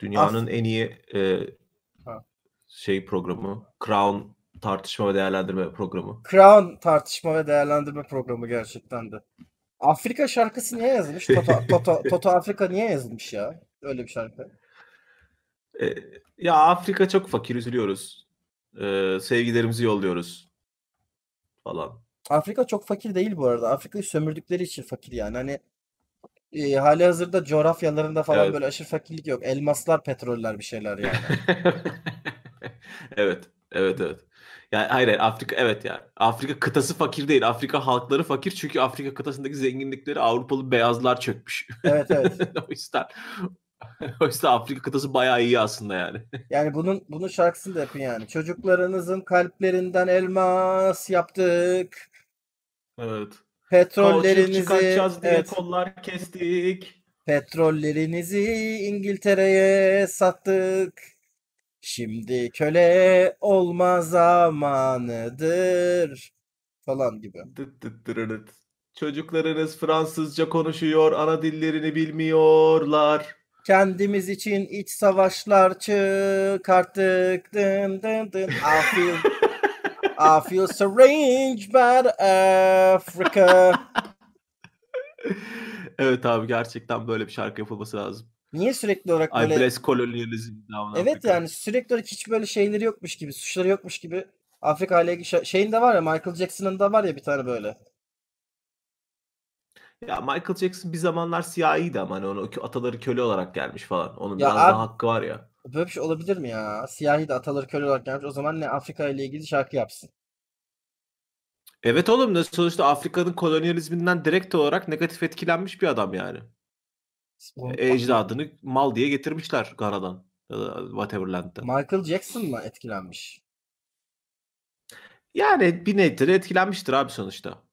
Dünyanın As- en iyi e, şey programı Crown tartışma ve değerlendirme programı. Crown tartışma ve değerlendirme programı gerçekten de. Afrika şarkısı niye yazılmış? Toto, Toto, Toto Afrika niye yazılmış ya? Öyle bir şarkı. E, ya Afrika çok fakir üzülüyoruz. E, sevgilerimizi yolluyoruz falan. Afrika çok fakir değil bu arada. Afrika'yı sömürdükleri için fakir yani. Hani e, ee, hali hazırda coğrafyalarında falan evet. böyle aşırı fakirlik yok. Elmaslar, petroller bir şeyler yani. evet, evet, evet. Yani hayır, hayır Afrika evet yani. Afrika kıtası fakir değil. Afrika halkları fakir çünkü Afrika kıtasındaki zenginlikleri Avrupalı beyazlar çökmüş. Evet evet. o yüzden o yüzden Afrika kıtası bayağı iyi aslında yani. Yani bunun bunun şarkısını da yapın yani. Çocuklarınızın kalplerinden elmas yaptık. Evet petrollerinizi çıkartacağız diye evet. kollar kestik. Petrollerinizi İngiltere'ye sattık. Şimdi köle olma zamanıdır falan gibi. Dıt dıt dırırıt. Çocuklarınız Fransızca konuşuyor, ana dillerini bilmiyorlar. Kendimiz için iç savaşlar çıkarttık. Dın dın dın. I feel I feel syringe bad Africa. evet abi gerçekten böyle bir şarkı yapılması lazım. Niye sürekli olarak böyle... I bless colonialism. Evet Afrika. yani sürekli olarak hiç böyle şeyleri yokmuş gibi, suçları yokmuş gibi. Afrika ile ilgili şeyin de var ya Michael Jackson'ın da var ya bir tane böyle. Ya Michael Jackson bir zamanlar siyahiydi ama hani onu ataları köle olarak gelmiş falan. Onun ya biraz abi, daha hakkı var ya. Böyle bir şey olabilir mi ya? Siyahi de ataları köle olarak gelmiş. O zaman ne Afrika ile ilgili şarkı yapsın. Evet oğlum ne sonuçta Afrika'nın kolonyalizminden direkt olarak negatif etkilenmiş bir adam yani. E, ecdadını mal diye getirmişler Gana'dan ya Whateverland'den. Michael Jackson mı etkilenmiş? Yani bir nedir etkilenmiştir abi sonuçta.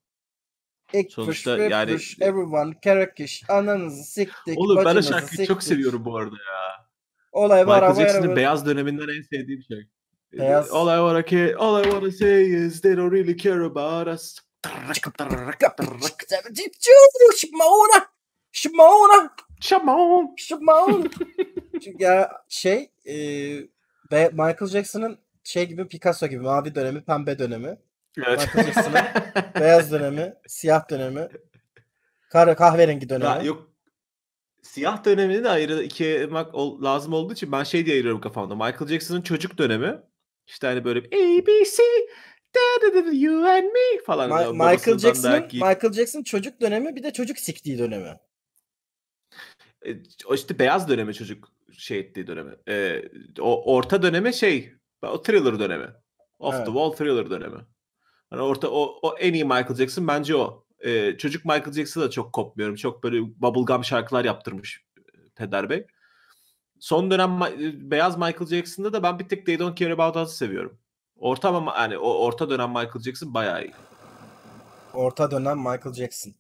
İlk sonuçta push, yani push, everyone karakiş ananızı siktik. Oğlum ben o şarkıyı siktik. çok seviyorum bu arada ya. Olay var Michael Jackson'ın beyaz döneminden en sevdiğim şey. Beyaz. All I wanna care, all I wanna say is they don't really care about us. Şmaona. Şmaona. Şmaon. Şmaon. Çünkü ya şey e, Michael Jackson'ın şey gibi Picasso gibi mavi dönemi, pembe dönemi. Evet. Michael Jackson'ın beyaz dönemi, siyah dönemi, kar kahverengi dönemi. Ya, yok Siyah dönemini de ayrı ikiye ayırmak ol- lazım olduğu için ben şey diye ayırıyorum kafamda. Michael Jackson'ın çocuk dönemi. İşte hani böyle ABC you and me falan. Ma- Michael Jackson Michael Jackson çocuk dönemi bir de çocuk siktiği dönemi. E, o işte beyaz dönemi çocuk şey ettiği dönemi. Ee, o orta dönemi şey o thriller dönemi. Off evet. the wall thriller dönemi. Yani orta o, o en iyi Michael Jackson bence o. E, çocuk Michael Jackson'a da çok kopmuyorum. Çok böyle bubblegum şarkılar yaptırmış Peder Bey. Son dönem beyaz Michael Jackson'da da ben bir tek They Don't Care About Us'ı seviyorum. Orta ama yani o orta dönem Michael Jackson bayağı iyi. Orta dönem Michael Jackson.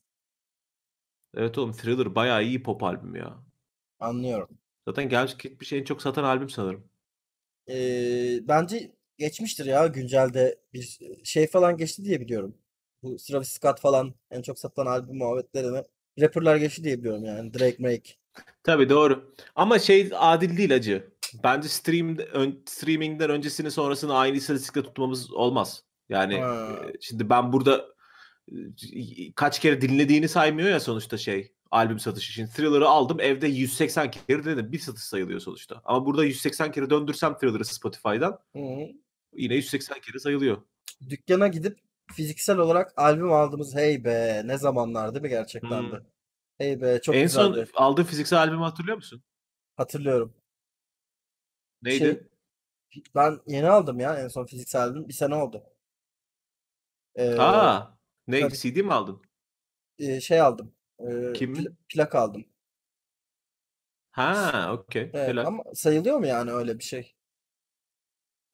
Evet oğlum Thriller bayağı iyi pop albüm ya. Anlıyorum. Zaten gelmiş şey en çok satan albüm sanırım. Ee, bence geçmiştir ya güncelde bir şey falan geçti diye biliyorum bu Travis Scott falan en çok satılan albüm muhabbetlerini rapperlar geçti diye biliyorum yani. Drake, Drake. Tabii doğru. Ama şey adil değil acı. Bence stream ön, streamingden öncesini sonrasını aynı istatistikle tutmamız olmaz. Yani ha. E, şimdi ben burada e, kaç kere dinlediğini saymıyor ya sonuçta şey albüm satışı için. Thriller'ı aldım evde 180 kere dedim. Bir satış sayılıyor sonuçta. Ama burada 180 kere döndürsem Thriller'ı Spotify'dan Hı. yine 180 kere sayılıyor. Dükkana gidip fiziksel olarak albüm aldığımız hey be ne zamanlar değil mi gerçekten de? Hmm. Hey be çok en güzeldi. En son aldığı fiziksel albümü hatırlıyor musun? Hatırlıyorum. Neydi? Şey, ben yeni aldım ya en son fiziksel albüm. Bir sene oldu. Ee, Aa, ne tabii, CD mi aldın? E, şey aldım. E, Kim? Pl- plak aldım. Ha, okey. Evet, ama sayılıyor mu yani öyle bir şey?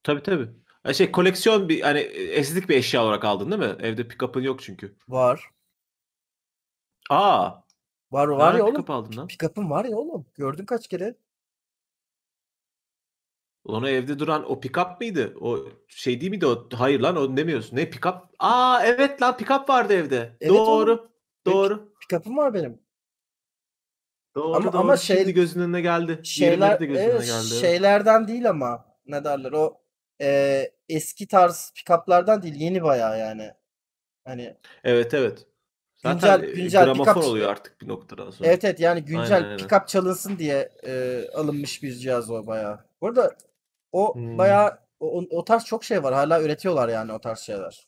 Tabii tabii şey koleksiyon bir hani estetik bir eşya olarak aldın değil mi? Evde pick-up'ın yok çünkü. Var. Aa. Var var ya oğlum. Aldın lan? Pick-up'ın var ya oğlum. Gördün kaç kere? Ulan o evde duran o pick-up mıydı? O şey değil miydi o? Hayır lan onu demiyorsun. Ne pick-up? Aa evet lan pick-up vardı evde. Evet, doğru. Oğlum. Doğru. Pick-up'ım var benim. Doğru, ama, doğru. ama şey, Şimdi gözünün önüne geldi. Şeyler, de gözünün önüne geldi. Şeylerden değil ama ne derler o e, eski tarz pikaplardan değil yeni bayağı yani. Hani Evet evet. Zaten güncel, güncel pikap oluyor artık bir noktada sonra. Evet evet yani güncel pikap çalınsın diye e, alınmış bir cihaz o bayağı. Bu o hmm. bayağı o, o tarz çok şey var. Hala üretiyorlar yani o tarz şeyler.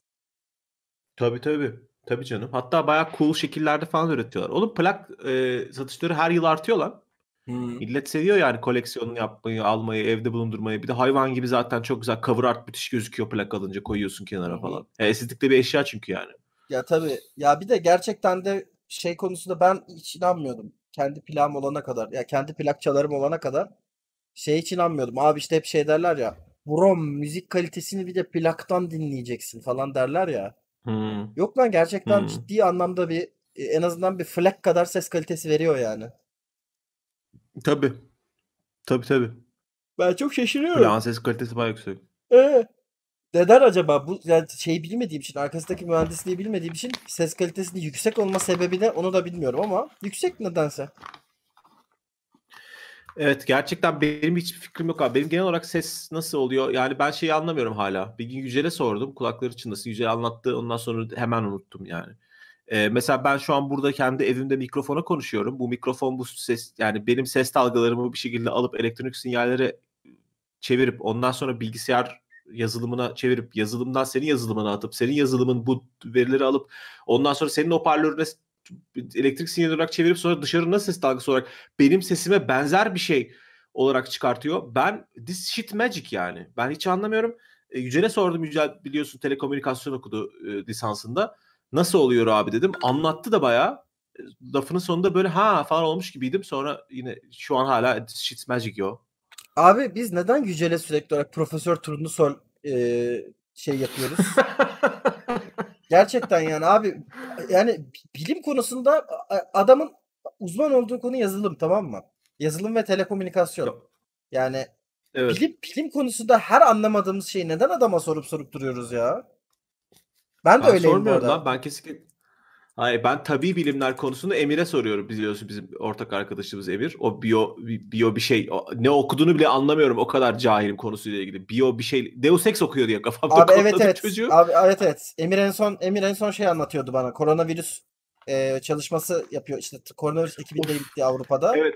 Tabii tabii. Tabii canım. Hatta bayağı cool şekillerde falan üretiyorlar. Oğlum plak e, satışları her yıl artıyor lan. Hmm. Millet seviyor yani koleksiyonunu yapmayı, almayı, evde bulundurmayı. Bir de hayvan gibi zaten çok güzel cover art müthiş gözüküyor plak alınca koyuyorsun kenara falan. Yani e, estetikte bir eşya çünkü yani. Ya tabii. Ya bir de gerçekten de şey konusunda ben hiç inanmıyordum. Kendi plağım olana kadar. Ya kendi plakçalarım olana kadar şey hiç inanmıyordum. Abi işte hep şey derler ya. Brom müzik kalitesini bir de plaktan dinleyeceksin falan derler ya. Hmm. Yok lan gerçekten hmm. ciddi anlamda bir e, en azından bir flak kadar ses kalitesi veriyor yani. Tabii. Tabii tabii. Ben çok şaşırıyorum. Plan ses kalitesi bayağı yüksek. Ee, neden acaba bu yani şey bilmediğim için arkasındaki mühendisliği bilmediğim için ses kalitesinin yüksek olma sebebi de onu da bilmiyorum ama yüksek nedense. Evet gerçekten benim hiçbir fikrim yok abi. Benim genel olarak ses nasıl oluyor? Yani ben şeyi anlamıyorum hala. Bir gün Yücel'e sordum. Kulakları için nasıl Yücel anlattı. Ondan sonra hemen unuttum yani. Ee, mesela ben şu an burada kendi evimde mikrofona konuşuyorum. Bu mikrofon bu ses yani benim ses dalgalarımı bir şekilde alıp elektronik sinyallere çevirip ondan sonra bilgisayar yazılımına çevirip yazılımdan senin yazılımına atıp senin yazılımın bu verileri alıp ondan sonra senin hoparlörüne elektrik sinyal olarak çevirip sonra dışarına ses dalgası olarak benim sesime benzer bir şey olarak çıkartıyor. Ben this shit magic yani. Ben hiç anlamıyorum. E, Yücel'e sordum. Yücel biliyorsun telekomünikasyon okudu e, lisansında. Nasıl oluyor abi dedim. Anlattı da bayağı. Lafının sonunda böyle ha falan olmuş gibiydim. Sonra yine şu an hala shit's magic yo. Abi biz neden Yücel'e sürekli olarak Profesör Turnusol e, şey yapıyoruz? Gerçekten yani abi yani bilim konusunda adamın uzman olduğu konu yazılım tamam mı? Yazılım ve telekomünikasyon. Yani evet. bilim, bilim konusunda her anlamadığımız şeyi neden adama sorup sorup duruyoruz ya? Ben de ben öyleyim sormuyorum bu arada. Lan. Ben kesinlikle Hayır ben tabi bilimler konusunda Emir'e soruyorum biliyorsun bizim ortak arkadaşımız Emir. O bio bio bir şey o, ne okuduğunu bile anlamıyorum o kadar cahilim konusuyla ilgili. Bio bir şey Deus Ex okuyor diye kafamda Abi evet evet. Çocuğu. Abi evet evet. Emir en son Emir en son şey anlatıyordu bana. Koronavirüs e, çalışması yapıyor. İşte koronavirüs 2000'de bitti Avrupa'da. Evet.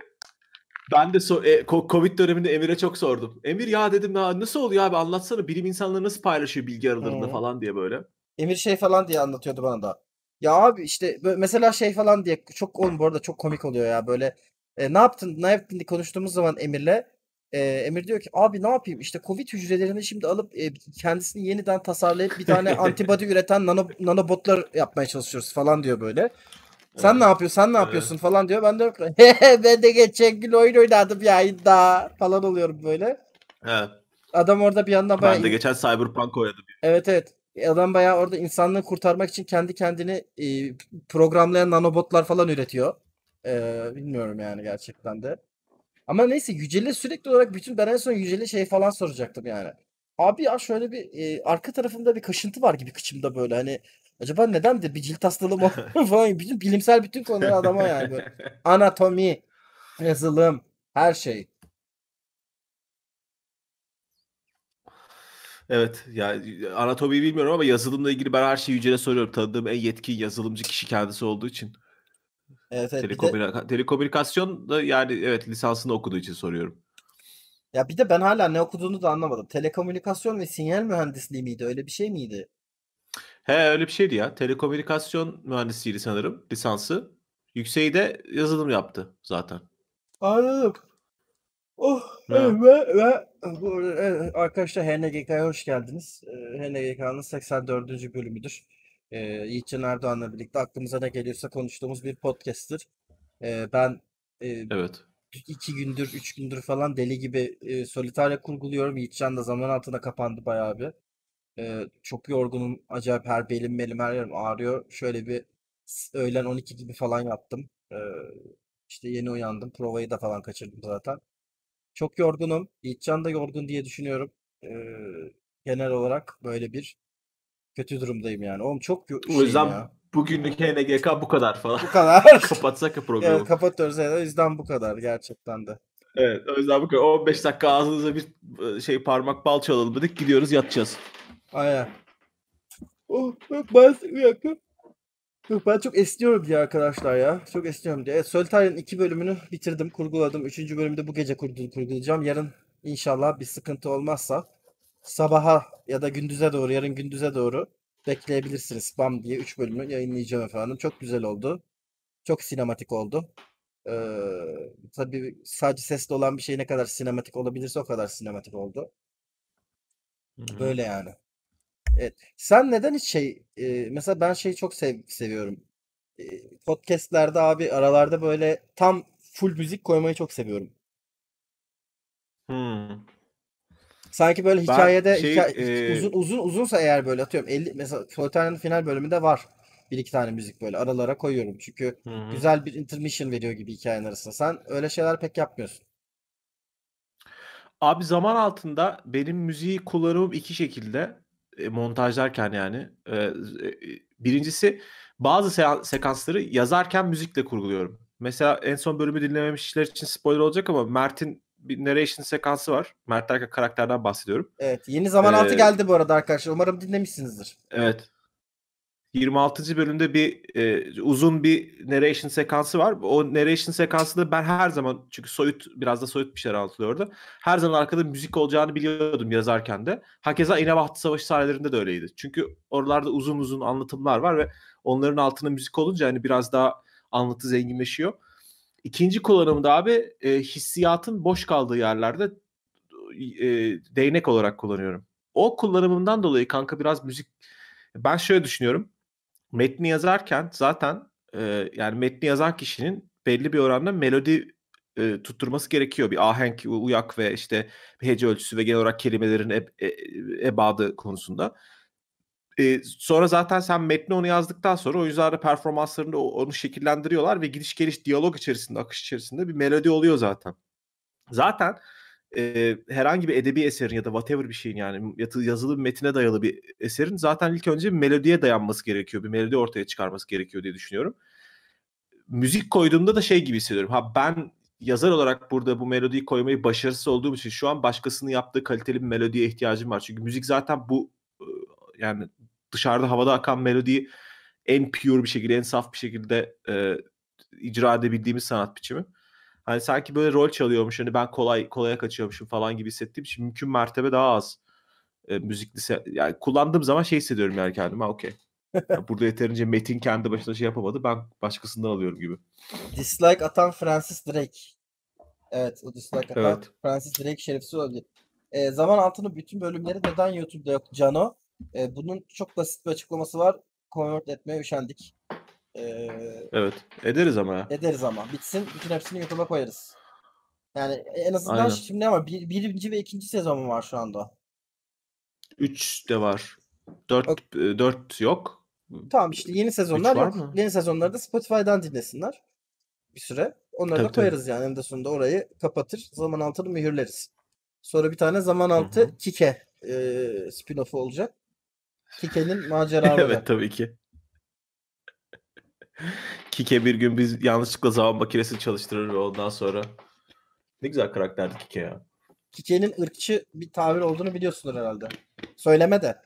Ben de so e, Covid döneminde Emir'e çok sordum. Emir ya dedim ya nasıl oluyor abi anlatsana bilim insanları nasıl paylaşıyor bilgi aralarında hmm. falan diye böyle. Emir şey falan diye anlatıyordu bana da. Ya abi işte mesela şey falan diye çok oğlum bu arada çok komik oluyor ya böyle e, ne yaptın ne yaptın diye konuştuğumuz zaman Emir'le e, Emir diyor ki abi ne yapayım işte Covid hücrelerini şimdi alıp e, kendisini yeniden tasarlayıp bir tane antibody üreten nano, nanobotlar yapmaya çalışıyoruz falan diyor böyle. Sen evet. ne yapıyorsun? Sen ne evet. yapıyorsun falan diyor. Ben de ben de geçen gün oyun oynadım yayında falan oluyorum böyle. Evet. Adam orada bir yandan ben, ben de geçen Cyberpunk oynadım. Evet evet. E, adam bayağı orada insanlığı kurtarmak için kendi kendini e, programlayan nanobotlar falan üretiyor. E, bilmiyorum yani gerçekten de. Ama neyse Yücel'e sürekli olarak bütün ben en son Yücel'e şey falan soracaktım yani. Abi ya şöyle bir e, arka tarafımda bir kaşıntı var gibi kıçımda böyle hani acaba nedendir bir cilt hastalığı mı falan bütün bilimsel bütün konuları adama yani böyle. anatomi, yazılım, her şey. Evet ya yani anatomiyi bilmiyorum ama yazılımla ilgili ben her şeyi Yücel'e soruyorum. Tanıdığım en yetki yazılımcı kişi kendisi olduğu için. Evet, evet Telekomünika- de... Telekomünikasyon da yani evet lisansını okuduğu için soruyorum. Ya bir de ben hala ne okuduğunu da anlamadım. Telekomünikasyon ve sinyal mühendisliği miydi? Öyle bir şey miydi? He öyle bir şeydi ya. Telekomünikasyon mühendisiydi sanırım lisansı. Yükseği de yazılım yaptı zaten. Anladım. Oh, ve, ve, bu e, arkadaşlar HNGK'ya hoş geldiniz. E, HNGK'nın 84. bölümüdür. Ee, Yiğitcan Erdoğan'la birlikte aklımıza ne geliyorsa konuştuğumuz bir podcast'tır. E, ben evet. iki gündür, üç gündür falan deli gibi e, solitarya kurguluyorum. Yiğitcan da zaman altına kapandı bayağı bir. çok yorgunum. Acayip her belim belim her yerim ağrıyor. Şöyle bir öğlen 12 gibi falan yaptım. İşte yeni uyandım. Provayı da falan kaçırdım zaten. Çok yorgunum. Yiğitcan da yorgun diye düşünüyorum. Ee, genel olarak böyle bir kötü durumdayım yani. Oğlum çok yo- O şeyim yüzden ya. bugünlük HNGK bu kadar falan. Bu kadar. Kapatsak ya programı. evet, kapatıyoruz. Evet, o yüzden bu kadar gerçekten de. o yüzden bu kadar. 15 dakika ağzınıza bir e, şey parmak bal çalalım dedik. Gidiyoruz yatacağız. Aynen. Oh, bak bas yakın. Yok ben çok esniyorum diye arkadaşlar ya. Çok esniyorum diye. Evet, Solitaire'ın iki bölümünü bitirdim, kurguladım. Üçüncü bölümde bu gece kurgulayacağım. Yarın inşallah bir sıkıntı olmazsa sabaha ya da gündüze doğru, yarın gündüze doğru bekleyebilirsiniz. Bam diye üç bölümü yayınlayacağım efendim. Çok güzel oldu. Çok sinematik oldu. Ee, tabii sadece sesli olan bir şey ne kadar sinematik olabilirse o kadar sinematik oldu. Hı-hı. Böyle yani. Evet. Sen neden hiç şey e, mesela ben şeyi çok sev seviyorum. E, podcast'lerde abi aralarda böyle tam full müzik koymayı çok seviyorum. Hmm. Sanki böyle hikayede şey, hikaye, e... uzun uzun uzunsa eğer böyle atıyorum 50 mesela Flotana'nın final bölümünde var bir iki tane müzik böyle aralara koyuyorum. Çünkü hı güzel bir intermission veriyor gibi hikayenin arasında. Sen öyle şeyler pek yapmıyorsun. Abi zaman altında benim müziği kullanımım iki şekilde e, montajlarken yani. E, e birincisi bazı sekansları yazarken müzikle kurguluyorum. Mesela en son bölümü dinlememişler için spoiler olacak ama Mert'in bir narration sekansı var. Mert Erkek karakterden bahsediyorum. Evet. Yeni zaman ee, altı geldi bu arada arkadaşlar. Umarım dinlemişsinizdir. Evet. 26. bölümde bir e, uzun bir narration sekansı var. O narration sekansı da ben her zaman çünkü soyut biraz da soyut bir şeyler anlatılıyordu. Her zaman arkada müzik olacağını biliyordum yazarken de. Hakeza İnebahtı Savaşı sahnelerinde de öyleydi. Çünkü oralarda uzun uzun anlatımlar var ve onların altına müzik olunca hani biraz daha anlatı zenginleşiyor. İkinci kullanımda abi e, hissiyatın boş kaldığı yerlerde e, değnek olarak kullanıyorum. O kullanımından dolayı kanka biraz müzik ben şöyle düşünüyorum metni yazarken zaten e, yani metni yazan kişinin belli bir oranda melodi e, tutturması gerekiyor. Bir ahenk, uyak ve işte hece ölçüsü ve genel olarak kelimelerin eb, e, ebadı konusunda. E, sonra zaten sen metni onu yazdıktan sonra oyuncular da performanslarını onu şekillendiriyorlar ve gidiş geliş diyalog içerisinde, akış içerisinde bir melodi oluyor zaten. Zaten e, herhangi bir edebi eserin ya da whatever bir şeyin yani yazılı bir metine dayalı bir eserin zaten ilk önce bir melodiye dayanması gerekiyor. Bir melodi ortaya çıkarması gerekiyor diye düşünüyorum. Müzik koyduğumda da şey gibi hissediyorum. Ha ben yazar olarak burada bu melodiyi koymayı başarısız olduğum için şu an başkasının yaptığı kaliteli bir melodiye ihtiyacım var. Çünkü müzik zaten bu yani dışarıda havada akan melodiyi en pure bir şekilde, en saf bir şekilde e, icra edebildiğimiz sanat biçimi. Hani sanki böyle rol çalıyormuş hani ben kolay kolaya kaçıyormuşum falan gibi hissettiğim için mümkün mertebe daha az e, müzik yani kullandığım zaman şey hissediyorum yani kendime okey. Yani burada yeterince Metin kendi başına şey yapamadı ben başkasından alıyorum gibi. Dislike atan Francis Drake. Evet o dislike atan evet. Francis Drake şerefsiz olabilir. E, zaman altını bütün bölümleri neden YouTube'da yok Cano? E, bunun çok basit bir açıklaması var. Convert etmeye üşendik. Ee, evet. Ederiz ama ya. Ederiz ama. Bitsin. Bütün hepsini YouTube'a koyarız. Yani en azından Aynen. şimdi ama bir, birinci ve ikinci sezon var şu anda? Üç de var. Dört, okay. E, dört yok. Tamam işte yeni sezonlar yok. Mı? Yeni sezonları da Spotify'dan dinlesinler. Bir süre. Onları tabii, da koyarız tabii. yani. En de sonunda orayı kapatır. Zaman altını mühürleriz. Sonra bir tane zaman altı Hı-hı. Kike e, spin-off'u olacak. Kike'nin macera maceraları. evet tabii ki. Kike bir gün biz yanlışlıkla zaman makinesini çalıştırır ve ondan sonra ne güzel karakterdi Kike ya. Kike'nin ırkçı bir tabir olduğunu biliyorsunuz herhalde. Söyleme de.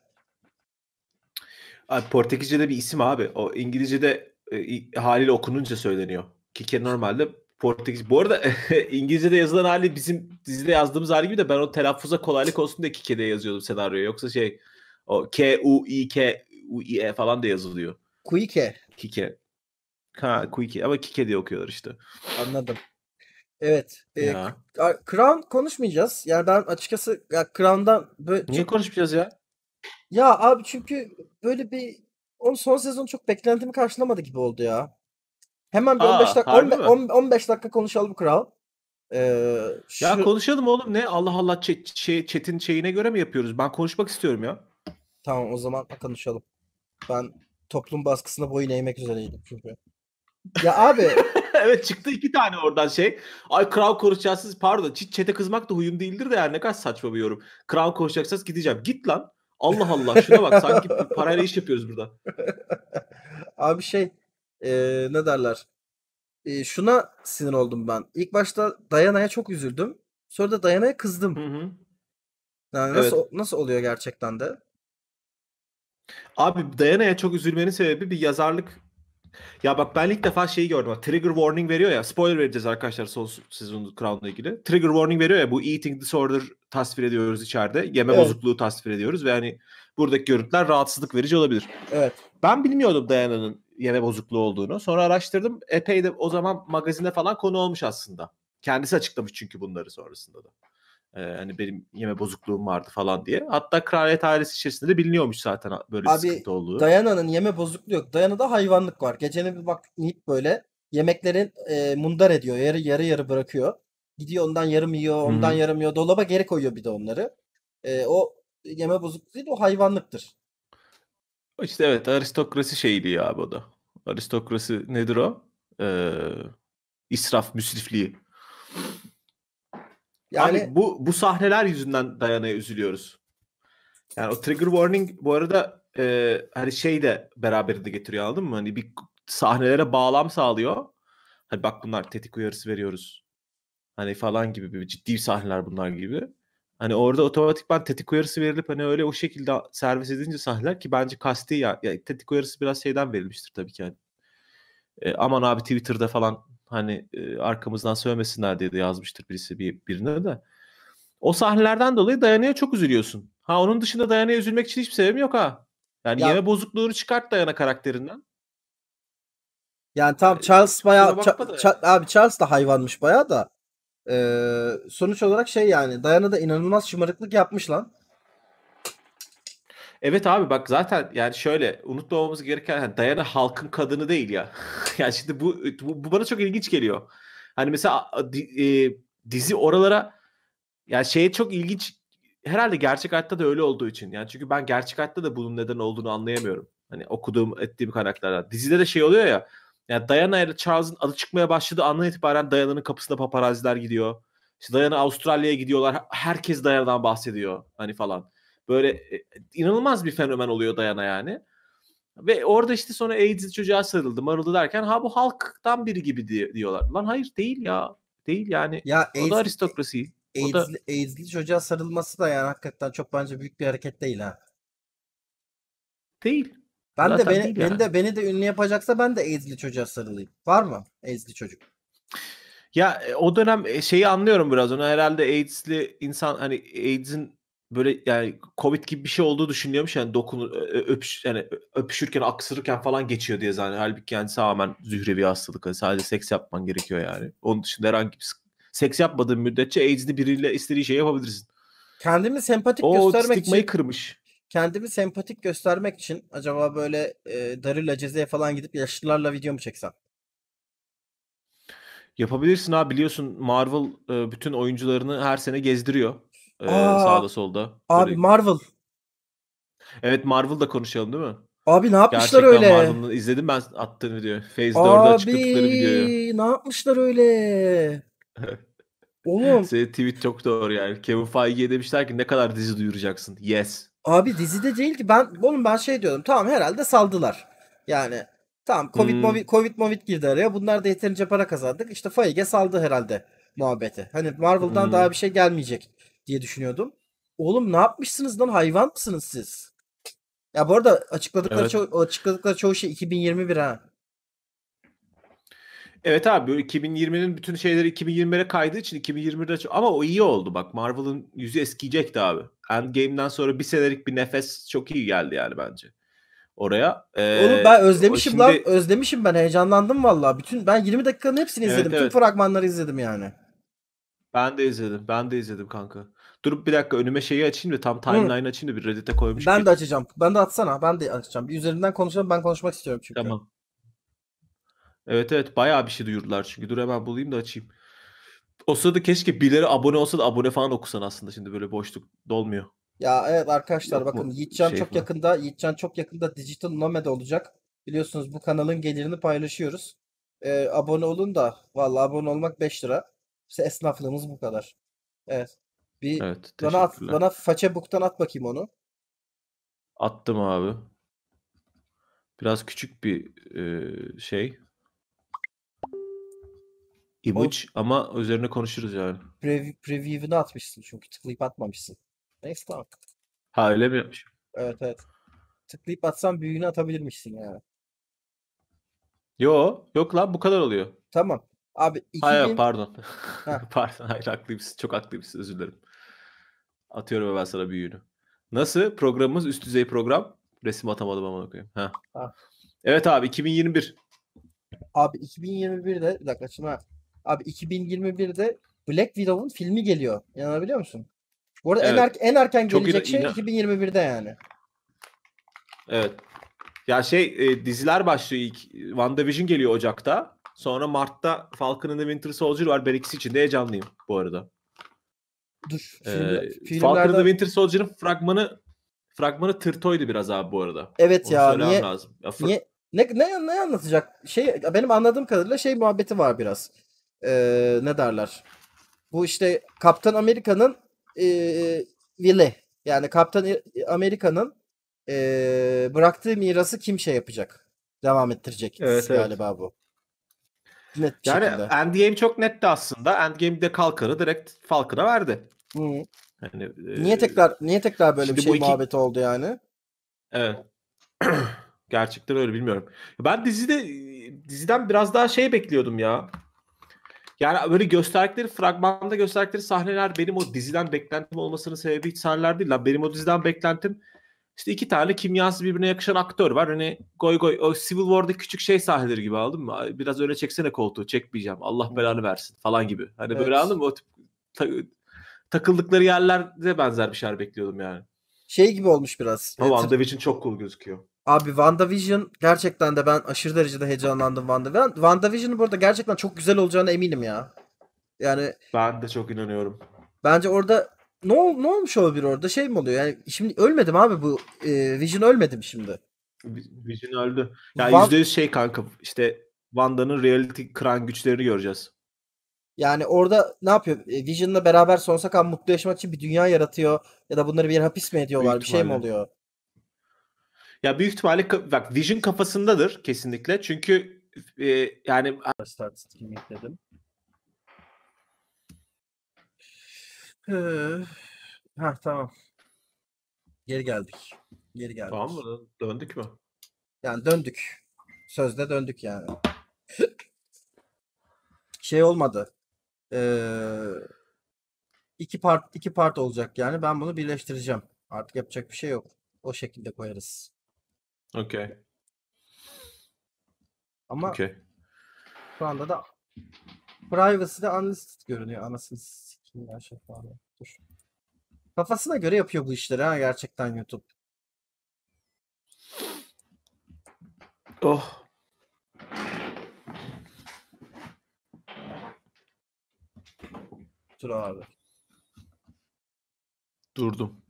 Abi Portekizce'de bir isim abi. O İngilizce'de e, haliyle okununca söyleniyor. Kike normalde Portekiz. Bu arada İngilizce'de yazılan hali bizim dizide yazdığımız hali gibi de ben o telaffuza kolaylık olsun diye Kike'de yazıyordum senaryoya. Yoksa şey o K U I K U I E falan da yazılıyor. Kuike. Kike. Ha, Quick ama Kike diye okuyorlar işte. Anladım. Evet. E, Crown konuşmayacağız. Yani ben açıkçası ya Crown'dan böyle Niye çok... konuşmayacağız ya? Ya abi çünkü böyle bir onun son sezonu çok beklentimi karşılamadı gibi oldu ya. Hemen bir Aa, 15 dakika 15, 15 dakika konuşalım Crown. Ee, şu... Ya konuşalım oğlum ne Allah Allah chat, şey, chat'in şeyine göre mi yapıyoruz? Ben konuşmak istiyorum ya. Tamam o zaman konuşalım. Ben toplum baskısına boyun eğmek üzereydim çünkü. Ya abi. evet çıktı iki tane oradan şey. Ay kral konuşacaksınız pardon. Çete kızmak da huyum değildir de yani ne kadar saçma bir yorum. Kral konuşacaksınız gideceğim. Git lan. Allah Allah şuna bak sanki parayla iş yapıyoruz burada. Abi şey e, ne derler? E, şuna sinir oldum ben. İlk başta Dayana'ya çok üzüldüm. Sonra da Dayana'ya kızdım. Hı hı. Yani nasıl evet. nasıl oluyor gerçekten de? Abi Dayana'ya çok üzülmenin sebebi bir yazarlık ya bak ben ilk defa şeyi gördüm. Trigger warning veriyor ya. Spoiler vereceğiz arkadaşlar son sezon Crown'la ilgili. Trigger warning veriyor ya bu eating disorder tasvir ediyoruz içeride. Yeme evet. bozukluğu tasvir ediyoruz ve hani buradaki görüntüler rahatsızlık verici olabilir. Evet. Ben bilmiyordum Dayana'nın yeme bozukluğu olduğunu. Sonra araştırdım. Epey de o zaman magazinde falan konu olmuş aslında. Kendisi açıklamış çünkü bunları sonrasında da. E, hani benim yeme bozukluğum vardı falan diye. Hatta kraliyet ailesi içerisinde de biliniyormuş zaten böyle Abi, sıkıntı olduğu. Dayana'nın yeme bozukluğu yok. Dayana'da hayvanlık var. Gecene bir bak Nip böyle yemeklerin e, mundar ediyor. Yarı yarı yarı bırakıyor. Gidiyor ondan yarım yiyor, ondan Hı-hı. yarım yiyor. Dolaba geri koyuyor bir de onları. E, o yeme bozukluğu değil o hayvanlıktır. İşte evet aristokrasi şeydi abi o da. Aristokrasi nedir o? Ee, israf, müsrifliği. Yani Abi bu bu sahneler yüzünden Dayana'ya üzülüyoruz. Yani o trigger warning bu arada e, hani şey de beraberinde getiriyor aldın mı? Hani bir sahnelere bağlam sağlıyor. Hani bak bunlar tetik uyarısı veriyoruz. Hani falan gibi bir ciddi sahneler bunlar gibi. Hani orada otomatikman tetik uyarısı verilip hani öyle o şekilde servis edince sahneler ki bence kasti ya, ya tetik uyarısı biraz şeyden verilmiştir tabii ki hani. E, aman abi Twitter'da falan Hani arkamızdan sövmesinler diye de yazmıştır birisi bir, birine de. O sahnelerden dolayı Dayana'ya çok üzülüyorsun. Ha onun dışında Dayana'ya üzülmek için hiçbir sebebim yok ha. Yani ya, yeme bozukluğunu çıkart Dayana karakterinden. Yani tam Charles baya, ça, ça, abi Charles da hayvanmış baya da. Ee, sonuç olarak şey yani Dayana da inanılmaz şımarıklık yapmış lan. Evet abi bak zaten yani şöyle unutmamamız gereken yani Diana halkın kadını değil ya. yani şimdi bu, bu, bu bana çok ilginç geliyor. Hani mesela e, dizi oralara yani şeye çok ilginç herhalde gerçek hayatta da öyle olduğu için. Yani çünkü ben gerçek hayatta da bunun neden olduğunu anlayamıyorum. Hani okuduğum ettiğim kaynaklardan. Dizide de şey oluyor ya. Yani Diana ile Charles'ın adı çıkmaya başladığı andan itibaren Diana'nın kapısına paparaziler gidiyor. İşte Diana Avustralya'ya gidiyorlar. Herkes Diana'dan bahsediyor hani falan. Böyle e, inanılmaz bir fenomen oluyor Dayana yani. Ve orada işte sonra AIDSli çocuğa sarıldı, marıldı derken ha bu halktan biri gibi diyorlar. Lan hayır değil ya. Değil yani. Ya o da aristokrasi. AIDS'li, da... AIDS'li çocuğa sarılması da yani hakikaten çok bence büyük bir hareket değil ha. Değil. Ben Zaten de beni, beni yani. de beni de ünlü yapacaksa ben de AIDS'li çocuğa sarılayım. Var mı AIDS'li çocuk? Ya e, o dönem e, şeyi anlıyorum biraz. onu. herhalde AIDS'li insan hani AIDS'in böyle yani Covid gibi bir şey olduğu düşünüyormuş yani dokun öpüş yani öpüşürken aksırırken falan geçiyor diye zaten. Halbuki yani tamamen zührevi hastalık. Yani sadece seks yapman gerekiyor yani. Onun dışında herhangi bir seks yapmadığın müddetçe AIDS'li biriyle istediği şey yapabilirsin. Kendimi sempatik o, göstermek için kırmış. Kendimi sempatik göstermek için acaba böyle e, Darül Ceze'ye falan gidip yaşlılarla video mu çeksem? Yapabilirsin abi biliyorsun Marvel e, bütün oyuncularını her sene gezdiriyor ee, Aa, sağda solda. Abi Böyle... Marvel. Evet Marvel'da konuşalım değil mi? Abi ne yapmışlar Gerçekten öyle? Marvel'ın izledim ben attığın video. Phase 4'e açıkladıkları videoyu. ne yapmışlar öyle? Oğlum. Senin tweet çok doğru yani. Kevin Feige'ye demişler ki ne kadar dizi duyuracaksın. Yes. Abi dizide değil ki ben oğlum ben şey diyordum. Tamam herhalde saldılar. Yani tamam Covid hmm. Movid, Covid girdi araya. Bunlar da yeterince para kazandık. İşte Feige saldı herhalde muhabbeti. Hani Marvel'dan hmm. daha bir şey gelmeyecek diye düşünüyordum. Oğlum ne yapmışsınız lan hayvan mısınız siz? Ya bu arada açıkladıkları evet. ço- açıkladıkları çoğu şey 2021 ha. Evet abi 2020'nin bütün şeyleri 2021'e kaydığı için 2021'de ama o iyi oldu bak Marvel'ın yüzü eskiyecekti abi. Endgame'den sonra bir senelik bir nefes çok iyi geldi yani bence oraya. Ee, Oğlum ben özlemişim şimdi... lan. Özlemişim ben. Heyecanlandım valla. Bütün ben 20 dakikanın hepsini evet, izledim. Evet, Tüm fragmanları izledim yani. Ben de izledim. Ben de izledim kanka. Durup bir dakika önüme şeyi açayım da tam timeline açayım da bir Reddit'e koymuş. Ben gibi. de açacağım. Ben de atsana. Ben de açacağım. Bir üzerinden konuşalım. Ben konuşmak istiyorum çünkü. Tamam. Evet evet bayağı bir şey duyurdular çünkü. Dur hemen bulayım da açayım. O sırada keşke birileri abone olsa da abone falan okusan aslında şimdi böyle boşluk dolmuyor. Ya evet arkadaşlar Yok bakın mu? Yiğitcan şey çok mi? yakında Yiğitcan çok yakında Digital Nomad olacak. Biliyorsunuz bu kanalın gelirini paylaşıyoruz. Ee, abone olun da valla abone olmak 5 lira. İşte esnaflığımız bu kadar. Evet. Bir evet, bana, at, bana Facebook'tan at bakayım onu. Attım abi. Biraz küçük bir e, şey. Image o, ama üzerine konuşuruz yani. Pre preview'ini atmışsın çünkü tıklayıp atmamışsın. Neyse tamam. Ha öyle mi yapmışım? Evet evet. Tıklayıp atsan büyüğünü atabilirmişsin yani. Yo yok lan bu kadar oluyor. Tamam. Abi 2000... Hayır pardon. Ha. pardon hayır haklıymışsın. Çok haklıymışsın özür dilerim. Atıyorum ben sana büyüğünü. Nasıl? Programımız üst düzey program. Resim atamadım ama okuyayım. Ha. Ah. ha. Evet abi 2021. Abi 2021'de bir dakika şuna. Abi 2021'de Black Widow'un filmi geliyor. İnanabiliyor musun? Bu arada evet. en, er, en erken Çok gelecek şey 2021'de yani. Evet. Ya şey e, diziler başlıyor ilk. WandaVision geliyor Ocak'ta. Sonra Mart'ta Falcon and the Winter Soldier var. Ben ikisi için de heyecanlıyım bu arada. Dur. Ee, filmler, ee, filmlerden... Falcon Winter Soldier'ın fragmanı fragmanı tırtoydu biraz abi bu arada. Evet Onu ya niye, lazım. Ya, fır... niye ne, ne, ne anlatacak? Şey benim anladığım kadarıyla şey muhabbeti var biraz. Ee, ne derler? Bu işte Kaptan Amerika'nın e, vili. Yani Kaptan Amerika'nın e, bıraktığı mirası kim şey yapacak? Devam ettirecek evet, galiba evet. bu. Net bir yani şekilde. Endgame çok netti aslında. Endgame'de Kalkar'ı direkt Falcon'a verdi. Hı. Yani, niye e, tekrar niye tekrar böyle bir şey iki... muhabbeti oldu yani? Evet. Gerçekten öyle bilmiyorum. Ben dizide diziden biraz daha şey bekliyordum ya. Yani böyle gösterdikleri fragmanda gösterdikleri sahneler benim o diziden beklentim olmasının sebebi hiç sahneler değil lan. Benim o diziden beklentim işte iki tane kimyası birbirine yakışan aktör var. Hani goy goy o Civil War'da küçük şey sahneleri gibi aldım mı? Biraz öne çeksene koltuğu çekmeyeceğim. Allah belanı versin falan gibi. Hani evet. böyle anladın mı? O tip ta, takıldıkları yerlerde benzer bir şeyler bekliyordum yani. Şey gibi olmuş biraz. Ama evet. WandaVision çok cool gözüküyor. Abi WandaVision gerçekten de ben aşırı derecede heyecanlandım WandaVision. WandaVision'ın burada gerçekten çok güzel olacağına eminim ya. Yani ben de çok inanıyorum. Bence orada ne, ol, ne olmuş o bir orada? Şey mi oluyor? Yani şimdi ölmedim abi bu. E, Vision ölmedim şimdi. Vision öldü. Ya yani yüzde yüz şey kanka. işte Wanda'nın reality kıran güçlerini göreceğiz. Yani orada ne yapıyor? E, Vision'la beraber sonsuza kadar mutlu yaşamak için bir dünya yaratıyor. Ya da bunları bir yere hapis mi ediyorlar? Büyük bir ihtimalle. şey mi oluyor? Ya büyük ihtimalle bak Vision kafasındadır kesinlikle. Çünkü e, yani dedim. ha tamam. Geri geldik. Geri geldik. Tamam mı? Döndük mü? Yani döndük. Sözde döndük yani. şey olmadı. Ee, iki part iki part olacak yani. Ben bunu birleştireceğim. Artık yapacak bir şey yok. O şekilde koyarız. Okey. Ama okay. şu anda da privacy de unlisted görünüyor anasını Gerçekten dur. Kafasına göre yapıyor bu işleri ha gerçekten YouTube. Oh. Dur abi. Durdum.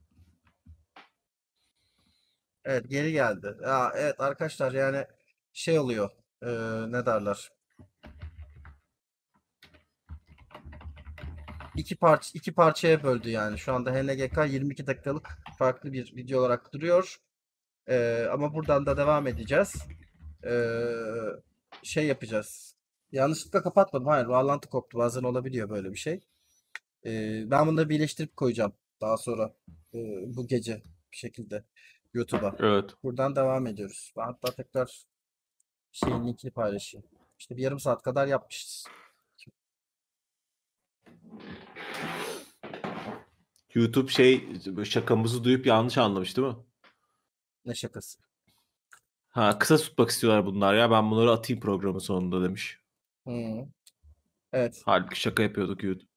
Evet geri geldi. Ya, evet arkadaşlar yani şey oluyor. E, ne derler? iki parça iki parçaya böldü yani. Şu anda HNGK 22 dakikalık farklı bir video olarak duruyor. Ee, ama buradan da devam edeceğiz. Ee, şey yapacağız. Yanlışlıkla kapatmadım. Hayır, bağlantı koptu. Bazen olabiliyor böyle bir şey. Ee, ben bunları birleştirip koyacağım daha sonra e, bu gece bir şekilde YouTube'a. Evet. Buradan devam ediyoruz. Ben hatta tekrar şeyin linkini paylaşayım. İşte bir yarım saat kadar yapmışız. YouTube şey şakamızı duyup yanlış anlamış değil mi? Ne şakası? Ha kısa tutmak istiyorlar bunlar ya ben bunları atayım programın sonunda demiş. Hmm. Evet. Halbuki şaka yapıyorduk YouTube.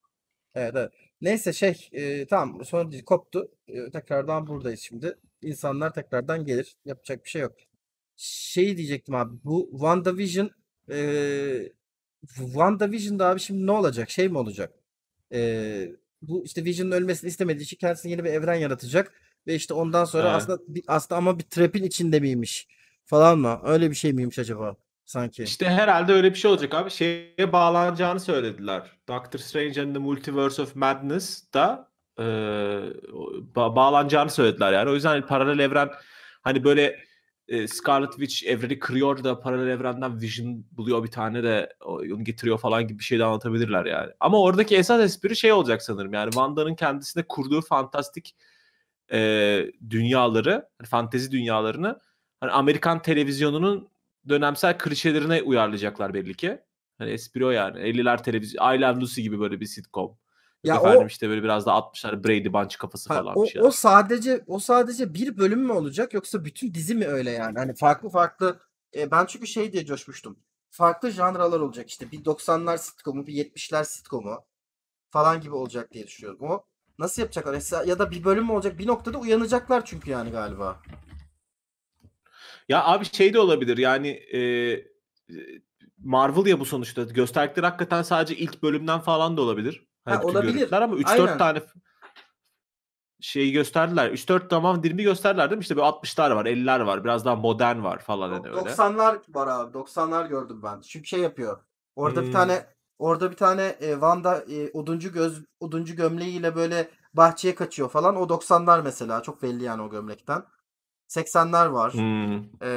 Evet evet. Neyse şey e, tamam sonra koptu. E, tekrardan buradayız şimdi. İnsanlar tekrardan gelir. Yapacak bir şey yok. Şey diyecektim abi bu WandaVision e, WandaVision'da abi şimdi ne olacak? Şey mi olacak? E, bu işte Vision'ın ölmesini istemediği için kendisine yeni bir evren yaratacak. Ve işte ondan sonra evet. aslında aslında ama bir trap'in içinde miymiş falan mı? Öyle bir şey miymiş acaba? sanki. İşte herhalde öyle bir şey olacak abi. Şeye bağlanacağını söylediler. Doctor Strange and the Multiverse of Madness da e, bağlanacağını söylediler yani. O yüzden hani paralel evren hani böyle e, Scarlet Witch evreni kırıyor da paralel evrenden Vision buluyor bir tane de onu getiriyor falan gibi bir şey de anlatabilirler yani. Ama oradaki esas espri şey olacak sanırım yani Wanda'nın kendisine kurduğu fantastik e, dünyaları, hani fantezi dünyalarını hani Amerikan televizyonunun dönemsel klişelerine uyarlayacaklar belli ki. Hani espri o yani. 50'ler televizyon, I Love Lucy gibi böyle bir sitcom ya Efendim o, işte böyle biraz da 60'lar Brady Bunch kafası ha, falan o, bir şey. O sadece o sadece bir bölüm mü olacak yoksa bütün dizi mi öyle yani? Hani farklı farklı e, ben çünkü şey diye coşmuştum. Farklı janralar olacak işte. Bir 90'lar sitcomu, bir 70'ler sitcomu falan gibi olacak diye düşünüyorum. O nasıl yapacaklar? Ya da bir bölüm mü olacak? Bir noktada uyanacaklar çünkü yani galiba. Ya abi şey de olabilir yani e, e Marvel ya bu sonuçta. Gösterdikleri hakikaten sadece ilk bölümden falan da olabilir. Hani ha, olabilir. ama 3-4 tane şey gösterdiler. 3-4 tamam dilimi gösterdiler değil mi? İşte böyle 60'lar var, 50'ler var, biraz daha modern var falan hani 90'lar öyle. 90'lar var abi. 90'lar gördüm ben. Çünkü şey yapıyor. Orada hmm. bir tane orada bir tane e, Vanda e, oduncu göz oduncu gömleğiyle böyle bahçeye kaçıyor falan. O 90'lar mesela çok belli yani o gömlekten. 80'ler var. Hmm. Ee,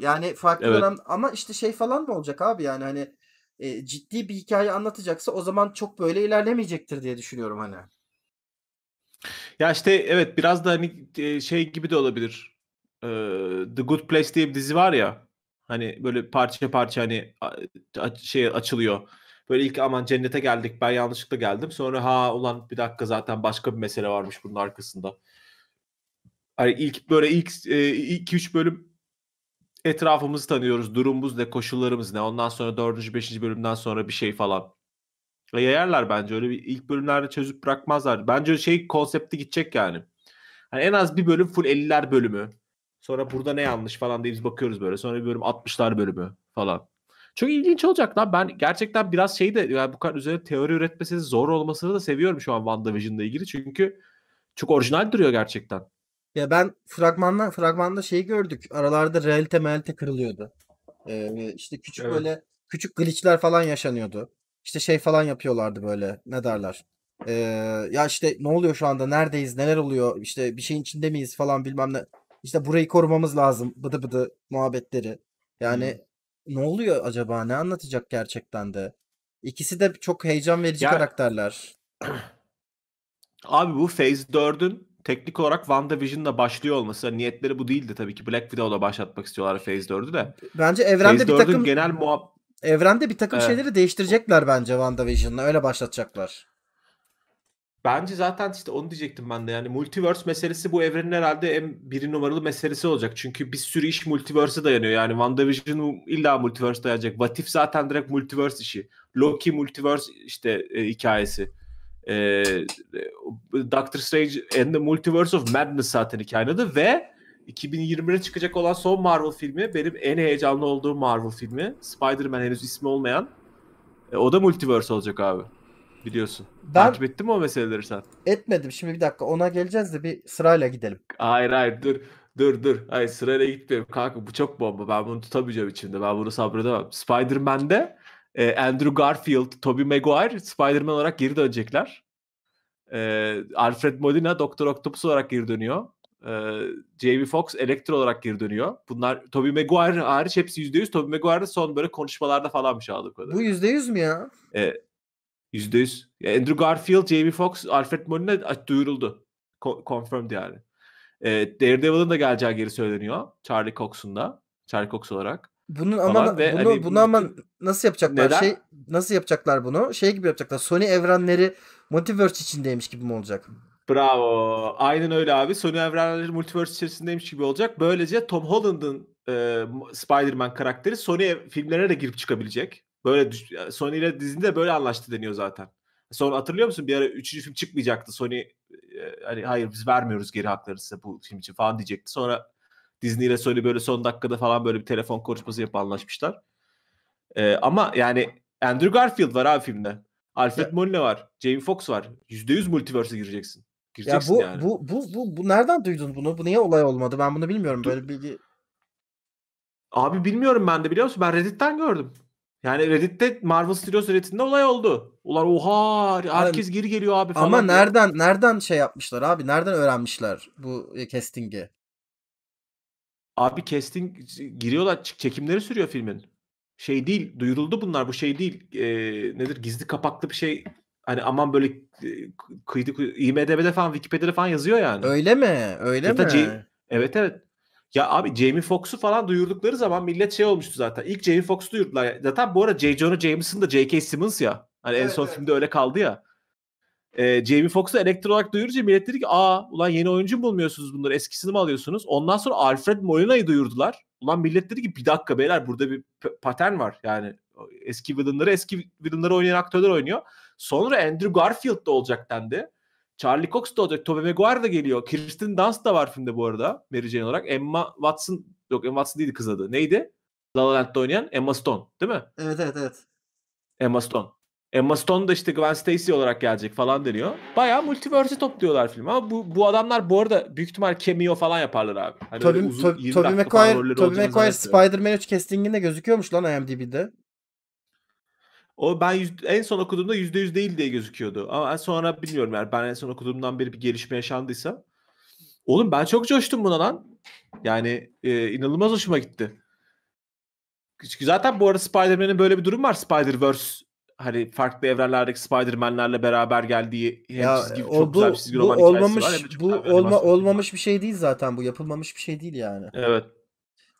yani farklı evet. dönem ama işte şey falan mı olacak abi yani hani e, ciddi bir hikaye anlatacaksa o zaman çok böyle ilerlemeyecektir diye düşünüyorum hani. Ya işte evet biraz da hani e, şey gibi de olabilir. E, The Good Place diye bir dizi var ya. Hani böyle parça parça hani şey açılıyor. Böyle ilk aman cennete geldik ben yanlışlıkla geldim. Sonra ha ulan bir dakika zaten başka bir mesele varmış bunun arkasında. Hani ilk böyle ilk 2-3 bölüm etrafımızı tanıyoruz. Durumumuz ne, koşullarımız ne. Ondan sonra 4. 5. bölümden sonra bir şey falan. Ve yayarlar bence. Öyle bir ilk bölümlerde çözüp bırakmazlar. Bence şey konsepti gidecek yani. Hani en az bir bölüm full 50'ler bölümü. Sonra burada ne yanlış falan diye biz bakıyoruz böyle. Sonra bir bölüm 60'lar bölümü falan. Çok ilginç olacak lan. Ben gerçekten biraz şey de yani bu kadar üzerine teori üretmesi zor olmasını da seviyorum şu an WandaVision'la ilgili. Çünkü çok orijinal duruyor gerçekten. Ya ben fragmandan fragmanda şey gördük. Aralarda realite melite kırılıyordu. Ee, işte küçük evet. böyle küçük glitchler falan yaşanıyordu. İşte şey falan yapıyorlardı böyle. Ne derler? Ee, ya işte ne oluyor şu anda? Neredeyiz? Neler oluyor? İşte bir şeyin içinde miyiz falan bilmem ne. İşte burayı korumamız lazım. Bıdı bıdı muhabbetleri. Yani hmm. ne oluyor acaba? Ne anlatacak gerçekten de? İkisi de çok heyecan verici ya... karakterler. Abi bu Phase 4'ün teknik olarak WandaVision'la başlıyor olması yani niyetleri bu değildi tabii ki. Black Widow'la başlatmak istiyorlar Phase 4'ü de. Bence evrende Phase bir takım genel muhab evrende bir takım evet. şeyleri değiştirecekler bence WandaVision'la. Öyle başlatacaklar. Bence zaten işte onu diyecektim ben de. Yani multiverse meselesi bu evrenin herhalde en biri numaralı meselesi olacak. Çünkü bir sürü iş multiverse'e dayanıyor. Yani WandaVision illa multiverse dayanacak. Vatif zaten direkt multiverse işi. Loki multiverse işte e, hikayesi e, Doctor Strange and the Multiverse of Madness zaten hikayenin adı ve 2020'de çıkacak olan son Marvel filmi benim en heyecanlı olduğum Marvel filmi Spider-Man henüz ismi olmayan e, o da Multiverse olacak abi biliyorsun. Ben... Takip ettin mi o meseleleri sen? Etmedim şimdi bir dakika ona geleceğiz de bir sırayla gidelim. Hayır hayır dur dur dur hayır sırayla gitmiyorum kanka bu çok bomba ben bunu tutamayacağım içimde ben bunu sabredemem. Spider-Man'de e, Andrew Garfield, Tobey Maguire Spider-Man olarak geri dönecekler. E, Alfred Molina Doktor Octopus olarak geri dönüyor. E, J.B. Fox Electro olarak geri dönüyor. Bunlar Tobey Maguire hariç hepsi %100. Tobey Maguire'ın son böyle konuşmalarda falanmış aldığım kadar. Bu %100 mü ya? E, %100. Andrew Garfield, Jamie Fox, Alfred Molina duyuruldu. Ko- confirmed yani. E, Daredevil'ın da geleceği geri söyleniyor. Charlie Cox'un da. Charlie Cox olarak. Bunun ama bunu, hani, bunu ama nasıl yapacaklar? Neden? Şey nasıl yapacaklar bunu? Şey gibi yapacaklar. Sony evrenleri multiverse içindeymiş gibi mi olacak? Bravo. Aynen öyle abi. Sony evrenleri multiverse içerisindeymiş gibi olacak. Böylece Tom Holland'ın e, Spider-Man karakteri Sony filmlerine de girip çıkabilecek. Böyle Sony ile dizinde böyle anlaştı deniyor zaten. Sonra hatırlıyor musun bir ara üçüncü film çıkmayacaktı. Sony e, hani hayır biz vermiyoruz geri hakları size bu film için falan diyecekti. Sonra Disney ile Sony böyle son dakikada falan böyle bir telefon konuşması yapıp anlaşmışlar. Ee, ama yani Andrew Garfield var abi filmde. Alfred ya. Molina var. Jamie Foxx var. %100 multiverse'e gireceksin. gireceksin ya bu, yani. bu, bu, bu, bu, nereden duydun bunu? Bu niye olay olmadı? Ben bunu bilmiyorum. Böyle bir. Abi bilmiyorum ben de biliyor musun? Ben Reddit'ten gördüm. Yani Reddit'te Marvel Studios Reddit'inde olay oldu. Ulan oha herkes yani, geri geliyor abi falan. Ama diye. nereden nereden şey yapmışlar abi? Nereden öğrenmişler bu casting'i? Abi casting giriyorlar çekimleri sürüyor filmin. Şey değil duyuruldu bunlar bu şey değil e, nedir gizli kapaklı bir şey hani aman böyle e, kıydı, kıydı IMDb'de falan Wikipedia'da falan yazıyor yani. Öyle mi? Öyle Zaten mi? C- evet evet. Ya abi Jamie Foxx'u falan duyurdukları zaman millet şey olmuştu zaten. İlk Jamie Foxx'u duyurdular. Zaten bu arada J. Jonah Jameson da J.K. Simmons ya. Hani evet, en son evet. filmde öyle kaldı ya e, Jamie Foxx'u elektro olarak duyurunca millet dedi ki aa ulan yeni oyuncu mu bulmuyorsunuz bunları eskisini mi alıyorsunuz? Ondan sonra Alfred Molina'yı duyurdular. Ulan millet dedi ki bir dakika beyler burada bir patern var yani eski villainları eski villainları oynayan aktörler oynuyor. Sonra Andrew Garfield da olacak dendi. Charlie Cox da olacak. Tobey Maguire da geliyor. Kirsten Dunst da var filmde bu arada. Mary Jane olarak. Emma Watson yok Emma Watson değildi kız adı. Neydi? La La Land'da oynayan Emma Stone değil mi? Evet evet evet. Emma Stone. Emma Stone da işte Gwen Stacy olarak gelecek falan deniyor. Bayağı multiverse topluyorlar film ama bu, bu adamlar bu arada büyük ihtimal cameo falan yaparlar abi. Hani Tobey Tob- Tob- Maguire, Toby Maguire Spider-Man 3 castinginde gözüküyormuş lan IMDb'de. O ben yüz, en son okuduğumda %100 değil diye gözüküyordu. Ama sonra bilmiyorum yani ben en son okuduğumdan beri bir gelişme yaşandıysa. Oğlum ben çok coştum buna lan. Yani e, inanılmaz hoşuma gitti. Çünkü Zaten bu arada Spider-Man'in böyle bir durum var Spider-Verse hani farklı evrenlerdeki Spider-Man'lerle beraber geldiği hem ya, çizgi, o, e, çok bu, güzel bir çizgi bu roman olmamış, var. Hem bu olma, olmamış bir şey değil zaten bu. Yapılmamış bir şey değil yani. Evet.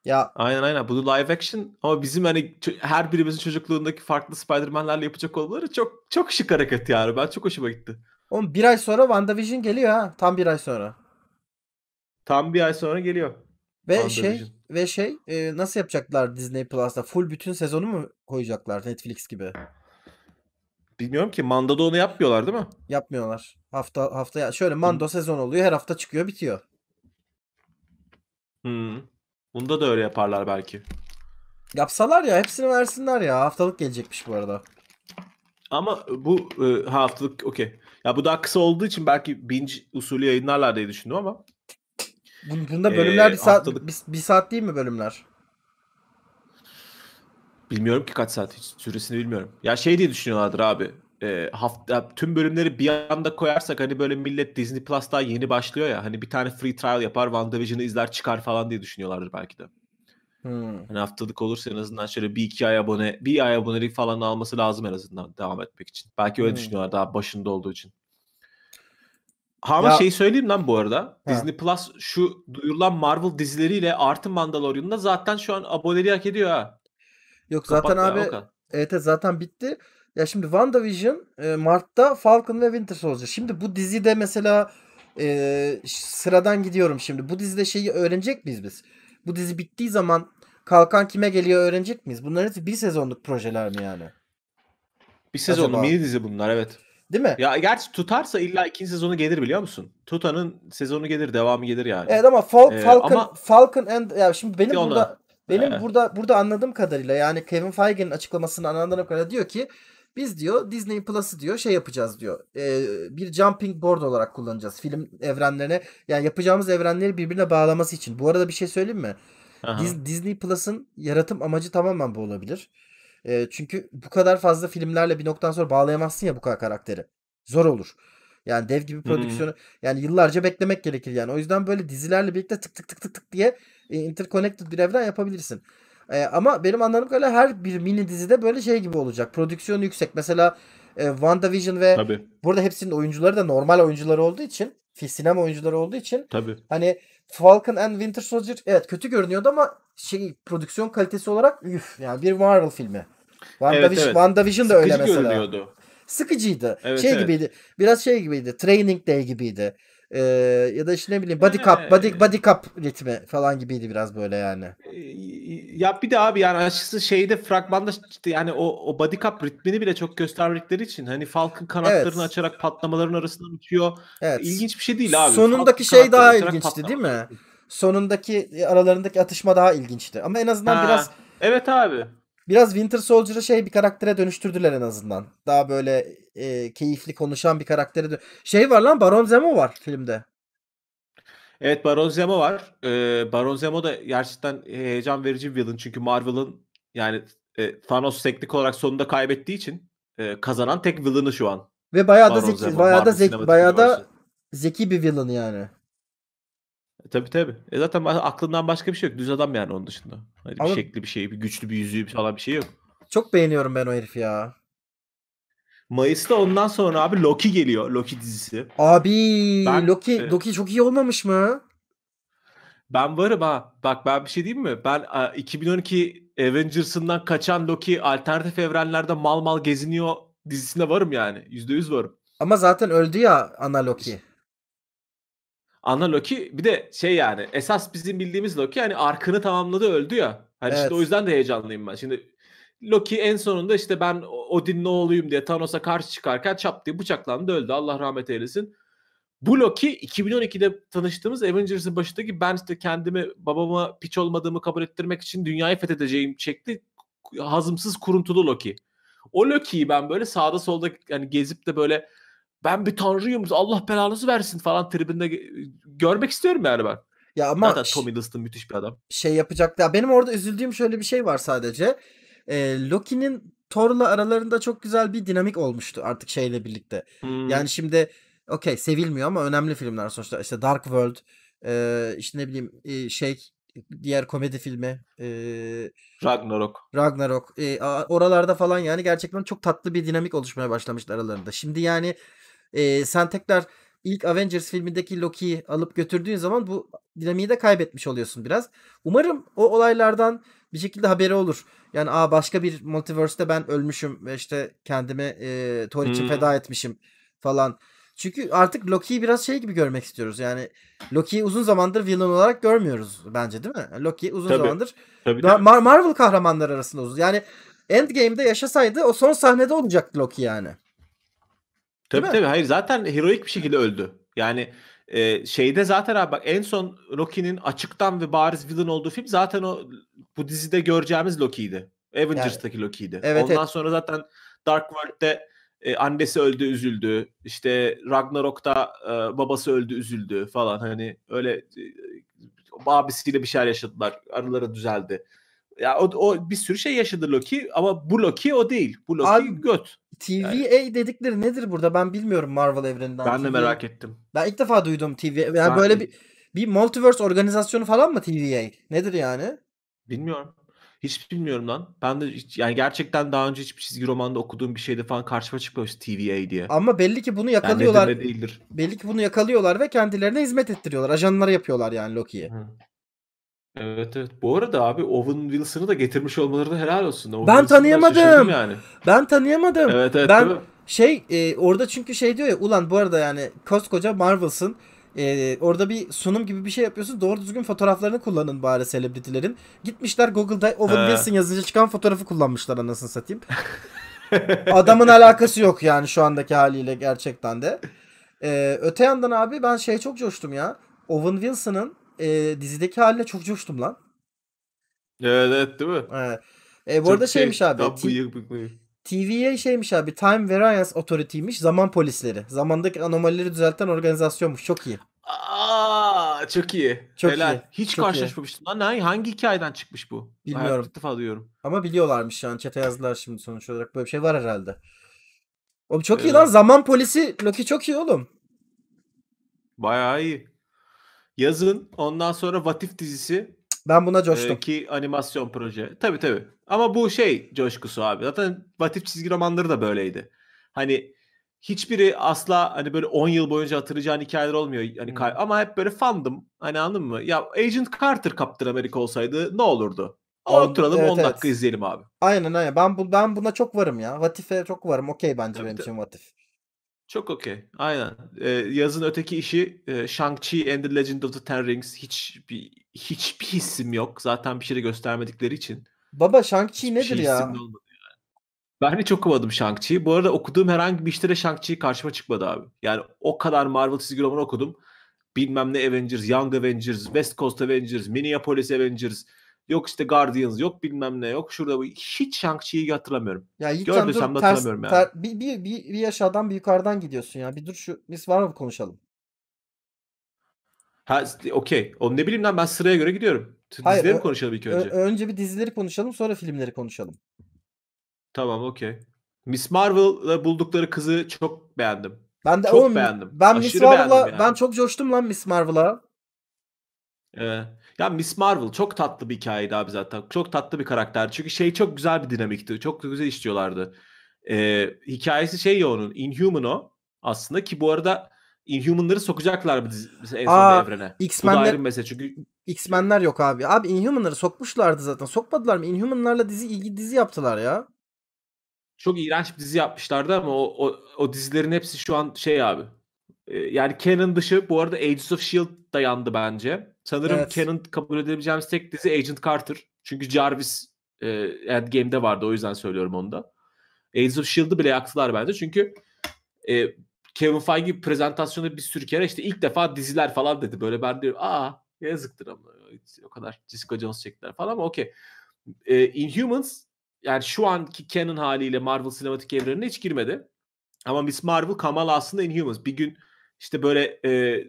Ya aynen aynen bu live action ama bizim hani her birimizin çocukluğundaki farklı Spider-Man'lerle yapacak olmaları çok çok şık hareket yani. Ben çok hoşuma gitti. Oğlum bir ay sonra WandaVision geliyor ha. Tam bir ay sonra. Tam bir ay sonra geliyor. Ve şey ve şey e, nasıl yapacaklar Disney Plus'ta? Full bütün sezonu mu koyacaklar Netflix gibi? Bilmiyorum ki Manda'da onu yapmıyorlar değil mi? Yapmıyorlar. Hafta hafta şöyle Mando Hı. sezon oluyor her hafta çıkıyor bitiyor. Hmm. Bunda da öyle yaparlar belki. Yapsalar ya hepsini versinler ya. Haftalık gelecekmiş bu arada. Ama bu e, haftalık okey. Ya bu daha kısa olduğu için belki binge usulü yayınlarlar diye düşündüm ama. Bunda e, bölümler ee, bir saat haftalık... bir, bir saat değil mi bölümler? Bilmiyorum ki kaç saat süresini bilmiyorum. Ya şey diye düşünüyorlardır abi. E, hafta tüm bölümleri bir anda koyarsak hani böyle millet Disney Plus'ta yeni başlıyor ya hani bir tane free trial yapar WandaVision'ı izler çıkar falan diye düşünüyorlardır belki de. Hmm. Hani haftalık olursa en azından şöyle bir iki ay abone, bir ay abonelik falan alması lazım en azından devam etmek için. Belki öyle hmm. düşünüyorlar daha başında olduğu için. Ama ya... şey söyleyeyim lan bu arada. Ha. Disney Plus şu duyurulan Marvel dizileriyle artı Mandalorian'da zaten şu an aboneliği hak ediyor ha. Yok Kapat zaten abi evet zaten bitti. Ya şimdi WandaVision e, Mart'ta Falcon ve Winter Soldier. Şimdi bu dizide mesela e, sıradan gidiyorum şimdi. Bu dizide şeyi öğrenecek miyiz biz? Bu dizi bittiği zaman kalkan kime geliyor öğrenecek miyiz? Bunlar hepsi bir sezonluk projeler mi yani? Bir sezonlu mini dizi bunlar evet. Değil mi? Ya gerçi tutarsa illa ikinci sezonu gelir biliyor musun? Tutanın sezonu gelir, devamı gelir yani. Evet ama Fal- ee, Falcon ama... Falcon and ya şimdi benim burada ona. Benim burada burada anladığım kadarıyla yani Kevin Feige'nin açıklamasını anladığım kadarıyla diyor ki biz diyor Disney Plus'ı diyor şey yapacağız diyor. E, bir jumping board olarak kullanacağız film evrenlerine. Yani yapacağımız evrenleri birbirine bağlaması için. Bu arada bir şey söyleyeyim mi? Aha. Disney Plus'ın yaratım amacı tamamen bu olabilir. E, çünkü bu kadar fazla filmlerle bir noktadan sonra bağlayamazsın ya bu kadar karakteri. Zor olur. Yani dev gibi prodüksiyonu hmm. yani yıllarca beklemek gerekir yani. O yüzden böyle dizilerle birlikte tık tık tık tık tık diye e, interconnected bir evren yapabilirsin. E, ama benim anladığım kadarıyla her bir mini dizide böyle şey gibi olacak. Prodüksiyon yüksek. Mesela e, WandaVision ve Tabii. burada hepsinin oyuncuları da normal oyuncular olduğu için sinema oyuncuları olduğu için Tabii. hani Falcon and Winter Soldier evet kötü görünüyordu ama şey prodüksiyon kalitesi olarak üf yani bir Marvel filmi. WandaVision, evet, evet. WandaVision da Sıkıcı öyle mesela. Görünüyordu. Sıkıcıydı. Evet, şey evet. gibiydi. Biraz şey gibiydi. Training Day gibiydi. Ee, ya da işte ne bileyim body cup, body, body cup ritmi falan gibiydi biraz böyle yani. Ya bir de abi yani açıkçası şeyde fragmanda yani o, o body cup ritmini bile çok gösterdikleri için hani Falcon kanatlarını evet. açarak patlamaların arasından uçuyor. Evet. İlginç bir şey değil abi. Sonundaki Falcon şey daha ilginçti patlamalar. değil mi? Sonundaki e, aralarındaki atışma daha ilginçti. Ama en azından ha. biraz Evet abi. Biraz Winter Soldier'ı şey bir karaktere dönüştürdüler en azından. Daha böyle e, keyifli konuşan bir karaktere dön- Şey var lan Baron Zemo var filmde. Evet Baron Zemo var. Ee, Baron Zemo da gerçekten heyecan verici bir villain. Çünkü Marvel'ın yani e, Thanos teknik olarak sonunda kaybettiği için e, kazanan tek villain'ı şu an. Ve bayağı da Baron zeki, Zemo, bayağı da zeki, bayağı da zeki bir villain yani. E, tabii tabii. E zaten aklından başka bir şey yok. Düz adam yani onun dışında. Hani bir şekli bir şey, bir güçlü bir yüzüğü bir falan bir şey yok. Çok beğeniyorum ben o herifi ya. Mayıs'ta ondan sonra abi Loki geliyor. Loki dizisi. Abi Ben- Loki e- Loki çok iyi olmamış mı? Ben varım ha. Bak ben bir şey diyeyim mi? Ben a, 2012 Avengers'ından kaçan Loki alternatif evrenlerde mal mal geziniyor dizisine varım yani. %100 varım. Ama zaten öldü ya ana Loki. Ana Loki bir de şey yani esas bizim bildiğimiz Loki yani arkını tamamladı öldü ya. Hani evet. işte o yüzden de heyecanlıyım ben. Şimdi Loki en sonunda işte ben Odin'in oğluyum diye Thanos'a karşı çıkarken çap diye bıçaklandı öldü. Allah rahmet eylesin. Bu Loki 2012'de tanıştığımız Avengers'ın başındaki ben işte kendimi babama piç olmadığımı kabul ettirmek için dünyayı fethedeceğim çekti. hazımsız kuruntulu Loki. O Loki'yi ben böyle sağda solda yani gezip de böyle ben bir tanrıyım Allah belanızı versin falan tribinde görmek istiyorum yani ben. Ya ama Zaten Tommy Liston müthiş bir adam. Şey yapacak Ya benim orada üzüldüğüm şöyle bir şey var sadece. Ee, Loki'nin Thor'la aralarında çok güzel bir dinamik olmuştu artık şeyle birlikte. Hmm. Yani şimdi okey sevilmiyor ama önemli filmler sonuçta. İşte Dark World, e, işte ne bileyim e, şey diğer komedi filmi e, Ragnarok. Ragnarok. E, oralarda falan yani gerçekten çok tatlı bir dinamik oluşmaya başlamıştı aralarında. Şimdi yani e, sen tekrar ilk Avengers filmindeki Loki'yi alıp götürdüğün zaman bu dinamiği de kaybetmiş oluyorsun biraz. Umarım o olaylardan bir şekilde haberi olur. Yani aa başka bir multiverse'te ben ölmüşüm ve işte kendimi e, Thor için hmm. feda etmişim falan. Çünkü artık Loki'yi biraz şey gibi görmek istiyoruz. Yani Loki'yi uzun zamandır villain olarak görmüyoruz bence değil mi? Loki uzun tabii, zamandır tabii, tabii. Mar- Marvel kahramanları arasında uzun. Yani Endgame'de yaşasaydı o son sahnede olacaktı Loki yani. Tabii mi? tabii hayır zaten heroik bir şekilde öldü. Yani e, şeyde zaten abi bak en son Loki'nin açıktan ve bariz villain olduğu film zaten o bu dizide göreceğimiz Loki'ydi. Avengers'taki yani, Loki'ydi. Evet, Ondan evet. sonra zaten Dark World'de e, annesi öldü üzüldü. İşte Ragnarok'ta e, babası öldü üzüldü falan. Hani öyle e, abisiyle bir şeyler yaşadılar. Araları düzeldi. Ya o, o bir sürü şey yaşadı Loki ama bu Loki o değil. Bu Loki Abi, göt. TVA yani. dedikleri nedir burada? Ben bilmiyorum Marvel evreninden. Ben de merak ettim. Ben ilk defa duydum TVA. Yani ben böyle de... bir bir multiverse organizasyonu falan mı TVA? Nedir yani? Bilmiyorum. Hiç bilmiyorum lan. Ben de hiç, yani gerçekten daha önce hiçbir çizgi romanda okuduğum bir şeyde falan karşıma çıkmamış TVA diye. Ama belli ki bunu yakalıyorlar. Yani değildir. Belli ki bunu yakalıyorlar ve kendilerine hizmet ettiriyorlar. Ajanlara yapıyorlar yani Loki'ye. Evet evet. Bu arada abi Owen Wilson'ı da getirmiş olmaları da helal olsun. Owen ben tanıyamadım. Yani. Ben tanıyamadım. Evet evet. Ben şey e, orada çünkü şey diyor ya ulan bu arada yani koskoca Marvel'sın. E, orada bir sunum gibi bir şey yapıyorsun. Doğru düzgün fotoğraflarını kullanın bari selebritilerin. Gitmişler Google'da Owen Wilson yazınca çıkan fotoğrafı kullanmışlar anasını satayım. Adamın alakası yok yani şu andaki haliyle gerçekten de. Ee, öte yandan abi ben şey çok coştum ya. Owen Wilson'ın e, dizideki haline çok coştum lan. Evet, evet değil mi? Evet. E, bu çok arada şey, şeymiş abi. Bıyık, bıyık, bıyık. TVA şeymiş abi. Time Variance Authority'miş. Zaman polisleri. Zamandaki anomalileri düzelten organizasyonmuş. Çok iyi. Aa, çok iyi. Çok Helal. iyi. Hiç çok karşılaşmamıştım. Lan hangi, hangi hikayeden çıkmış bu? Bilmiyorum. İlk alıyorum. Ama biliyorlarmış yani. Çete yazdılar şimdi sonuç olarak. Böyle bir şey var herhalde. Oğlum çok evet. iyi lan. Zaman polisi Loki çok iyi oğlum. Bayağı iyi. Yazın ondan sonra Vatif dizisi. Ben buna coştum. E, ki animasyon proje. Tabi tabi. Ama bu şey coşkusu abi. Zaten Vatif çizgi romanları da böyleydi. Hani hiçbiri asla hani böyle 10 yıl boyunca hatırlayacağın hikayeler olmuyor. Hani hmm. ama hep böyle fandım. Hani anladın mı? Ya Agent Carter Captain America olsaydı ne olurdu? Ama On, oturalım evet, 10 dakika evet. izleyelim abi. Aynen aynen. Ben bu ben buna çok varım ya. Vatife çok varım. Okey bence tabii, benim tabii. için Vatif. Çok okey. Aynen. Ee, yazın öteki işi e, Shang-Chi and the Legend of the Ten Rings hiç hiçbir hiçbir hissim yok. Zaten bir şey de göstermedikleri için. Baba Shang-Chi nedir şey ya? Yani. Ben hiç okumadım shang chi Bu arada okuduğum herhangi bir işte de Shang-Chi karşıma çıkmadı abi. Yani o kadar Marvel çizgi romanı okudum. Bilmem ne Avengers, Young Avengers, West Coast Avengers, Minneapolis Avengers, Yok işte Guardians yok bilmem ne yok. Şurada bu hiç Shang-Chi'yi hatırlamıyorum. Ya ilk dur, de hatırlamıyorum ters, yani. Ter, bir, bir, bir, bir aşağıdan bir yukarıdan gidiyorsun ya. Bir dur şu biz var mı konuşalım. Ha okey. O ne bileyim lan ben sıraya göre gidiyorum. Hayır, dizileri mi konuşalım ilk önce? Önce bir dizileri konuşalım sonra filmleri konuşalım. Tamam okey. Miss Marvel'la buldukları kızı çok beğendim. Ben de çok oğlum, beğendim. Ben Aşırı Miss Marvel'a yani. ben çok coştum lan Miss Marvel'a. Evet. Ya Miss Marvel çok tatlı bir hikayeydi abi zaten. Çok tatlı bir karakter. Çünkü şey çok güzel bir dinamikti. Çok güzel işliyorlardı. Ee, hikayesi şey ya onun. Inhuman o aslında ki bu arada Inhuman'ları sokacaklar mı en son Aa, evrene? X-Men'ler, bu çünkü. X-Men'ler yok abi. Abi Inhuman'ları sokmuşlardı zaten. Sokmadılar mı? Inhuman'larla dizi ilgi dizi yaptılar ya. Çok iğrenç bir dizi yapmışlardı ama o, o, o dizilerin hepsi şu an şey abi. Yani Canon dışı bu arada Agents of S.H.I.E.L.D. dayandı bence. Sanırım evet. Canon kabul edebileceğimiz tek dizi Agent Carter. Çünkü Jarvis e, Endgame'de vardı o yüzden söylüyorum onu da. Agents of S.H.I.E.L.D.'ı bile yaktılar bence. Çünkü e, Kevin Feige prezentasyonu bir sürü kere işte ilk defa diziler falan dedi. Böyle ben diyorum aa yazıktır ama o kadar Jessica Jones çektiler falan ama okey. E, Inhumans yani şu anki canon haliyle Marvel sinematik evrenine hiç girmedi. Ama Miss Marvel Kamala aslında Inhumans. Bir gün işte böyle e,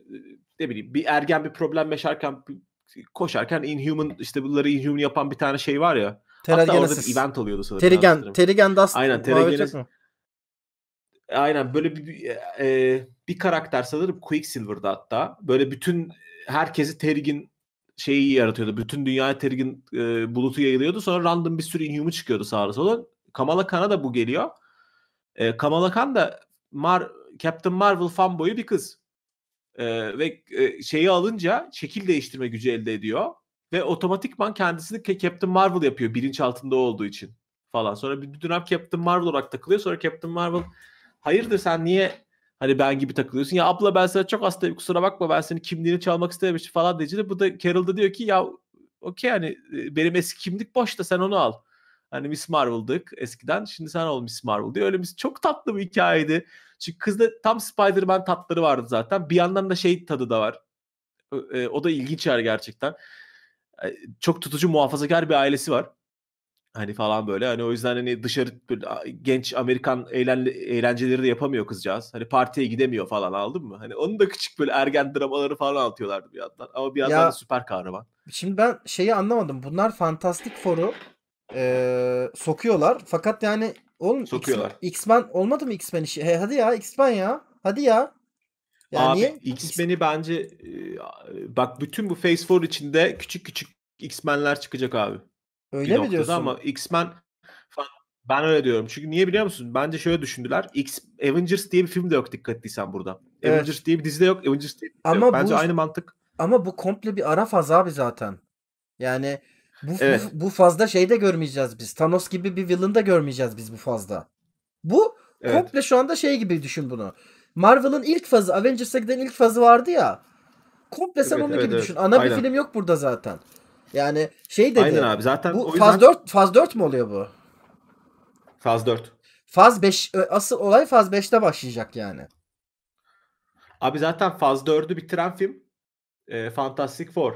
ne bileyim bir ergen bir problem yaşarken koşarken Inhuman işte bunları Inhuman yapan bir tane şey var ya. Hatta orada bir event oluyordu sanırım. Terigen, Terigen Dust. Aynen terigen Aynen böyle bir e, e, bir karakter sanırım Quicksilver'da hatta. Böyle bütün herkesi terigen şeyi yaratıyordu. Bütün dünyaya terigen e, bulutu yayılıyordu. Sonra random bir sürü Inhuman çıkıyordu sağa sola. Kamala Khan'a da bu geliyor. E, Kamala Khan da Mar Captain Marvel fanboyu bir kız. E, ve e, şeyi alınca şekil değiştirme gücü elde ediyor. Ve otomatikman kendisini Captain Marvel yapıyor bilinç altında olduğu için falan. Sonra bir dönem Captain Marvel olarak takılıyor. Sonra Captain Marvel hayırdır sen niye hani ben gibi takılıyorsun. Ya abla ben sana çok hastayım kusura bakma ben senin kimliğini çalmak istememiştim falan diyeceğim. Bu da Carol da diyor ki ya okey yani benim eski kimlik boş da sen onu al. Hani Miss Marvel'dık eskiden. Şimdi sen ol Miss Marvel diyor. Öyle bir çok tatlı bir hikayeydi. Çünkü kızda tam Spider-Man tatları vardı zaten. Bir yandan da şey tadı da var. E, o da ilginç yer gerçekten. E, çok tutucu muhafazakar bir ailesi var. Hani falan böyle. Hani o yüzden hani dışarı genç Amerikan eğlen, eğlenceleri de yapamıyor kızcağız. Hani partiye gidemiyor falan aldın mı? Hani onun da küçük böyle ergen dramaları falan anlatıyorlardı bir yandan. Ama bir yandan ya, süper kahraman. Şimdi ben şeyi anlamadım. Bunlar Fantastic Four'u e, sokuyorlar. Fakat yani oğlum sokuyorlar. X-Men olmadı mı X-Men işi? He, hadi ya X-Men ya. Hadi ya. Yani Abi X-Men'i bence bak bütün bu Phase 4 içinde küçük küçük X-Men'ler çıkacak abi. Öyle mi diyorsun? Ama X-Men ben öyle diyorum. Çünkü niye biliyor musun? Bence şöyle düşündüler. X Avengers diye bir film de yok dikkat ettiysen burada. Evet. Avengers diye bir dizi de yok. Avengers diye bir ama yok. Bence bu, aynı mantık. Ama bu komple bir ara faz abi zaten. Yani bu, evet. bu, fazla şey de görmeyeceğiz biz. Thanos gibi bir villain da görmeyeceğiz biz bu fazla. Bu evet. komple şu anda şey gibi düşün bunu. Marvel'ın ilk fazı Avengers'a giden ilk fazı vardı ya. Komple sen evet, onu evet, gibi evet. düşün. Ana Aynen. bir film yok burada zaten. Yani şey dedi. Aynen abi zaten bu o yüzden... faz 4 faz 4 mü oluyor bu? Faz 4. Faz 5 asıl olay faz 5'te başlayacak yani. Abi zaten faz 4'ü bitiren film e, Fantastic Four.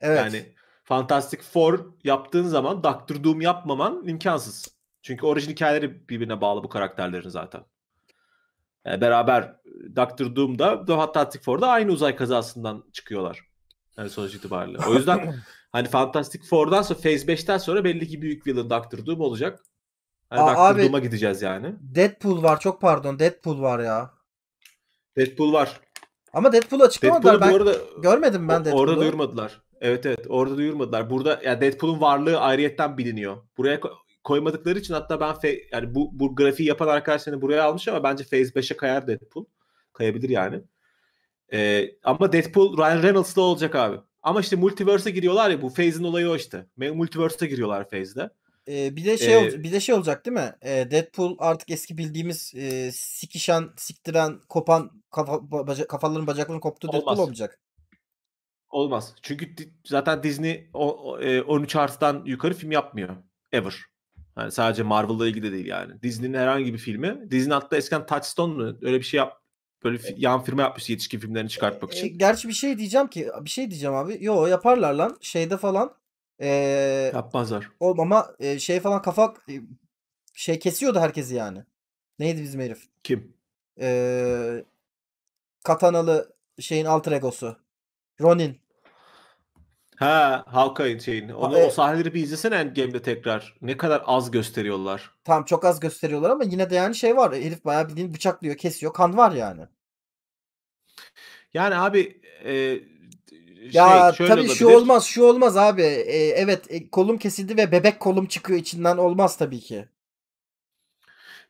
Evet. Yani Fantastic Four yaptığın zaman Doctor Doom yapmaman imkansız. Çünkü orijin hikayeleri birbirine bağlı bu karakterlerin zaten. Yani beraber e, Doctor Doom'da Fantastic Four'da aynı uzay kazasından çıkıyorlar. Yani sonuç itibariyle. O yüzden hani Fantastic Four'dan sonra Phase 5'ten sonra belli ki büyük villain Doctor Doom olacak. Hani Aa, Doctor Doom'a gideceğiz yani. Deadpool var çok pardon Deadpool var ya. Deadpool var. Ama Deadpool açıklamadılar. Ben arada, görmedim ben Deadpool'u. Orada duyurmadılar. Evet evet orada duyurmadılar. Burada yani Deadpool'un varlığı ayrıyetten biliniyor. Buraya koymadıkları için hatta ben fe- yani bu, bu grafiği yapan arkadaşlarını buraya almış ama bence Phase 5'e kayar Deadpool. Kayabilir yani. Ee, ama Deadpool Ryan Reynolds'la olacak abi. Ama işte Multiverse'e giriyorlar ya bu Phase'in olayı o işte. Multiverse'e giriyorlar Phase'de. Ee, bir de şey ee, bir de şey olacak değil mi? Ee, Deadpool artık eski bildiğimiz e, sikişen, siktiren, kopan kafa, baca, kafaların bacaklarının koptuğu olmaz. Deadpool olmayacak. Olmaz. Çünkü zaten Disney o, e, 13 artıdan yukarı film yapmıyor. Ever. Yani sadece Marvel'la ilgili de değil yani. Disney'nin herhangi bir filmi. Disney hatta eskiden Touchstone mu? Öyle bir şey yap. Böyle fi- e, yan firma yapmış yetişkin filmlerini e, çıkartmak e, için. E, gerçi bir şey diyeceğim ki. Bir şey diyeceğim abi. Yo yaparlar lan. Şeyde falan. Ee, Yapmazlar. Oğlum ama e, şey falan kafa e, şey kesiyordu herkesi yani. Neydi bizim herif? Kim? Ee, katanalı şeyin alter egosu. Ronin. Ha Hawkeye şeyini. Onu, ha, O e- sahneleri bir izlesene Endgame'de tekrar. Ne kadar az gösteriyorlar. Tamam çok az gösteriyorlar ama yine de yani şey var. Herif bayağı bildiğin bıçaklıyor, kesiyor. Kan var yani. Yani abi e, şey, ya şöyle tabii olabilir. şu olmaz şu olmaz abi. E, evet e, kolum kesildi ve bebek kolum çıkıyor içinden olmaz tabii ki.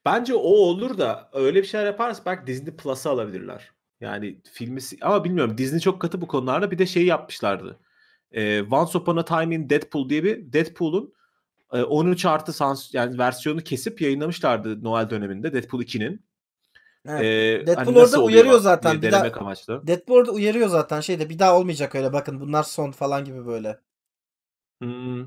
Bence o olur da öyle bir şeyler yaparsa belki Disney Plus'a alabilirler. Yani filmi ama bilmiyorum Disney çok katı bu konularda bir de şey yapmışlardı e, Once Upon a Time in Deadpool diye bir Deadpool'un e, 13 artı sans yani versiyonu kesip yayınlamışlardı Noel döneminde Deadpool 2'nin. Evet. Ee, Deadpool hani orada uyarıyor zaten. Bir daha, amaçlı. Deadpool orada uyarıyor zaten şeyde bir daha olmayacak öyle bakın bunlar son falan gibi böyle. Hmm.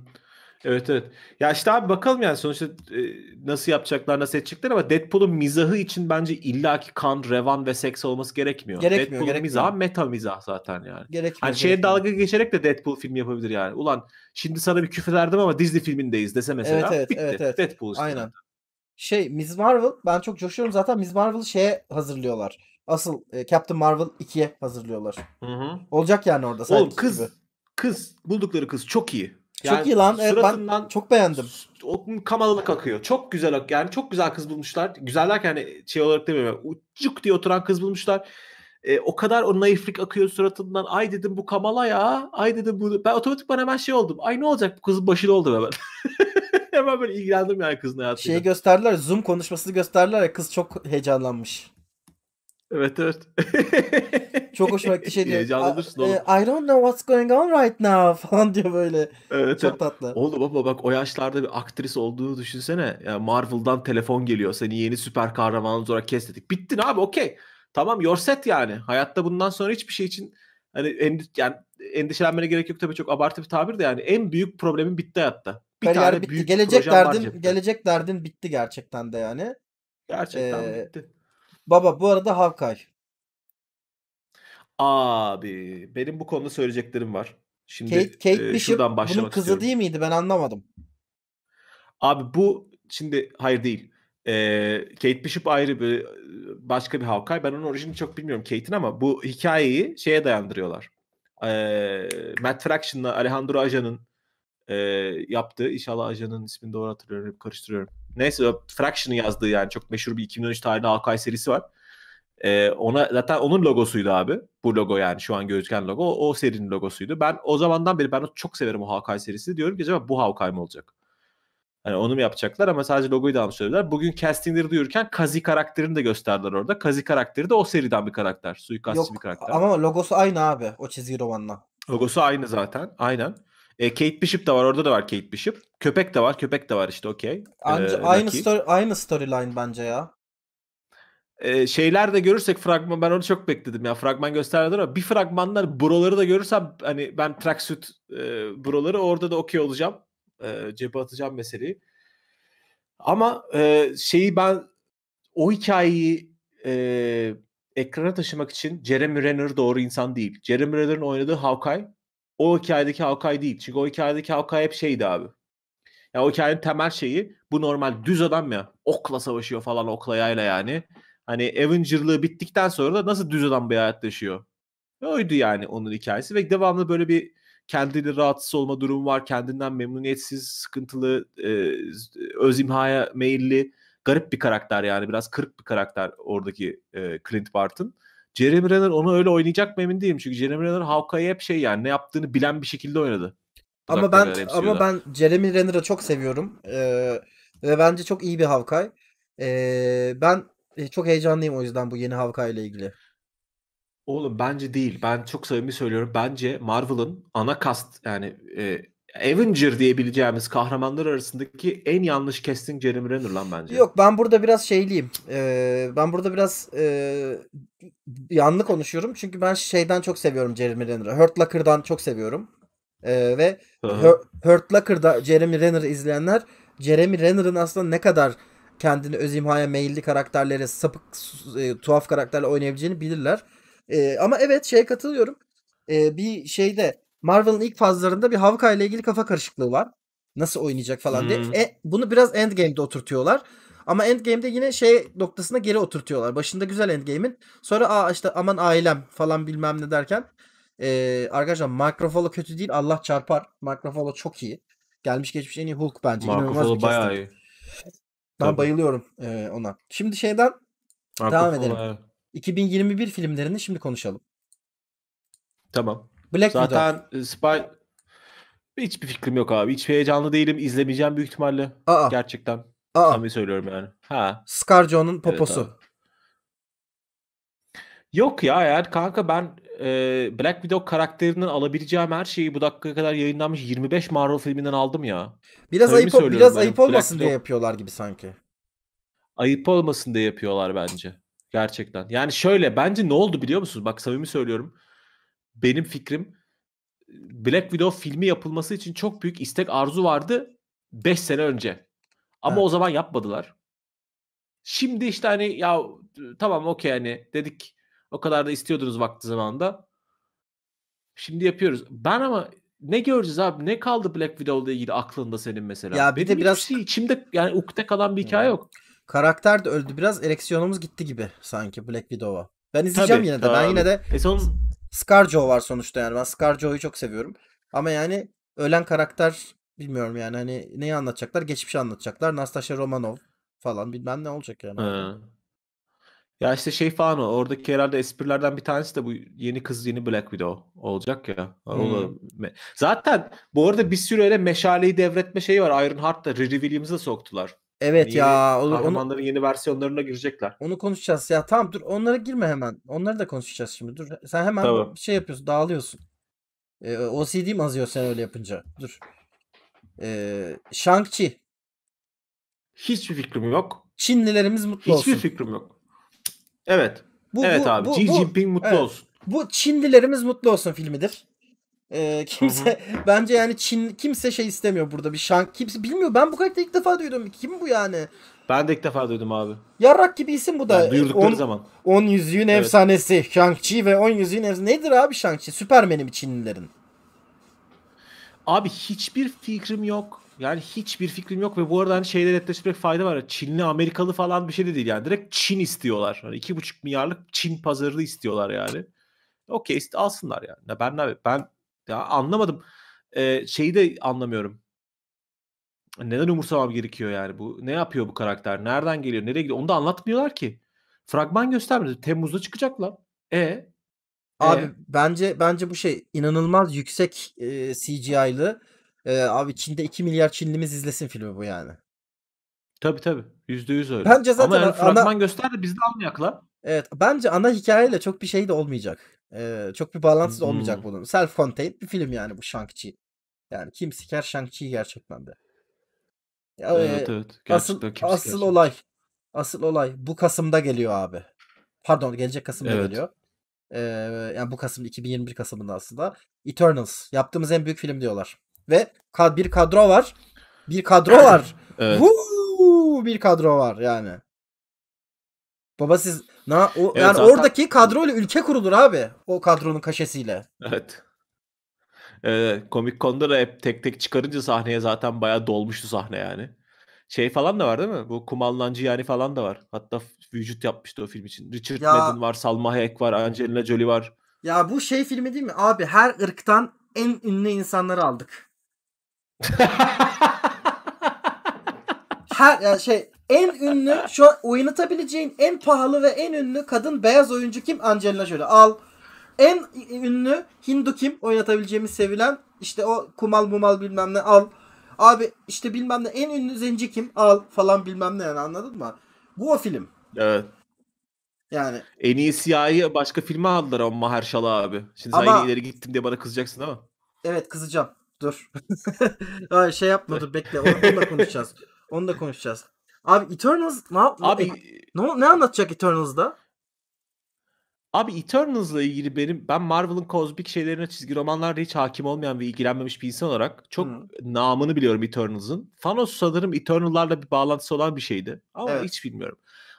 Evet evet. Ya işte abi bakalım yani sonuçta e, nasıl yapacaklar, nasıl edecekler ama Deadpool'un mizahı için bence illaki kan, revan ve seks olması gerekmiyor. Gerekmiyor. Deadpool'un gerekmiyor. mizahı meta mizah zaten yani. Gerekmiyor. Hani şeye gerekmiyor. dalga geçerek de Deadpool filmi yapabilir yani. Ulan şimdi sana bir küfürlerdim ama Disney filmindeyiz dese mesela. Evet evet bitti. evet. evet. Deadpool işte. Aynen. Şey Miss Marvel ben çok coşuyorum zaten Miss Marvel'ı şeye hazırlıyorlar. Asıl e, Captain Marvel 2'ye hazırlıyorlar. Hı hı. Olacak yani orada. Oğlum kız gibi. kız buldukları kız çok iyi. Yani çok iyi lan. Evet, ben çok beğendim. O kamalılık akıyor. Çok güzel yani çok güzel kız bulmuşlar. Güzel derken hani şey olarak demiyorum. Uçuk diye oturan kız bulmuşlar. E, o kadar o naiflik akıyor suratından. Ay dedim bu Kamala ya. Ay dedim bu. Ben otomatik bana hemen şey oldum. Ay ne olacak bu kızın başını oldu hemen. hemen böyle ilgilendim yani kızın hayatıyla. Şeyi gösterdiler. Zoom konuşmasını gösterdiler ya. Kız çok heyecanlanmış. Evet evet. Çok hoşuma gitti şey diyor. Heyecanlanırsın e, I don't know what's going on right now falan diyor böyle. Evet, Çok evet. tatlı. Oğlum baba bak o yaşlarda bir aktris olduğu düşünsene. Yani Marvel'dan telefon geliyor. Seni yeni süper kahramanımız olarak kes dedik. Bittin abi okey. Tamam your set yani. Hayatta bundan sonra hiçbir şey için hani en, yani endişelenmene gerek yok tabii çok abartı bir tabir de yani en büyük problemin bitti hayatta. Bir Kariyer tane bitti. büyük gelecek derdin gelecek derdin bitti gerçekten de yani. Gerçekten ee, bitti. Baba bu arada Hawkeye. Abi benim bu konuda söyleyeceklerim var. Şimdi Kate, Kate e, Bishop bunun kızı istiyorum. değil miydi? Ben anlamadım. Abi bu şimdi hayır değil. Ee, Kate Bishop ayrı bir başka bir Hawkeye. Ben onun orijini çok bilmiyorum Kate'in ama bu hikayeyi şeye dayandırıyorlar. Ee, Matt Fraction'la Alejandro Aja'nın e, yaptığı inşallah Aja'nın ismini doğru hatırlıyorum. Hep karıştırıyorum neyse Fraction'ın yazdığı yani çok meşhur bir 2013 tarihli Hawkeye serisi var. Ee, ona zaten onun logosuydu abi. Bu logo yani şu an gözüken logo o, o serinin logosuydu. Ben o zamandan beri ben çok severim o Hawkeye serisi. Diyorum ki acaba bu Hawkeye mi olacak? Hani onu mu yapacaklar ama sadece logoyu da almış olabilirler. Bugün castingleri duyururken Kazi karakterini de gösterdiler orada. Kazi karakteri de o seriden bir karakter. Suikastçı Yok, bir karakter. Ama logosu aynı abi o çizgi romanla. Logosu aynı zaten. Aynen. E, Kate Bishop da var orada da var Kate Bishop. Köpek de var köpek de var işte okey. Ee, aynı story, aynı storyline bence ya. Ee, şeyler de görürsek fragman ben onu çok bekledim ya fragman gösterdiler ama bir fragmanlar buraları da görürsem hani ben tracksuit e, buraları orada da okey olacağım. E, cebe atacağım meseleyi. Ama e, şeyi ben o hikayeyi e, ekrana taşımak için Jeremy Renner doğru insan değil. Jeremy Renner'ın oynadığı Hawkeye o hikayedeki Hawkeye değil. Çünkü o hikayedeki Hawkeye hep şeydi abi. Ya o hikayenin temel şeyi bu normal düz adam ya. Okla savaşıyor falan okla yayla yani. Hani Avenger'lığı bittikten sonra da nasıl düz adam bir hayat yaşıyor. Oydu yani onun hikayesi ve devamlı böyle bir kendini rahatsız olma durumu var. Kendinden memnuniyetsiz, sıkıntılı, e, öz imhaya meyilli garip bir karakter yani. Biraz kırık bir karakter oradaki e, Clint Barton. Jeremy Renner onu öyle oynayacak mı emin değilim. Çünkü Jeremy Renner Hawkeye'yi hep şey yani ne yaptığını bilen bir şekilde oynadı. Ama ben ama ben Jeremy Renner'ı çok seviyorum. Ee, ve bence çok iyi bir Hawkeye. Ee, ben e, çok heyecanlıyım o yüzden bu yeni Hawkeye ile ilgili. Oğlum bence değil. Ben çok samimi söylüyorum. Bence Marvel'ın ana kast yani e, Avenger diyebileceğimiz kahramanlar arasındaki en yanlış casting Jeremy Renner lan bence. Yok ben burada biraz şeyliyim. Ee, ben burada biraz e, yanlı konuşuyorum. Çünkü ben şeyden çok seviyorum Jeremy Renner'ı. Hurt Locker'dan çok seviyorum. Ee, ve Hurt Locker'da Jeremy Renner'ı izleyenler Jeremy Renner'ın aslında ne kadar kendini öz imhaya meyilli karakterlere sapık e, tuhaf karakterle oynayabileceğini bilirler. E, ama evet şeye katılıyorum. E, bir şeyde Marvel'ın ilk fazlarında bir Hawkeye ile ilgili kafa karışıklığı var. Nasıl oynayacak falan hmm. diye. E, bunu biraz Endgame'de oturtuyorlar. Ama Endgame'de yine şey noktasına geri oturtuyorlar. Başında güzel Endgame'in. Sonra Aa, işte aman ailem falan bilmem ne derken. E, arkadaşlar Mark Ruffalo kötü değil Allah çarpar. Mark Ruffalo çok iyi. Gelmiş geçmiş en iyi Hulk bence. Mark Ruffalo bayağı iyi. Ben Tabii. bayılıyorum e, ona. Şimdi şeyden Mark devam edelim. 2021 filmlerini şimdi konuşalım. Tamam. Black Zaten Widow. E, Spy... Hiçbir fikrim yok abi. Hiç heyecanlı değilim. İzlemeyeceğim büyük ihtimalle. Aa. Gerçekten. Aa. Samimi söylüyorum yani. Ha. Scarjo'nun poposu. Evet, Yok ya eğer kanka ben e, Black Widow karakterinden alabileceğim her şeyi bu dakikaya kadar yayınlanmış 25 Marvel filminden aldım ya. Biraz Samimi ayıp biraz ayıp olmasın Black diye Widow... yapıyorlar gibi sanki. Ayıp olmasın diye yapıyorlar bence. Gerçekten. Yani şöyle bence ne oldu biliyor musunuz? Bak samimi söylüyorum benim fikrim Black Widow filmi yapılması için çok büyük istek arzu vardı 5 sene önce. Ama evet. o zaman yapmadılar. Şimdi işte hani ya tamam okey hani dedik o kadar da istiyordunuz vakti zamanında. Şimdi yapıyoruz. Ben ama ne göreceğiz abi? Ne kaldı Black Widow ile ilgili aklında senin mesela? Ya bir Benim de biraz şey içimde yani ukde kalan bir hikaye hmm. yok. Karakter de öldü. Biraz ereksiyonumuz gitti gibi sanki Black Widow'a. Ben izleyeceğim tabii, yine de. Tabii. Ben yine de e son... Scarjo var sonuçta yani. Ben Scarjo'yu çok seviyorum. Ama yani ölen karakter bilmiyorum yani hani neyi anlatacaklar? Geçmişi anlatacaklar. Nastasha Romanov falan bilmem ne olacak yani. Hı. Ya işte şey falan o. Oradaki herhalde esprilerden bir tanesi de bu yeni kız yeni Black Widow olacak ya. Hmm. Zaten bu arada bir öyle meşaleyi devretme şeyi var. Iron Heart'ta Riri Williams'a soktular. Evet Yeni ya olur kahramanların onu, yeni versiyonlarına girecekler. Onu konuşacağız ya. Tamam dur onlara girme hemen. Onları da konuşacağız şimdi. Dur sen hemen tamam. şey yapıyorsun dağılıyorsun. Ee, OCD mi azıyor sen öyle yapınca? Dur. Ee, Shang-Chi. Hiçbir fikrim yok. Çinlilerimiz mutlu Hiçbir olsun. Hiçbir fikrim yok. Evet. Bu, evet bu, abi. Bu, Xi Jinping bu, mutlu evet. olsun. Bu Çinlilerimiz mutlu olsun filmidir. E, kimse bence yani Çin kimse şey istemiyor burada bir şan kimse bilmiyor. Ben bu karakteri ilk defa duydum. Kim bu yani? Ben de ilk defa duydum abi. Yarrak gibi isim bu da. Yani duyurdukları on, zaman. 10 yüzüğün evet. efsanesi Shang-Chi ve 10 yüzüğün efsanesi. Nedir abi Shang-Chi? Süpermen'i Çinlilerin? Abi hiçbir fikrim yok. Yani hiçbir fikrim yok ve bu arada hani şeyleri netleştirmek fayda var. Çinli, Amerikalı falan bir şey de değil yani. Direkt Çin istiyorlar. Hani iki buçuk milyarlık Çin pazarını istiyorlar yani. Okey alsınlar yani. Ben, ne ben ya anlamadım. Ee, şeyi de anlamıyorum. Neden umursamam gerekiyor yani bu? Ne yapıyor bu karakter? Nereden geliyor? Nereye gidiyor? Onu da anlatmıyorlar ki. Fragman göstermedi. Temmuz'da çıkacak lan. E Abi e? bence bence bu şey inanılmaz yüksek e, CGI'lı. E, abi Çin'de 2 milyar Çinlimiz izlesin filmi bu yani. Tabi tabi yüzde yüz öyle. Bence zaten Ama yani fragman ana... göster biz de anlayak lan. Evet bence ana hikayeyle çok bir şey de olmayacak. Ee, çok bir bağlantısı hmm. olmayacak bunun. Self-contained bir film yani bu Shang-Chi. Yani kim siker Shang-Chi gerçekten de. Ya, evet e, evet. Gerçekten asıl, gerçekten. asıl olay. Asıl olay bu Kasım'da geliyor abi. Pardon gelecek Kasım'da evet. geliyor. Ee, yani bu Kasım 2021 Kasım'ında aslında. Eternals. Yaptığımız en büyük film diyorlar. Ve ka- bir kadro var. Bir kadro var. evet. Woo! bir kadro var yani. Baba siz Na, o, evet, yani zaten... oradaki kadroyla ülke kurulur abi. O kadronun kaşesiyle. Evet. Ee, Comic Con'da da hep tek tek çıkarınca sahneye zaten bayağı dolmuştu sahne yani. Şey falan da var değil mi? Bu kumallancı yani falan da var. Hatta vücut yapmıştı o film için. Richard ya... Madden var, Salma Hayek var, Angelina Jolie var. Ya bu şey filmi değil mi? Abi her ırktan en ünlü insanları aldık. her yani şey en ünlü şu an oynatabileceğin en pahalı ve en ünlü kadın beyaz oyuncu kim? Angelina Jolie. Al. En ünlü Hindu kim? Oynatabileceğimiz sevilen işte o kumal mumal bilmem ne al. Abi işte bilmem ne en ünlü zenci kim? Al falan bilmem ne yani anladın mı? Bu o film. Evet. Yani. En iyi siyahı başka filme aldılar ama Mahershala abi. Şimdi ama... sen ileri gittim diye bana kızacaksın ama. Evet kızacağım. Dur. şey yapma dur bekle. Onu, onu da konuşacağız. Onu da konuşacağız. Abi Eternals ne Abi e, ne, ne anlatacak Eternals'da? Abi Eternals'la ilgili benim ben Marvel'ın kozmik şeylerine çizgi romanlarda hiç hakim olmayan ve ilgilenmemiş bir insan olarak çok hmm. namını biliyorum Eternals'ın. Thanos sanırım Eternal'larla bir bağlantısı olan bir şeydi ama evet. hiç bilmiyorum.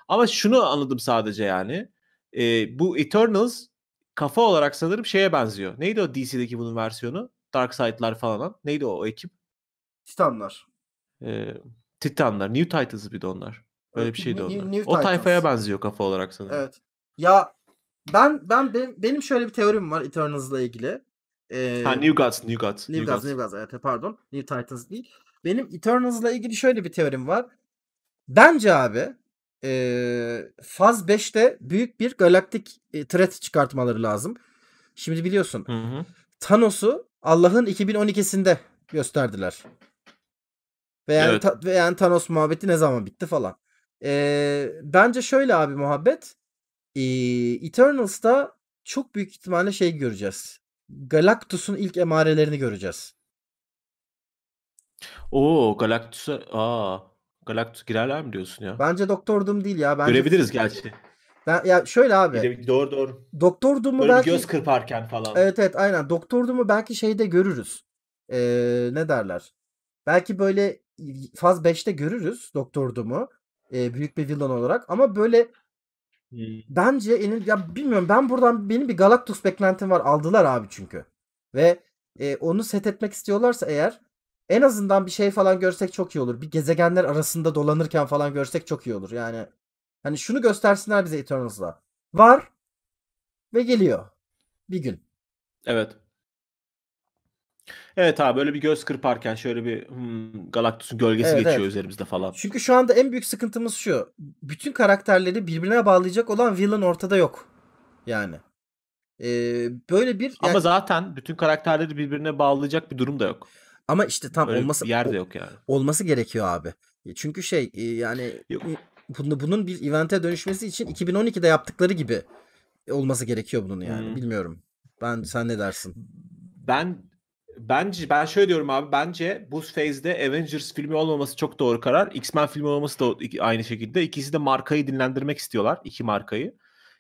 Ama şunu anladım sadece yani. E, bu Eternals kafa olarak sanırım şeye benziyor. Neydi o DC'deki bunun versiyonu? Dark Side'lar falan. Neydi o, o ekip? Titanlar. Ee, Titanlar. New Titans bir de onlar. Böyle bir şeydi onlar. New o Titans. tayfaya benziyor kafa olarak sanırım. Evet. Ya ben ben benim şöyle bir teorim var Eternals'la ilgili. Ee, ha New Gods, New Gods. New, New Gods, Gods, New Gods. Evet pardon. New Titans değil. Benim Eternals'la ilgili şöyle bir teorim var. Bence abi e, Faz 5'te büyük bir galaktik e, threat çıkartmaları lazım. Şimdi biliyorsun. Hı hı. Thanos'u Allah'ın 2012'sinde gösterdiler. Ve yani, evet. ta, ve yani Thanos muhabbeti ne zaman bitti falan. Ee, bence şöyle abi muhabbet. Ee, Eternals'ta çok büyük ihtimalle şey göreceğiz. Galactus'un ilk emarelerini göreceğiz. Oo Galactus'a aa Galactus girerler mi diyorsun ya? Bence Doktor Doom değil ya. Bence... Görebiliriz gerçi. Ben ya şöyle abi. Bir doğru doğru. Doktor Doom'u Böyle belki göz kırparken falan. Evet evet aynen. Doktor Doom'u belki şeyde görürüz. Ee, ne derler? Belki böyle faz 5'te görürüz Doktor Doom'u. E, büyük bir villain olarak ama böyle bence enil ya bilmiyorum ben buradan benim bir Galactus beklentim var. Aldılar abi çünkü. Ve e, onu set etmek istiyorlarsa eğer en azından bir şey falan görsek çok iyi olur. Bir gezegenler arasında dolanırken falan görsek çok iyi olur. Yani hani şunu göstersinler bize Eternals'la. Var ve geliyor. Bir gün. Evet. Evet abi böyle bir göz kırparken şöyle bir hmm, Galactus'un gölgesi evet, geçiyor evet. üzerimizde falan. Çünkü şu anda en büyük sıkıntımız şu. Bütün karakterleri birbirine bağlayacak olan villain ortada yok. Yani. Ee, böyle bir Ama zaten bütün karakterleri birbirine bağlayacak bir durum da yok. Ama işte tam Öyle olması yer yok yani. Olması gerekiyor abi. E, çünkü şey e, yani yok. bunun bir event'e dönüşmesi için 2012'de yaptıkları gibi olması gerekiyor bunun yani. Hmm. Bilmiyorum. Ben sen ne dersin? Ben Bence ben şöyle diyorum abi bence bu phase'de Avengers filmi olmaması çok doğru karar. X-Men filmi olmaması da aynı şekilde. İkisi de markayı dinlendirmek istiyorlar. iki markayı.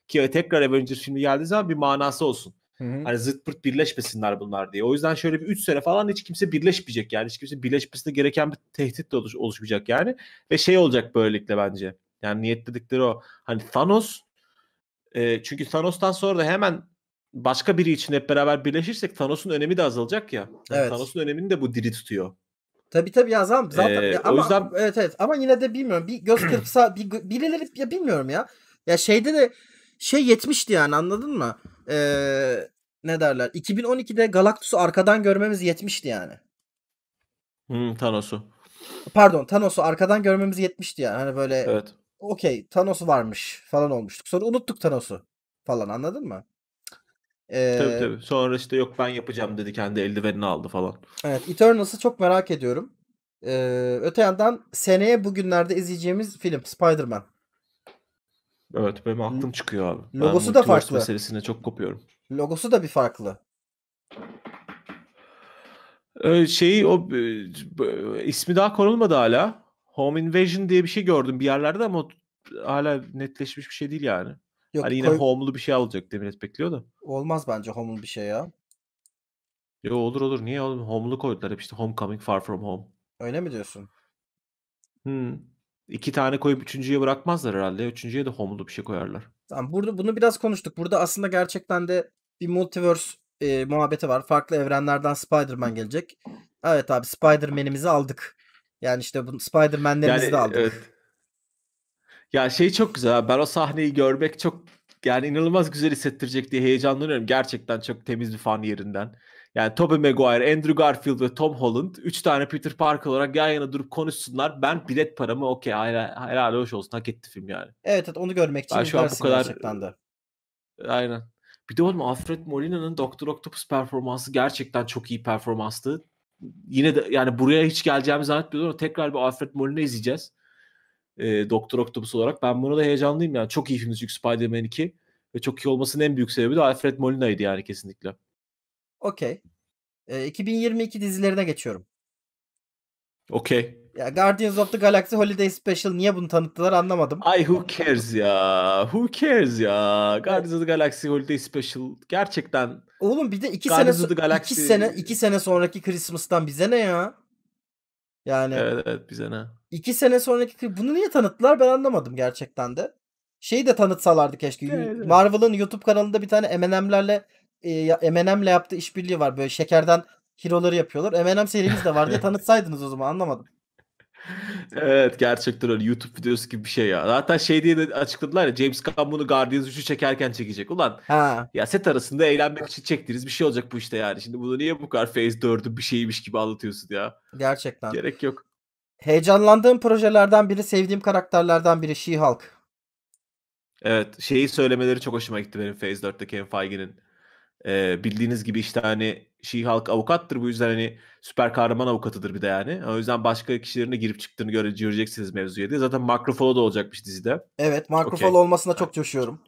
Ki e, tekrar Avengers filmi geldiği zaman bir manası olsun. Hı-hı. Hani zıt pırt birleşmesinler bunlar diye. O yüzden şöyle bir 3 sene falan hiç kimse birleşmeyecek yani. Hiç kimse birleşmesine gereken bir tehdit de oluş- oluşmayacak yani. Ve şey olacak böylelikle bence. Yani niyetledikleri o. Hani Thanos e, çünkü Thanos'tan sonra da hemen başka biri için hep beraber birleşirsek Thanos'un önemi de azalacak ya. Yani evet. Thanos'un önemini de bu diri tutuyor. Tabii tabii ya zaten, zaten ee, ya, ama, o yüzden evet evet ama yine de bilmiyorum. Bir göz kırpsa bir, birileri ya bilmiyorum ya. Ya şeyde de şey yetmişti yani anladın mı? Ee, ne derler? 2012'de Galactus'u arkadan görmemiz yetmişti yani. Hmm, Thanos'u. Pardon Thanos'u arkadan görmemiz yetmişti yani. Hani böyle evet. okey Thanos varmış falan olmuştuk. Sonra unuttuk Thanos'u falan anladın mı? Ee, tabii tabii. Sonra işte yok ben yapacağım dedi kendi eldivenini aldı falan. Evet Eternals'ı çok merak ediyorum. Ee, öte yandan seneye bugünlerde izleyeceğimiz film Spider-Man. Evet benim aklım çıkıyor abi. Logosu ben da farklı. meselesine çok kopuyorum. Logosu da bir farklı. Ee, şeyi o ismi daha konulmadı hala. Home Invasion diye bir şey gördüm bir yerlerde ama hala netleşmiş bir şey değil yani. Yok, hani yine koy... home'lu bir şey alacak Demirez bekliyor da. Olmaz bence home'lu bir şey ya. Yo olur olur. Niye oğlum? Home'lu koydular hep işte Homecoming, Far From Home. Öyle mi diyorsun? Hmm. İki tane koyup üçüncüye bırakmazlar herhalde. Üçüncüye de home'lu bir şey koyarlar. Tamam, burada bunu biraz konuştuk. Burada aslında gerçekten de bir multiverse e, muhabbeti var. Farklı evrenlerden Spider-Man gelecek. Evet abi Spider-Man'imizi aldık. Yani işte bu Spider-Man'lerimizi yani, de aldık. Evet. Ya şey çok güzel. Ben o sahneyi görmek çok yani inanılmaz güzel hissettirecek diye heyecanlanıyorum. Gerçekten çok temiz bir fan yerinden. Yani Tobey Maguire, Andrew Garfield ve Tom Holland 3 tane Peter Parker olarak yan yana durup konuşsunlar. Ben bilet paramı okey hala helal hoş olsun hak etti film yani. Evet, evet onu görmek için ben şu an bu kadar gerçekten de. Aynen. Bir de oğlum Alfred Molina'nın Doctor Octopus performansı gerçekten çok iyi performanstı. Yine de yani buraya hiç geleceğimi zannetmiyordum ama tekrar bir Alfred Molina izleyeceğiz e, Doktor Octopus olarak. Ben buna da heyecanlıyım yani. Çok iyi filmdi çünkü Spider-Man 2. Ve çok iyi olmasının en büyük sebebi de Alfred Molina'ydı yani kesinlikle. Okey. E, 2022 dizilerine geçiyorum. Okey. Ya Guardians of the Galaxy Holiday Special niye bunu tanıttılar anlamadım. Ay who cares ya? Who cares ya? Guardians of the Galaxy Holiday Special gerçekten Oğlum bir de 2 sene iki sene iki sene sonraki Christmas'tan bize ne ya? Yani evet, evet bize ne? İki sene sonraki bunu niye tanıttılar ben anlamadım gerçekten de. Şeyi de tanıtsalardı keşke. Evet. Marvel'ın YouTube kanalında bir tane M&M'lerle e, M&M'le yaptığı işbirliği var. Böyle şekerden hero'ları yapıyorlar. M&M serimiz de vardı, tanıtsaydınız o zaman anlamadım evet gerçekten öyle YouTube videosu gibi bir şey ya. Zaten şey diye de açıkladılar ya James Gunn bunu Guardians 3'ü çekerken çekecek. Ulan ha. ya set arasında eğlenmek için çektiniz bir şey olacak bu işte yani. Şimdi bunu niye bu kadar Phase 4'ü bir şeymiş gibi anlatıyorsun ya. Gerçekten. Gerek yok. Heyecanlandığım projelerden biri sevdiğim karakterlerden biri She-Hulk. Evet şeyi söylemeleri çok hoşuma gitti benim Phase 4'teki Kevin Feige'nin. E, bildiğiniz gibi işte hani she halk avukattır bu yüzden hani süper kahraman avukatıdır bir de yani. O yüzden başka kişilerin de girip çıktığını göre, göreceksiniz mevzuya diye. Zaten Mark Ruffalo da olacakmış dizide. Evet Mark okay. Ruffalo olmasına çok coşuyorum.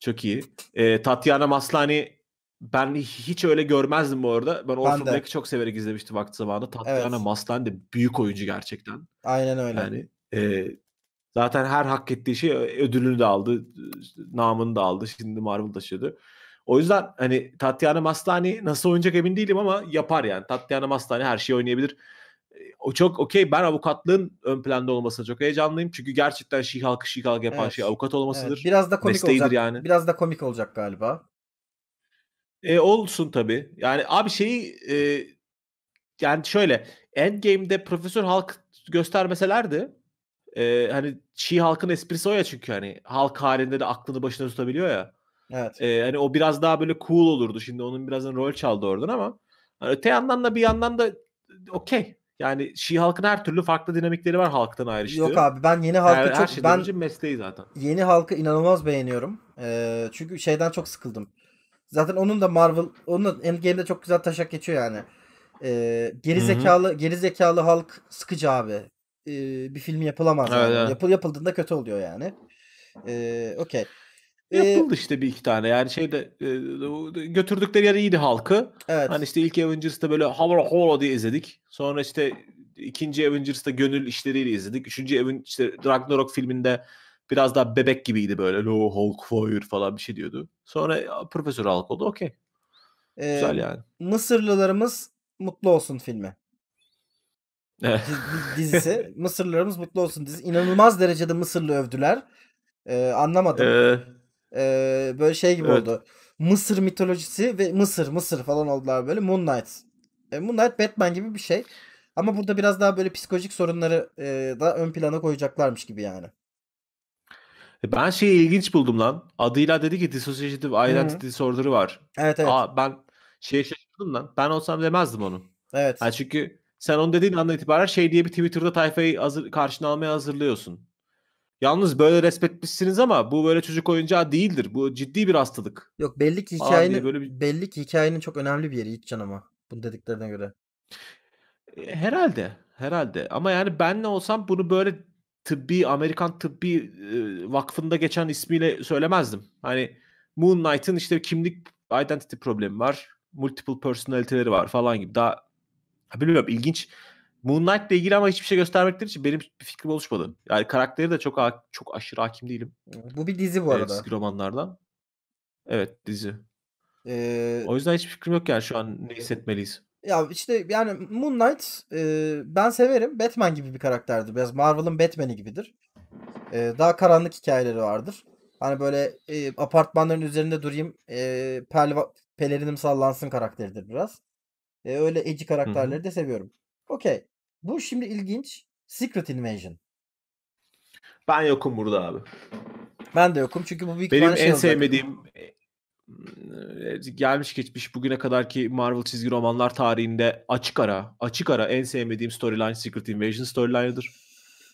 Çok iyi. E, Tatiana Maslani ben hiç öyle görmezdim bu arada. Ben Orphan Black'i çok severek izlemiştim vakti zamanında. Tatiana evet. Maslani de büyük oyuncu gerçekten. Aynen öyle. Yani e, zaten her hak ettiği şey ödülünü de aldı. Namını da aldı. Şimdi Marvel taşıdı. O yüzden hani Tatiana Maslani nasıl oynayacak emin değilim ama yapar yani. Tatiana Maslani her şeyi oynayabilir. E, o çok okey ben avukatlığın ön planda olmasına çok heyecanlıyım. Çünkü gerçekten şi halk, şi halk yapan evet. şey avukat olmasıdır. Evet. Biraz da komik olacak. Yani. Biraz da komik olacak galiba. E, olsun tabii. Yani abi şeyi e, yani şöyle Endgame'de Profesör Halk göstermeselerdi e, hani Şi halkın esprisi o ya çünkü hani halk halinde de aklını başına tutabiliyor ya. Evet. Ee, hani o biraz daha böyle cool olurdu. Şimdi onun birazdan rol çaldı oradan ama hani öte yandan da bir yandan da okey. Yani Şii halkın her türlü farklı dinamikleri var halktan ayrıştırıyor. Yok abi ben yeni halkı her, çok her şey ben mesleği zaten. Yeni halkı inanılmaz beğeniyorum. Ee, çünkü şeyden çok sıkıldım. Zaten onun da Marvel onun da Endgame'de çok güzel taşak geçiyor yani. Ee, geri zekalı geri zekalı halk sıkıcı abi. Ee, bir film yapılamaz. Evet, yani. evet. Yapıl yapıldığında kötü oluyor yani. Ee, okey. Yapıldı ee, işte bir iki tane yani şeyde e, götürdükleri yer iyiydi halkı. Evet. Hani işte ilk Avengers'ta böyle havara havara diye izledik. Sonra işte ikinci Avengers'ta gönül işleriyle izledik. Üçüncü Avengers, işte Ragnarok filminde biraz daha bebek gibiydi böyle. Lo Hulk Fire falan bir şey diyordu. Sonra e, Profesör Hulk oldu okey. Ee, Güzel yani. Mısırlılarımız mutlu olsun filmi. dizisi. Mısırlılarımız mutlu olsun dizisi. İnanılmaz derecede Mısırlı övdüler. Ee, anlamadım. Ee, ee, böyle şey gibi evet. oldu. Mısır mitolojisi ve Mısır Mısır falan oldular böyle. Moon Knight. E, Moon Knight Batman gibi bir şey. Ama burada biraz daha böyle psikolojik sorunları e, da ön plana koyacaklarmış gibi yani. E, ben şeyi ilginç buldum lan. Adıyla dedi ki dissociative identity Hı-hı. disorder'ı var. Evet evet. Aa, ben şey şaşırdım lan. Ben olsam demezdim onu. Evet. Yani çünkü sen onu dediğin andan itibaren şey diye bir Twitter'da tayfayı hazır, karşına almaya hazırlıyorsun. Yalnız böyle resmetmişsiniz ama bu böyle çocuk oyuncağı değildir. Bu ciddi bir hastalık. Yok belli ki hikayenin böyle bir... belli ki hikayenin çok önemli bir yeri İtcan ama bunu dediklerine göre. E, herhalde. Herhalde. Ama yani ben ne olsam bunu böyle tıbbi Amerikan tıbbi e, vakfında geçen ismiyle söylemezdim. Hani Moon Knight'ın işte kimlik identity problemi var. Multiple personality'leri var falan gibi. Daha bilmiyorum ilginç. Moon Knight'la ilgili ama hiçbir şey göstermekleri için benim bir fikrim oluşmadı. Yani karakteri de çok çok aşırı hakim değilim. Bu bir dizi bu arada. Eski romanlardan. Evet dizi. Ee, o yüzden hiçbir fikrim yok yani şu an ne hissetmeliyiz. Ya işte yani Moon Knight e, ben severim. Batman gibi bir karakterdir. Biraz Marvel'ın Batman'i gibidir. E, daha karanlık hikayeleri vardır. Hani böyle e, apartmanların üzerinde durayım e, pelva, pelerinim sallansın karakteridir biraz. E, öyle eci karakterleri Hı-hı. de seviyorum. Okey. Bu şimdi ilginç. Secret Invasion. Ben yokum burada abi. Ben de yokum çünkü bu büyük Benim şey en şey sevmediğim e, gelmiş geçmiş bugüne kadar ki Marvel çizgi romanlar tarihinde açık ara açık ara en sevmediğim storyline Secret Invasion storyline'ıdır.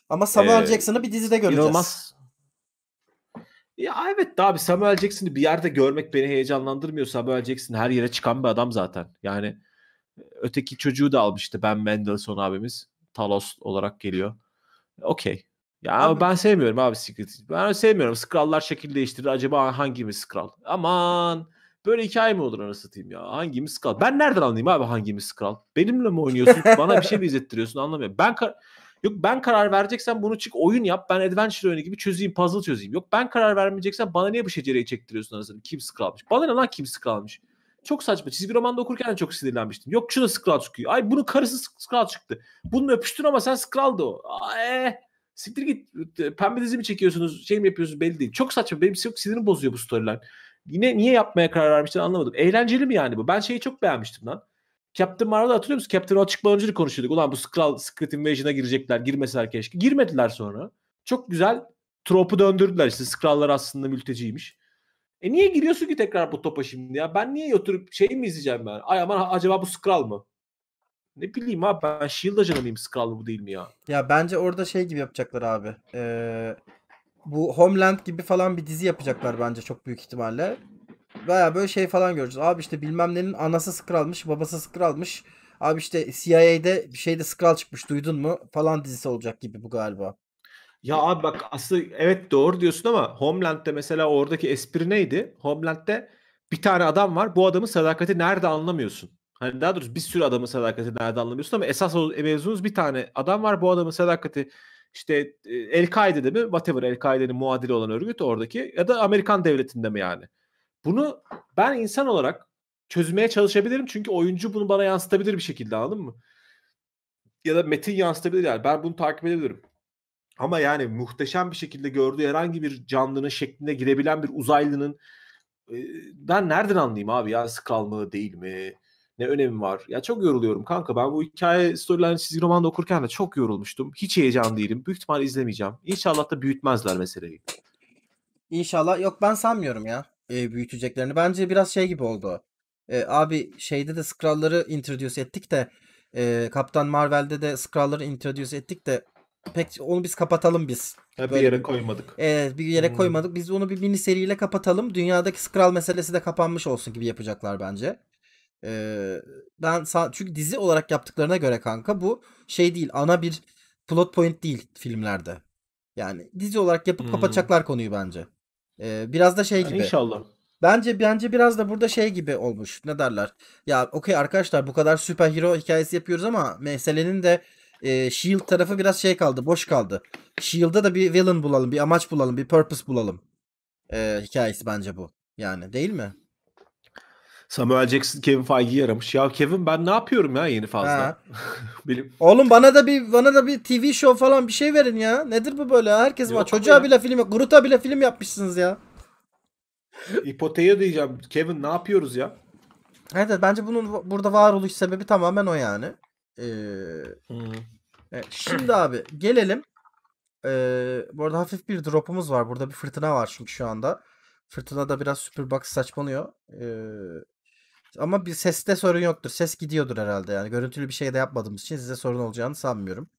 Ama Samuel ee, Jackson'ı bir dizide göreceğiz. İnanılmaz. Ya evet abi Samuel Jackson'ı bir yerde görmek beni heyecanlandırmıyor. Samuel Jackson her yere çıkan bir adam zaten. Yani Öteki çocuğu da almıştı Ben Mendelssohn abimiz. Talos olarak geliyor. Okey. Ya abi, ben sevmiyorum abi Secret. Ben sevmiyorum. Skrallar şekil değiştirir. Acaba hangimiz Skral? Aman. Böyle hikaye mi olur anasını satayım ya? Hangimiz Skral? Ben nereden anlayayım abi hangimiz Skral? Benimle mi oynuyorsun? Bana bir şey mi izlettiriyorsun? Anlamıyorum. Ben kar- Yok ben karar vereceksen bunu çık oyun yap. Ben adventure oyunu gibi çözeyim, puzzle çözeyim. Yok ben karar vermeyeceksen bana niye bu şecereyi çektiriyorsun anasını? Kim Skral'mış? Bana ne lan kim Skral'mış? Çok saçma. Çizgi romanda okurken de çok sinirlenmiştim. Yok şu da Skrull çıkıyor. Ay bunun karısı Skrull çıktı. Bunu öpüştün ama sen Skrull'dı o. Eee. Eh. Siktir git. Pembe dizi mi çekiyorsunuz? Şey mi yapıyorsunuz? Belli değil. Çok saçma. Benim çok sinirim bozuyor bu storyler. Yine niye yapmaya karar vermişler anlamadım. Eğlenceli mi yani bu? Ben şeyi çok beğenmiştim lan. Captain Marvel'ı hatırlıyor musun? Captain Marvel çıkmadan önce de konuşuyorduk. Ulan bu Skrull Secret Invasion'a girecekler. Girmeseler keşke. Girmediler sonra. Çok güzel tropu döndürdüler işte. Skrull'lar aslında mülteciymiş. E niye giriyorsun ki tekrar bu topa şimdi ya? Ben niye oturup şey mi izleyeceğim ben? Ay aman acaba bu skral mı? Ne bileyim abi ben Shield ajanıyım skral mı bu değil mi ya? Ya bence orada şey gibi yapacaklar abi. Ee, bu Homeland gibi falan bir dizi yapacaklar bence çok büyük ihtimalle. Baya böyle şey falan göreceğiz. Abi işte bilmem nenin anası skralmış babası skralmış Abi işte CIA'de bir şeyde skral çıkmış duydun mu falan dizisi olacak gibi bu galiba. Ya abi bak aslı evet doğru diyorsun ama Homeland'de mesela oradaki espri neydi? Homeland'de bir tane adam var. Bu adamın sadakati nerede anlamıyorsun? Hani daha doğrusu bir sürü adamın sadakati nerede anlamıyorsun ama esas mevzumuz bir tane adam var. Bu adamın sadakati işte e, El-Kaide'de mi? Whatever El-Kaide'nin muadili olan örgüt oradaki ya da Amerikan devletinde mi yani? Bunu ben insan olarak çözmeye çalışabilirim çünkü oyuncu bunu bana yansıtabilir bir şekilde anladın mı? Ya da metin yansıtabilir yani ben bunu takip edebilirim. Ama yani muhteşem bir şekilde gördüğü herhangi bir canlının şeklinde girebilen bir uzaylının ben nereden anlayayım abi ya Skull mı değil mi? Ne önemi var? Ya çok yoruluyorum kanka. Ben bu hikaye storyline çizgi romanda okurken de çok yorulmuştum. Hiç heyecan değilim. Büyük ihtimal izlemeyeceğim. İnşallah da büyütmezler meseleyi. İnşallah. Yok ben sanmıyorum ya e, büyüteceklerini. Bence biraz şey gibi oldu. E, abi şeyde de Skrull'ları introduce ettik de e, Kaptan Marvel'de de Skrull'ları introduce ettik de pek onu biz kapatalım biz. Ha, bir yere koymadık. Evet bir yere hmm. koymadık. Biz onu bir mini seriyle kapatalım. Dünyadaki Skrull meselesi de kapanmış olsun gibi yapacaklar bence. Ee, ben çünkü dizi olarak yaptıklarına göre kanka bu şey değil ana bir plot point değil filmlerde. Yani dizi olarak yapıp hmm. kapatacaklar konuyu bence. Ee, biraz da şey yani gibi. İnşallah. Bence bence biraz da burada şey gibi olmuş. Ne derler? Ya okey arkadaşlar bu kadar süper hero hikayesi yapıyoruz ama meselenin de e, Shield tarafı biraz şey kaldı. Boş kaldı. Shield'da da bir villain bulalım. Bir amaç bulalım. Bir purpose bulalım. E, hikayesi bence bu. Yani değil mi? Samuel Jackson Kevin Feige'yi aramış. Ya Kevin ben ne yapıyorum ya yeni fazla? Benim... Oğlum bana da bir bana da bir TV show falan bir şey verin ya. Nedir bu böyle? Herkes var. Çocuğa bile film yok. bile film yapmışsınız ya. İpoteğe diyeceğim. Kevin ne yapıyoruz ya? Evet bence bunun burada varoluş sebebi tamamen o yani. Ee, hmm. Evet, şimdi abi gelelim. Ee, bu arada hafif bir drop'umuz var. Burada bir fırtına var çünkü şu anda. Fırtına da biraz Superbox saçmalıyor. Ee, ama bir seste sorun yoktur. Ses gidiyordur herhalde yani. Görüntülü bir şey de yapmadığımız için size sorun olacağını sanmıyorum.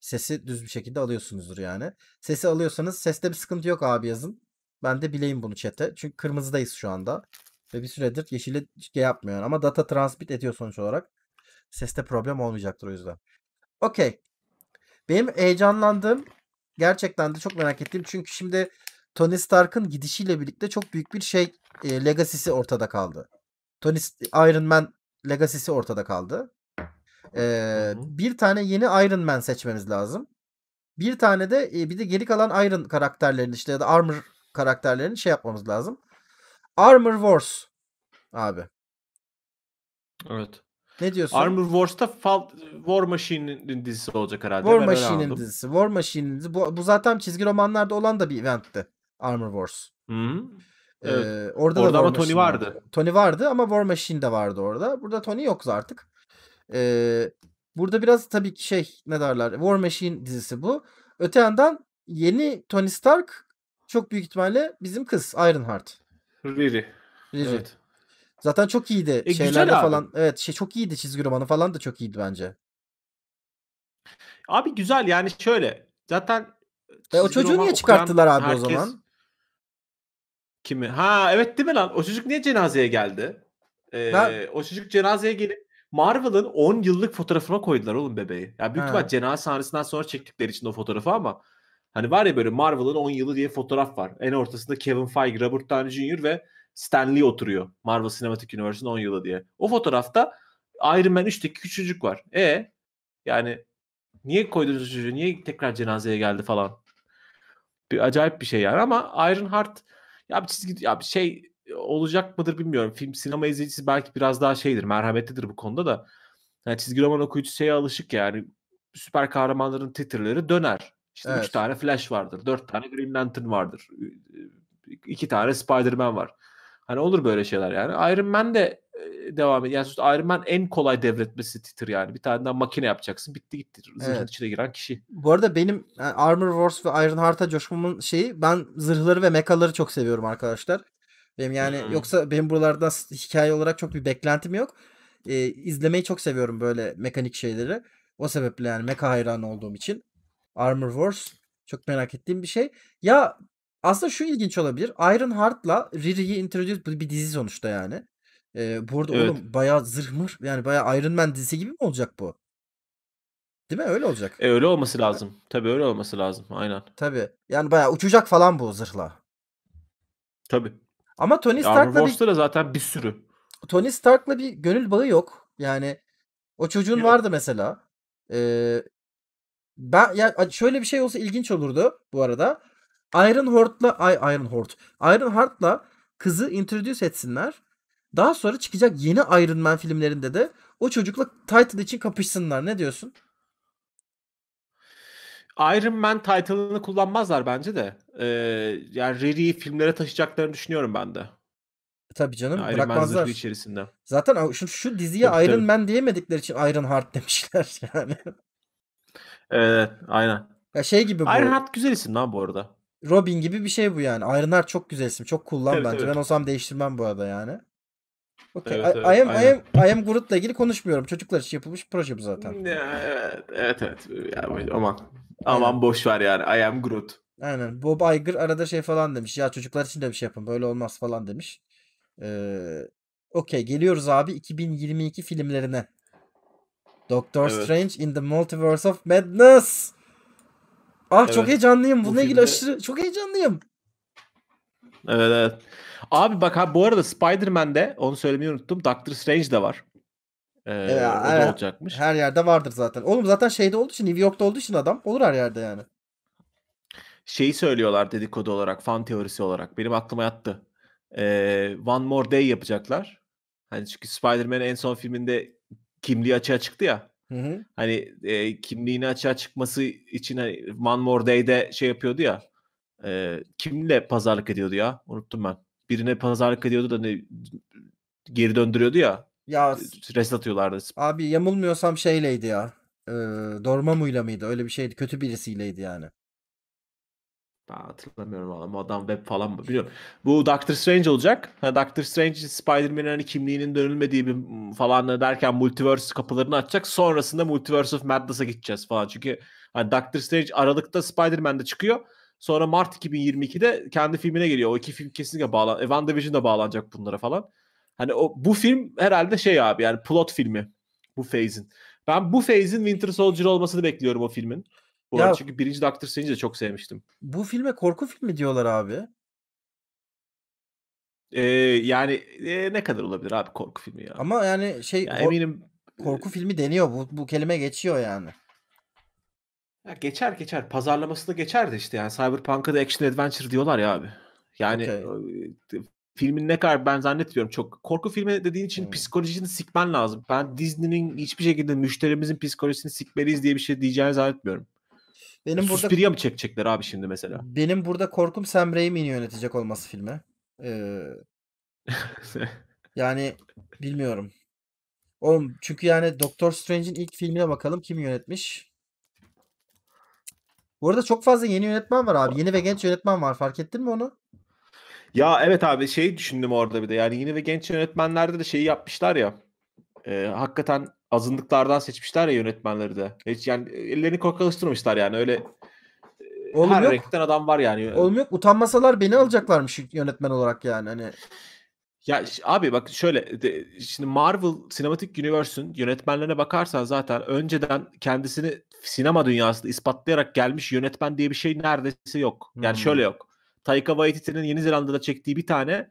Sesi düz bir şekilde alıyorsunuzdur yani. Sesi alıyorsanız seste bir sıkıntı yok abi yazın. Ben de bileyim bunu chat'e. Çünkü kırmızıdayız şu anda. Ve bir süredir yeşili şey yapmıyor. Ama data transmit ediyor sonuç olarak. Seste problem olmayacaktır o yüzden. Okey. Benim heyecanlandığım gerçekten de çok merak ettim çünkü şimdi Tony Stark'ın gidişiyle birlikte çok büyük bir şey e, legacy'si ortada kaldı. Tony Iron Man legacy'si ortada kaldı. Ee, bir tane yeni Iron Man seçmemiz lazım. Bir tane de e, bir de geri kalan Iron karakterlerini işte ya da Armor karakterlerini şey yapmamız lazım. Armor Wars abi. Evet. Ne diyorsun? Armor Wars'ta Fal War Machine'in dizisi olacak herhalde. War Machine'in dizisi. War Machine'in dizisi. Bu, bu zaten çizgi romanlarda olan da bir eventti. Armor Wars. Hı -hı. Ee, evet. orada, orada da ama Tony vardı. vardı. Tony vardı ama War Machine de vardı orada. Burada Tony yoktu artık. Ee, burada biraz tabii ki şey ne derler War Machine dizisi bu. Öte yandan yeni Tony Stark çok büyük ihtimalle bizim kız Ironheart. Riri. Riri. Evet. Zaten çok iyiydi e, şeylerde falan. Evet şey çok iyiydi çizgi romanı falan da çok iyiydi bence. Abi güzel yani şöyle. Zaten e, o çocuğu niye çıkarttılar abi herkes... o zaman? Kimi? Ha evet değil mi lan? O çocuk niye cenazeye geldi? Ee, O çocuk cenazeye gelip Marvel'ın 10 yıllık fotoğrafına koydular oğlum bebeği. Yani büyük ihtimal cenaze sahnesinden sonra çektikleri için o fotoğrafı ama hani var ya böyle Marvel'ın 10 yılı diye fotoğraf var. En ortasında Kevin Feige, Robert Downey Jr. ve Stan Lee oturuyor. Marvel Cinematic Universe'ın 10 yılı diye. O fotoğrafta Iron Man 3'teki küçücük var. E yani niye koydunuz çocuğu? Niye tekrar cenazeye geldi falan? Bir acayip bir şey yani ama Iron Heart ya bir çizgi ya bir şey olacak mıdır bilmiyorum. Film sinema izleyicisi belki biraz daha şeydir, merhametlidir bu konuda da. Yani çizgi roman okuyucu şeye alışık yani. Süper kahramanların titirleri döner. İşte evet. üç tane Flash vardır, dört tane Green Lantern vardır, iki tane Spider-Man var. Hani olur böyle şeyler yani. Iron Man de devam ediyor. Yani Iron Man en kolay devretmesi titir yani. Bir tane daha makine yapacaksın. Bitti gitti. Zırhın evet. içine giren kişi. Bu arada benim yani Armor Wars ve Iron Heart'a coşkumun şeyi ben zırhları ve mekaları çok seviyorum arkadaşlar. Benim yani hmm. yoksa benim buralardan hikaye olarak çok bir beklentim yok. Ee, izlemeyi çok seviyorum böyle mekanik şeyleri. O sebeple yani meka hayranı olduğum için. Armor Wars çok merak ettiğim bir şey. Ya aslında şu ilginç olabilir. Iron Heart'la Riri'yi introduce bu bir dizi sonuçta yani. Ee, bu arada evet. oğlum bayağı zırhmır yani bayağı Iron Man dizisi gibi mi olacak bu? Değil mi? Öyle olacak. E, öyle olması lazım. Tabii öyle olması lazım. Aynen. Tabii. Yani bayağı uçacak falan bu zırhla. Tabii. Ama Tony e, Stark'la bir... zaten bir sürü. Tony Stark'la bir gönül bağı yok. Yani o çocuğun yok. vardı mesela. Ee, ben ya şöyle bir şey olsa ilginç olurdu bu arada. Iron Hort'la ay Iron Hort. Iron Heart'la kızı introduce etsinler. Daha sonra çıkacak yeni Iron Man filmlerinde de o çocukla title için kapışsınlar. Ne diyorsun? Iron Man title'ını kullanmazlar bence de. Ee, yani Riri'yi filmlere taşıyacaklarını düşünüyorum ben de. Tabii canım Iron bırakmazlar. Man içerisinde. Zaten şu, şu diziye tabii, Iron tabii. Man diyemedikleri için Iron Heart demişler yani. Evet aynen. Ya şey gibi bu. Iron Heart güzel isim lan bu arada. Robin gibi bir şey bu yani. Iron Heart çok güzel isim. Çok kullan evet, bence. Evet. Ben olsam değiştirmem bu arada yani. Okay. Evet, evet, I, am, I, am, I am Groot'la ilgili konuşmuyorum. Çocuklar için yapılmış proje bu zaten. Evet evet. evet. Yani, aman. Aman boş ver yani. I am Groot. Aynen. Bob Iger arada şey falan demiş. Ya çocuklar için de bir şey yapın. Böyle olmaz falan demiş. Ee, Okey. Geliyoruz abi 2022 filmlerine. Doctor evet. Strange in the Multiverse of Madness. Ah evet. çok heyecanlıyım. Bununla bu ilgili filmde... aşırı çok heyecanlıyım. Evet evet. Abi bak ha bu arada Spider-Man'de onu söylemeyi unuttum. Doctor Strange de var. Ee, ya, o evet. da olacakmış. Her yerde vardır zaten. Oğlum zaten şeyde olduğu için New York'ta olduğu için adam olur her yerde yani. Şeyi söylüyorlar dedikodu olarak, fan teorisi olarak. Benim aklıma yattı. Ee, One More Day yapacaklar. Hani çünkü Spider-Man'in en son filminde kimliği açığa çıktı ya. Hı hı. Hani e, kimliğini açığa çıkması için hani One More Day'de şey yapıyordu ya. E, kimle pazarlık ediyordu ya? Unuttum ben. Birine pazarlık ediyordu da hani geri döndürüyordu ya. Ya rest atıyorlardı. Abi yamulmuyorsam şeyleydi ya. E, Dormammu'yla mıydı? Öyle bir şeydi. Kötü birisiyleydi yani. Ben hatırlamıyorum ama adam web falan mı biliyorum. Bu Doctor Strange olacak. Ha, Doctor Strange Spider-Man'in hani kimliğinin dönülmediği bir falan derken multiverse kapılarını açacak. Sonrasında Multiverse of Madness'a gideceğiz falan. Çünkü hani Doctor Strange Aralık'ta Spider-Man'de çıkıyor. Sonra Mart 2022'de kendi filmine geliyor. O iki film kesinlikle bağlan. E, WandaVision'da bağlanacak bunlara falan. Hani o bu film herhalde şey abi yani plot filmi bu phase'in. Ben bu phase'in Winter Soldier olmasını bekliyorum o filmin. Bu ya, arada çünkü birinci Doctor Strange'i de çok sevmiştim. Bu filme korku filmi diyorlar abi. Ee, yani e, ne kadar olabilir abi korku filmi ya? Ama yani şey ya, eminim korku e filmi deniyor. Bu, bu kelime geçiyor yani. Ya geçer geçer. Pazarlaması da geçer de işte yani Cyberpunk'a da action adventure diyorlar ya abi. Yani okay. filmin ne kadar ben zannetmiyorum çok. Korku filmi dediğin için hmm. psikolojisini sikmen lazım. Ben Disney'nin hiçbir şekilde müşterimizin psikolojisini sikmeliyiz diye bir şey diyeceğini zannetmiyorum. Benim Suspiria burada mı çekecekler abi şimdi mesela? Benim burada korkum Sam Raimi'nin yönetecek olması filme. Ee, yani bilmiyorum. Oğlum çünkü yani Doctor Strange'in ilk filmine bakalım kim yönetmiş. Bu arada çok fazla yeni yönetmen var abi. Yeni ve genç yönetmen var. Fark ettin mi onu? Ya evet abi şey düşündüm orada bir de. Yani yeni ve genç yönetmenlerde de şeyi yapmışlar ya. E, hakikaten azınlıklardan seçmişler ya yönetmenleri de. Hiç yani ellerini kokalıştırmışlar yani öyle e, Oğlum her yok. renkten adam var yani. Oğlum yok utanmasalar beni alacaklarmış yönetmen olarak yani hani. Ya abi bak şöyle de, şimdi Marvel Cinematic Universe'ün yönetmenlerine bakarsan zaten önceden kendisini sinema dünyasında ispatlayarak gelmiş yönetmen diye bir şey neredeyse yok. Yani hmm. şöyle yok. Taika Waititi'nin Yeni Zelanda'da çektiği bir tane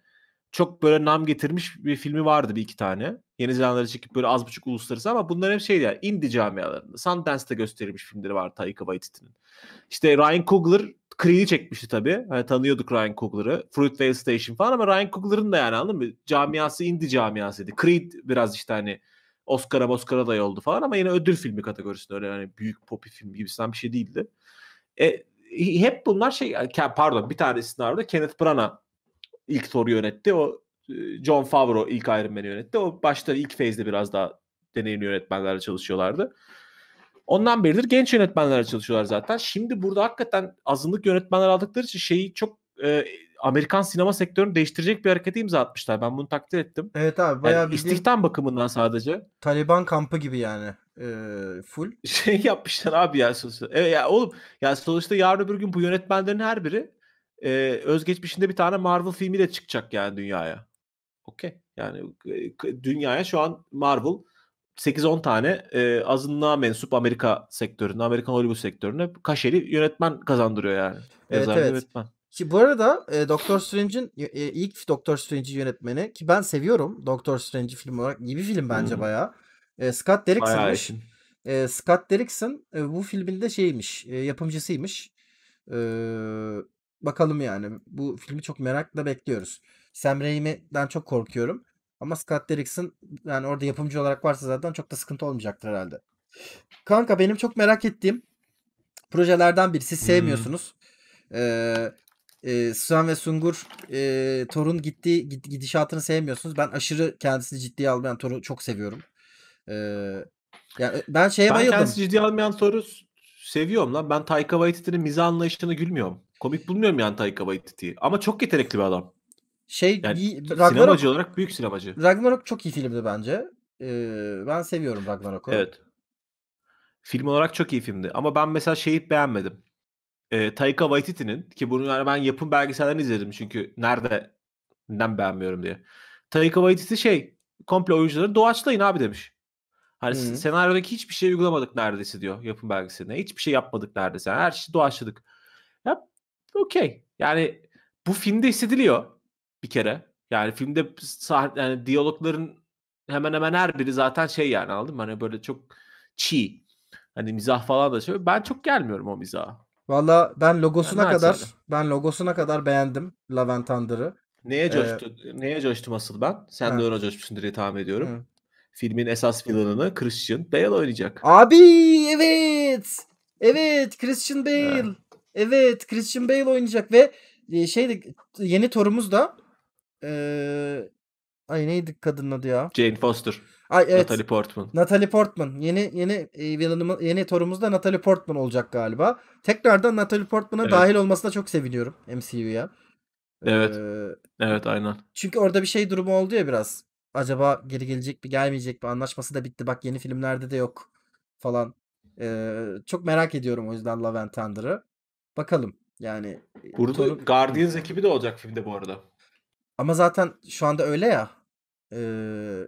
çok böyle nam getirmiş bir filmi vardı bir iki tane. Yeni Zelanda'da çekip böyle az buçuk uluslararası ama bunlar hep şeydi. yani indie camialarında. Sundance'da gösterilmiş filmleri var Taika Waititi'nin. İşte Ryan Coogler Creed'i çekmişti tabii. Hani tanıyorduk Ryan Coogler'ı. Fruitvale Station falan ama Ryan Coogler'ın da yani anladın mı? Camiası indie camiasıydı. Creed biraz işte hani Oscar'a Oscar'a da oldu falan ama yine ödül filmi kategorisinde öyle hani büyük popi film gibisinden bir şey değildi. E, hep bunlar şey pardon bir tanesi orada Kenneth Branagh ilk soru yönetti. O John Favreau ilk Iron Man'i yönetti. O başta ilk fazda biraz daha deneyimli yönetmenlerle çalışıyorlardı. Ondan beridir genç yönetmenlerle çalışıyorlar zaten. Şimdi burada hakikaten azınlık yönetmenler aldıkları için şeyi çok e, Amerikan sinema sektörünü değiştirecek bir harekete imza atmışlar. Ben bunu takdir ettim. Evet abi bayağı yani bir istihdam bakımından sadece. Taliban kampı gibi yani. E, full. Şey yapmışlar abi ya sonuçta. Evet ya oğlum ya sonuçta yarın öbür gün bu yönetmenlerin her biri e, özgeçmişinde bir tane Marvel filmi de çıkacak yani dünyaya okey. Yani dünyaya şu an Marvel 8-10 tane e, azınlığa mensup Amerika sektöründe, Amerikan Hollywood sektöründe kaşeli yönetmen kazandırıyor yani. Evet, Yazar evet. yönetmen. Ki bu arada e, Doctor Strange'in e, ilk Doctor Strange'i yönetmeni ki ben seviyorum Doctor Strange film olarak. iyi bir film bence hmm. bayağı. E, Scott Derrickson'mış. E, Scott Derrickson e, bu filminde şeymiş, e, yapımcısıymış. E, bakalım yani bu filmi çok merakla bekliyoruz. Sam Raimi'den çok korkuyorum. Ama Scott Derrickson yani orada yapımcı olarak varsa zaten çok da sıkıntı olmayacaktır herhalde. Kanka benim çok merak ettiğim projelerden biri. Siz sevmiyorsunuz. Hmm. Ee, e, Susan ve Sungur e, Tor'un gittiği gidişatını sevmiyorsunuz. Ben aşırı kendisini ciddiye almayan Tor'u çok seviyorum. Ee, yani e, ben şeye ben bayıldım. Ben kendisini ciddiye almayan Tor'u seviyorum lan. Ben Taika Waititi'nin mizah anlayışını gülmüyorum. Komik bulmuyorum yani Taika Waititi'yi. Ama çok yetenekli bir adam. Şey yani, iyi, Ragnarok, sinemacı olarak büyük sinemacı. Ragnarok çok iyi filmdi bence. Ee, ben seviyorum Ragnarok'u. Evet. Film olarak çok iyi filmdi. Ama ben mesela şeyi beğenmedim. Ee, Taika Waititi'nin ki bunu yani ben yapım belgesellerini izledim çünkü nerede neden beğenmiyorum diye. Taika Waititi şey komple oyuncuları doğaçlayın abi demiş. Hani hı senaryodaki hiçbir şey uygulamadık neredeyse diyor yapım belgeseline. Hiçbir şey yapmadık neredeyse. Yani her şeyi doğaçladık. Ya okey. Yani bu filmde hissediliyor bir kere. Yani filmde sah- yani diyalogların hemen hemen her biri zaten şey yani aldım hani böyle çok çiğ. Hani mizah falan da şey. Ben çok gelmiyorum o mizaha. Valla ben logosuna ben kadar açardım. ben logosuna kadar beğendim Love Thunder'ı. Neye coştu? Ee, neye coştum asıl ben? Sen he. de ona coşmuşsun diye tahmin ediyorum. Hı. Filmin esas villainını Christian Bale oynayacak. Abi evet. Evet Christian Bale. He. Evet Christian Bale oynayacak ve şey yeni torumuz da ee, ay neydi kadının adı ya? Jane Foster. Ay evet. Natalie Portman. Natalie Portman. Yeni yeni yeni, yeni torumuz da Natalie Portman olacak galiba. Tekrardan Natalie Portman'a evet. dahil olmasına çok seviniyorum MCU'ya. Evet. Ee, evet aynen. Çünkü orada bir şey durumu oldu ya biraz. Acaba geri gelecek mi gelmeyecek mi anlaşması da bitti bak yeni filmlerde de yok falan. Ee, çok merak ediyorum o yüzden Love and Thunder'ı. Bakalım yani. Burada Toru... Guardians ekibi de olacak filmde bu arada. Ama zaten şu anda öyle ya. Ee,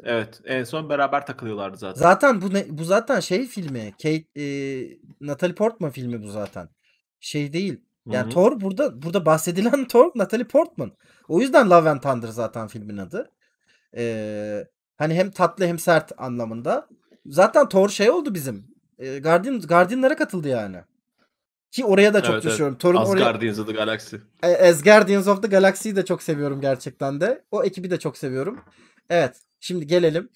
evet, en son beraber takılıyorlardı zaten. Zaten bu ne, bu zaten şey filmi. Kate e, Natalie Portman filmi bu zaten. Şey değil. Yani Hı-hı. Thor burada burada bahsedilen Thor Natalie Portman. O yüzden Love and Thunder zaten filmin adı. Ee, hani hem tatlı hem sert anlamında. Zaten Thor şey oldu bizim. E, Guardian Guardian'lara katıldı yani. Ki oraya da çok evet, düşüyorum. Evet. Torun As oraya... Guardians of the Galaxy. E, As Guardians of the Galaxy'yi de çok seviyorum gerçekten de. O ekibi de çok seviyorum. Evet. Şimdi gelelim.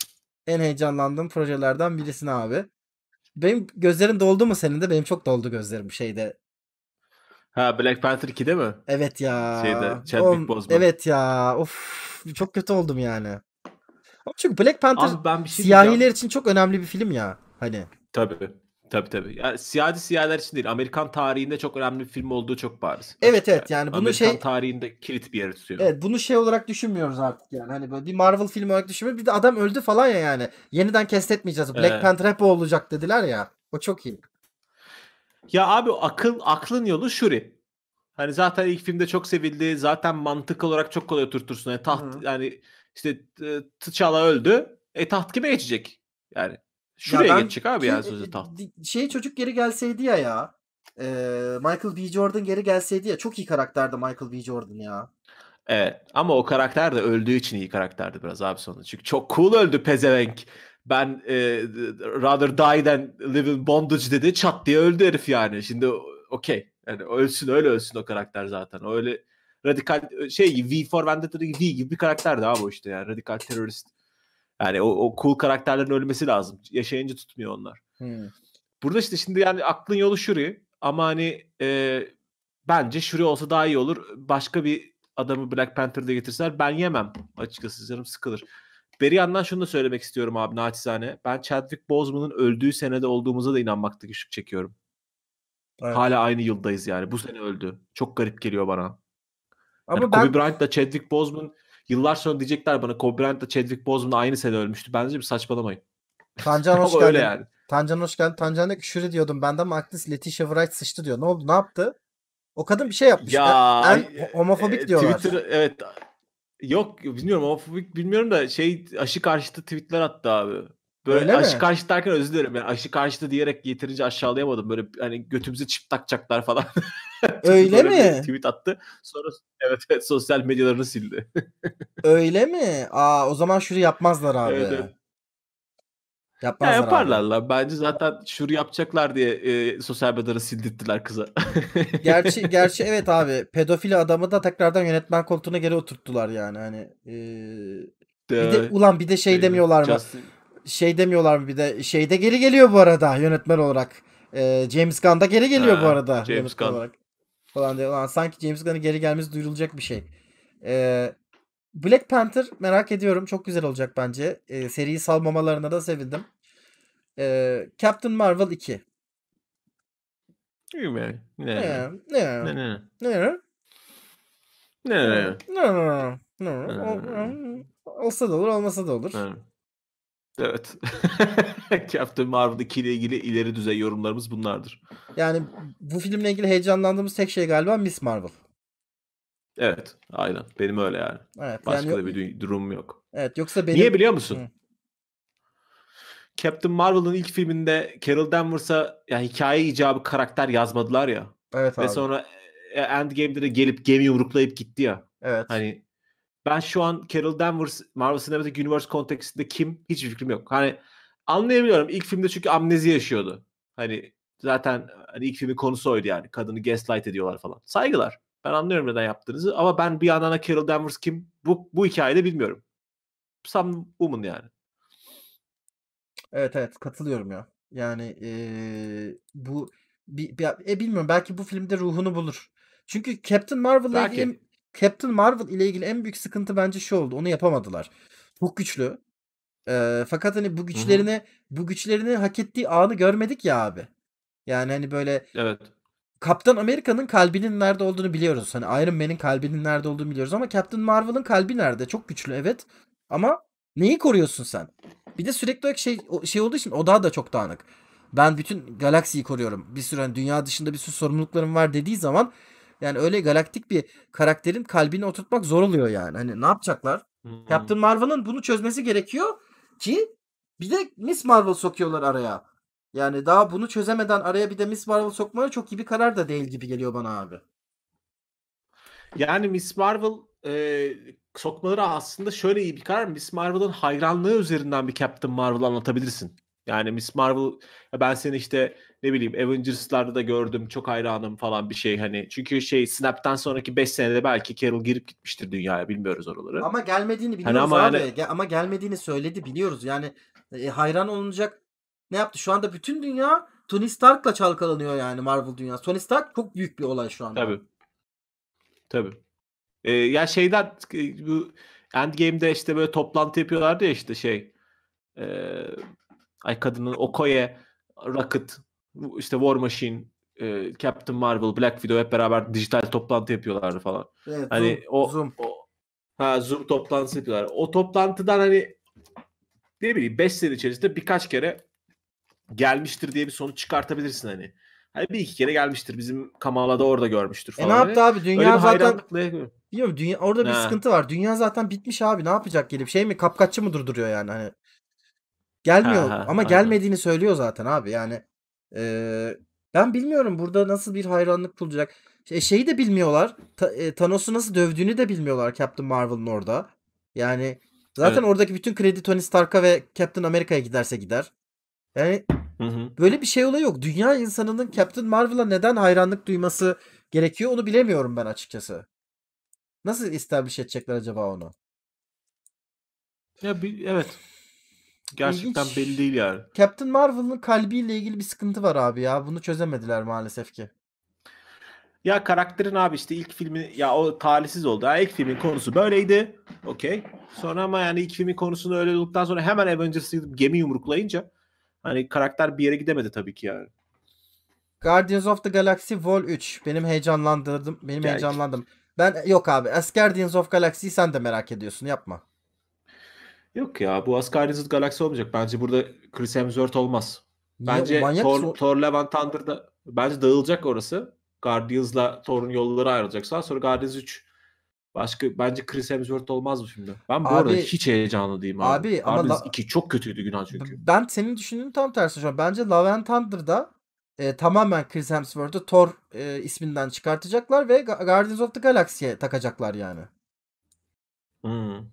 En heyecanlandığım projelerden birisine abi. Benim gözlerim doldu mu senin de? Benim çok doldu gözlerim şeyde. Ha Black Panther 2'de mi? Evet ya. Şeyde Chadwick Boseman. Evet ya. Of çok kötü oldum yani. Çünkü Black Panther ben bir şey siyahiler diyeceğim. için çok önemli bir film ya. Hani. Tabii. Tabii tabii. Yani siyasi siyahiler için değil. Amerikan tarihinde çok önemli bir film olduğu çok bariz. Evet evet yani bunu Amerikan şey... Amerikan tarihinde kilit bir yer tutuyor. Evet bunu şey olarak düşünmüyoruz artık yani. Hani böyle bir Marvel filmi olarak düşünmüyoruz. Bir de adam öldü falan ya yani. Yeniden kestetmeyeceğiz. Black evet. Panther hep olacak dediler ya. O çok iyi. Ya abi akıl aklın yolu Shuri. Hani zaten ilk filmde çok sevildi. Zaten mantık olarak çok kolay oturtursun. Yani taht hı yani işte e, T'Challa öldü. E taht kime geçecek? Yani Şuraya ya ben, geçecek abi ya e, sözü e, taht. Şey çocuk geri gelseydi ya ya. E, Michael B. Jordan geri gelseydi ya. Çok iyi karakterdi Michael B. Jordan ya. Evet ama o karakter de öldüğü için iyi karakterdi biraz abi sonunda. Çünkü çok cool öldü pezevenk. Ben e, rather die than live in bondage dedi çat diye öldü herif yani. Şimdi okey. Yani ölsün öyle ölsün o karakter zaten. öyle radikal şey V for Vendetta gibi V gibi bir karakterdi abi o işte yani. Radikal terörist yani o, o cool karakterlerin ölmesi lazım. Yaşayınca tutmuyor onlar. Hmm. Burada işte şimdi yani aklın yolu Shuri ama hani e, bence Shuri olsa daha iyi olur. Başka bir adamı Black Panther'da getirseler ben yemem açıkçası canım sıkılır. Bir yandan şunu da söylemek istiyorum abi naçizane. Ben Chadwick Boseman'ın öldüğü senede olduğumuza da inanmakta güçlük çekiyorum. Evet. Hala aynı yıldayız yani. Bu sene öldü. Çok garip geliyor bana. Ama yani ben... Kobe Bryant da Chadwick Boseman Yıllar sonra diyecekler bana Kobe Bryant da Chadwick Boseman aynı sene ölmüştü. Bence bir saçmalamayın. Tancan hoş geldin. Öyle yani. Tancan hoş geldin. Tancan'a küfür diyordum. Benden mi haklısın? Letitia Wright sıçtı diyor. Ne oldu? Ne yaptı? O kadın bir şey yapmış. Ya, e, en, en homofobik e, diyorlar. Twitter evet. Yok bilmiyorum homofobik bilmiyorum da şey aşı karşıtı tweetler attı abi. Böyle Öyle aşı mi? karşıtı derken özür dilerim. Yani aşı karşıtı diyerek yeterince aşağılayamadım. Böyle hani götümüze çip takacaklar falan. Öyle mi? Tweet attı. Sonra evet, evet sosyal medyalarını sildi. Öyle mi? Aa o zaman şunu yapmazlar abi. Evet, evet. Yapmazlar ya yaparlar abi. la. Bence zaten şunu yapacaklar diye e, sosyal medyaları sildirttiler kıza. gerçi gerçi evet abi. pedofili adamı da tekrardan yönetmen koltuğuna geri oturttular yani. Hani e, bir de ulan bir de şey, şey demiyorlar mı? Justin... Şey demiyorlar mı bir de şeyde geri geliyor bu arada yönetmen olarak. E, James Gunn da geri geliyor ha, bu arada James Gunn olarak falan diye. Ulan sanki James Gunn'ın geri gelmesi duyurulacak bir şey. Ee, Black Panther merak ediyorum. Çok güzel olacak bence. Ee, seriyi salmamalarına da sevindim. Ee, Captain Marvel 2. Ne? Ne? Ne? Ne? Ne? Ne? Ne? ne Olsa da olur, olmasa da olur. Evet. Captain Marvel 2 ile ilgili ileri düzey yorumlarımız bunlardır. Yani bu filmle ilgili heyecanlandığımız tek şey galiba Miss Marvel. Evet, aynen. Benim öyle yani. Evet, Başka yani... da bir durum yok. Evet, yoksa benim Niye biliyor musun? Hı. Captain Marvel'ın ilk filminde Carol Danvers'a yani hikaye icabı karakter yazmadılar ya. Evet abi. Ve sonra e, Endgame'de de gelip gemi yumruklayıp gitti ya. Evet. Hani ben şu an Carol Danvers Marvel Cinematic Universe kontekstinde kim hiçbir fikrim yok. Hani anlayabiliyorum. ilk filmde çünkü amnezi yaşıyordu. Hani zaten hani ilk filmin konusu oydu yani. Kadını gaslight ediyorlar falan. Saygılar. Ben anlıyorum neden yaptığınızı ama ben bir yandan da Carol Danvers kim bu, bu hikayede bilmiyorum. Some woman yani. Evet evet katılıyorum ya. Yani ee, bu bir, bir, e, bilmiyorum belki bu filmde ruhunu bulur. Çünkü Captain Marvel'la ilgili Captain Marvel ile ilgili en büyük sıkıntı bence şu oldu. Onu yapamadılar. Çok güçlü. E, fakat hani bu güçlerini Hı-hı. bu güçlerini hak ettiği anı görmedik ya abi. Yani hani böyle Evet. Kaptan Amerika'nın kalbinin nerede olduğunu biliyoruz. Hani Iron Man'in kalbinin nerede olduğunu biliyoruz ama Captain Marvel'ın kalbi nerede? Çok güçlü evet. Ama neyi koruyorsun sen? Bir de sürekli olarak şey şey olduğu için o daha da çok dağınık. Ben bütün galaksiyi koruyorum. Bir sürü hani dünya dışında bir sürü sorumluluklarım var dediği zaman yani öyle galaktik bir karakterin kalbini oturtmak zor oluyor yani. Hani ne yapacaklar? Hmm. Captain Marvel'ın bunu çözmesi gerekiyor ki bir de Miss Marvel sokuyorlar araya. Yani daha bunu çözemeden araya bir de Miss Marvel sokmaya çok iyi bir karar da değil gibi geliyor bana abi. Yani Miss Marvel e, sokmaları aslında şöyle iyi bir karar. Miss Marvel'ın hayranlığı üzerinden bir Captain Marvel anlatabilirsin. Yani Miss Marvel ben seni işte ne bileyim Avengers'larda da gördüm çok hayranım falan bir şey hani. Çünkü şey Snap'tan sonraki 5 senede belki Carol girip gitmiştir dünyaya bilmiyoruz oraları. Ama gelmediğini hani biliyoruz hani ama abi. Yani... ama gelmediğini söyledi biliyoruz. Yani e, hayran olunacak ne yaptı? Şu anda bütün dünya Tony Stark'la çalkalanıyor yani Marvel dünyası. Tony Stark çok büyük bir olay şu anda. Tabii. Tabii. Ee, ya şeyden e, bu Endgame'de işte böyle toplantı yapıyorlardı ya işte şey. E, ay kadının Okoye, Rocket, işte War Machine, e, Captain Marvel, Black Widow hep beraber dijital toplantı yapıyorlardı falan. Evet, hani o, zoom. o ha Zoom toplantısı yapıyorlar. O toplantıdan hani ne bileyim 5 sene içerisinde birkaç kere gelmiştir diye bir sonuç çıkartabilirsin hani. Hani bir iki kere gelmiştir. Bizim Kamala'da orada görmüştür e, falan. E ne hani. yaptı abi? Dünya zaten Yok dünya orada ha. bir sıkıntı var. Dünya zaten bitmiş abi. Ne yapacak gelip şey mi kapkaççı mı durduruyor yani hani? Gelmiyor ha, ha, ama aynen. gelmediğini söylüyor zaten abi yani. E, ben bilmiyorum burada nasıl bir hayranlık bulacak. E, şeyi de bilmiyorlar. Ta, e, Thanos'u nasıl dövdüğünü de bilmiyorlar Captain Marvel'ın orada. Yani zaten evet. oradaki bütün kredi Tony Stark'a ve Captain America'ya giderse gider. Yani hı hı. böyle bir şey olay yok. Dünya insanının Captain Marvel'a neden hayranlık duyması gerekiyor onu bilemiyorum ben açıkçası. Nasıl establish edecekler acaba onu? Ya bir, evet Gerçekten İlginç. belli değil yani. Captain Marvel'ın kalbiyle ilgili bir sıkıntı var abi ya. Bunu çözemediler maalesef ki. Ya karakterin abi işte ilk filmi ya o talihsiz oldu. Ha, ilk filmin konusu böyleydi. Okey. Sonra ama yani ilk filmin konusunu öyle olduktan sonra hemen Avengers'ı gemi yumruklayınca hani karakter bir yere gidemedi tabii ki yani. Guardians of the Galaxy Vol 3 benim heyecanlandırdım. Benim Gel. heyecanlandım. Ben yok abi. Asgardians of Galaxy sen de merak ediyorsun yapma. Yok ya bu asgari zıt galaksi olmayacak. Bence burada Chris Hemsworth olmaz. Bence ya, Thor, so- Thor Levan and Thunder'da bence dağılacak orası. Guardians'la Thor'un yolları ayrılacak. Sonra, sonra Guardians 3 başka bence Chris Hemsworth olmaz mı şimdi? Ben bu abi, arada hiç heyecanlı değilim abi. Abi ama la- 2 çok kötüydü günah çünkü. Ben senin düşündüğün tam tersi şu an. Bence Love and Thunder'da e, tamamen Chris Hemsworth'u Thor e, isminden çıkartacaklar ve Guardians of the Galaxy'ye takacaklar yani. Hmm.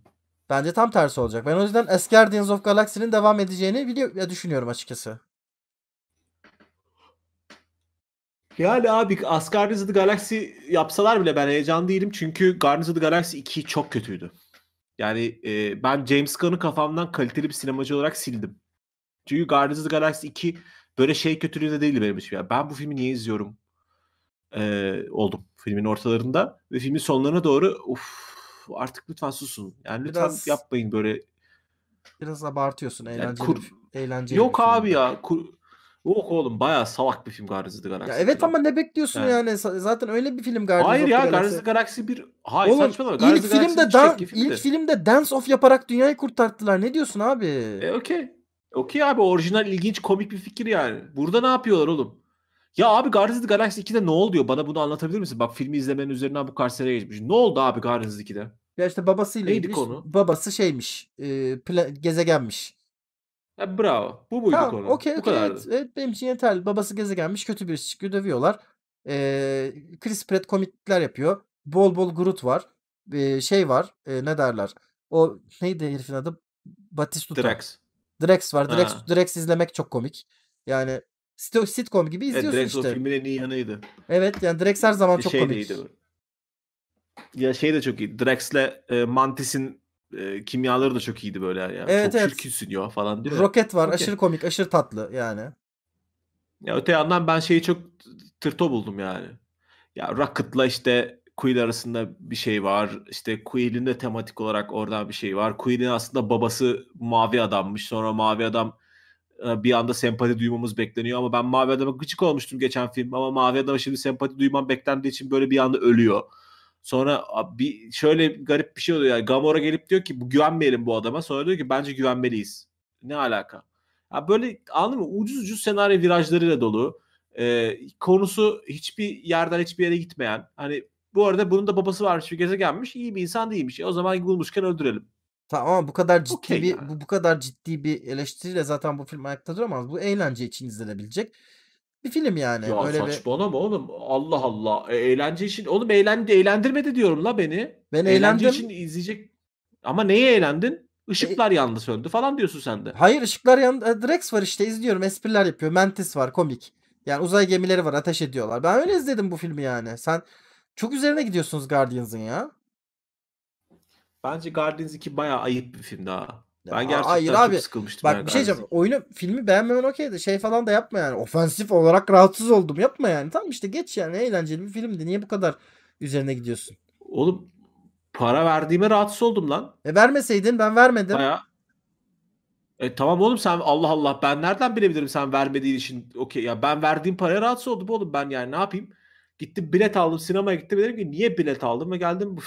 Bence tam tersi olacak. Ben o yüzden eski Guardians of Galaxy'nin devam edeceğini biliyor, düşünüyorum açıkçası. Yani abi Asgardians of the Galaxy yapsalar bile ben heyecan değilim. Çünkü Guardians of the Galaxy 2 çok kötüydü. Yani e, ben James Gunn'ı kafamdan kaliteli bir sinemacı olarak sildim. Çünkü Guardians of the Galaxy 2 böyle şey kötülüğünde değildi benim için. Yani ben bu filmi niye izliyorum? E, oldum filmin ortalarında ve filmin sonlarına doğru uf artık lütfen susun. Yani lütfen biraz, yapmayın böyle. Biraz abartıyorsun eğlenceli. Yani kur, eğlenceli yok abi film. ya. Kur, yok oğlum bayağı salak bir film Guardians of the Galaxy. Ya evet ama ne bekliyorsun yani. yani? Zaten öyle bir film Guardians Hayır of the Galaxy. Hayır ya Guardians of the Galaxy bir Hayır oğlum, saçmalama. ilk filmde dan, ilk filmde. dance off yaparak dünyayı kurtardılar. Ne diyorsun abi? E okey. Okey abi orijinal ilginç komik bir fikir yani. Burada ne yapıyorlar oğlum? Ya abi Guardians of the Galaxy 2'de ne diyor? Bana bunu anlatabilir misin? Bak filmi izlemenin üzerinden bu karselere geçmiş. Ne oldu abi Guardians 2'de? Ya işte babasıyla Neydi ilgili. konu? Babası şeymiş. E, pla- gezegenmiş. Ya bravo. Bu buydu tamam, konu. Okey, bu okay, Evet, evet, benim için yeterli. Babası gezegenmiş. Kötü birisi çıkıyor. Dövüyorlar. E, Chris Pratt komikler yapıyor. Bol bol Groot var. E, şey var. E, ne derler? O neydi herifin adı? Batistuta. Drax. Drax var. Drax, ha. Drax izlemek çok komik. Yani sitcom gibi e, izliyorsun evet, Drex işte. Drex o filmin en iyi yanıydı. Evet yani Drex her zaman çok şey komik. Ya şey de çok iyi. Drex'le e, Mantis'in e, kimyaları da çok iyiydi böyle yani. Evet, çok evet. çirkinsin ya falan diyor. Roket var. Okay. Aşırı komik, aşırı tatlı yani. Ya öte yandan ben şeyi çok tırto buldum yani. Ya Rocket'la işte Quill arasında bir şey var. İşte Quill'in de tematik olarak oradan bir şey var. Quill'in aslında babası mavi adammış. Sonra mavi adam e, bir anda sempati duymamız bekleniyor ama ben Mavi Adam'a gıcık olmuştum geçen film ama Mavi Adam'a şimdi sempati duymam beklendiği için böyle bir anda ölüyor. Sonra bir şöyle garip bir şey oluyor. Yani Gamora gelip diyor ki bu güvenmeyelim bu adama. Sonra diyor ki bence güvenmeliyiz. Ne alaka? Ya böyle anladın mı? Ucuz ucuz senaryo virajlarıyla dolu. Ee, konusu hiçbir yerden hiçbir yere gitmeyen. Hani bu arada bunun da babası varmış bir gezegenmiş. İyi bir insan değilmiş. E, o zaman bulmuşken öldürelim. Tamam ama bu kadar ciddi Okey bir yani. bu, bu kadar ciddi bir eleştiriyle zaten bu film ayakta duramaz. Bu eğlence için izlenebilecek bir film yani. Ya Öyle bir saçmalama oğlum. Allah Allah. E, eğlence için oğlum eğlendi eğlendirmedi diyorum la beni. Ben Eğlence eğlendim. için izleyecek. Ama neye eğlendin? E Işıklar yandı söndü falan diyorsun sen de. Hayır ışıklar yanında e, Drex var işte izliyorum. Espriler yapıyor. Mantis var komik. Yani uzay gemileri var ateş ediyorlar. Ben öyle izledim bu filmi yani. Sen çok üzerine gidiyorsunuz Guardians'ın ya. Bence Guardians 2 bayağı ayıp bir film daha. Ben gerçekten Hayır çok abi. sıkılmıştım. Bak bir şey diyeceğim. Oyunu, filmi beğenmemen okey de şey falan da yapma yani. Ofensif olarak rahatsız oldum. Yapma yani. Tamam işte geç yani. Eğlenceli bir filmdi. Niye bu kadar üzerine gidiyorsun? Oğlum para verdiğime rahatsız oldum lan. E vermeseydin ben vermedim. Bayağı. E tamam oğlum sen Allah Allah ben nereden bilebilirim sen vermediğin için okey ya ben verdiğim paraya rahatsız oldum oğlum ben yani ne yapayım? Gittim bilet aldım sinemaya gittim dedim ki niye bilet aldım ve geldim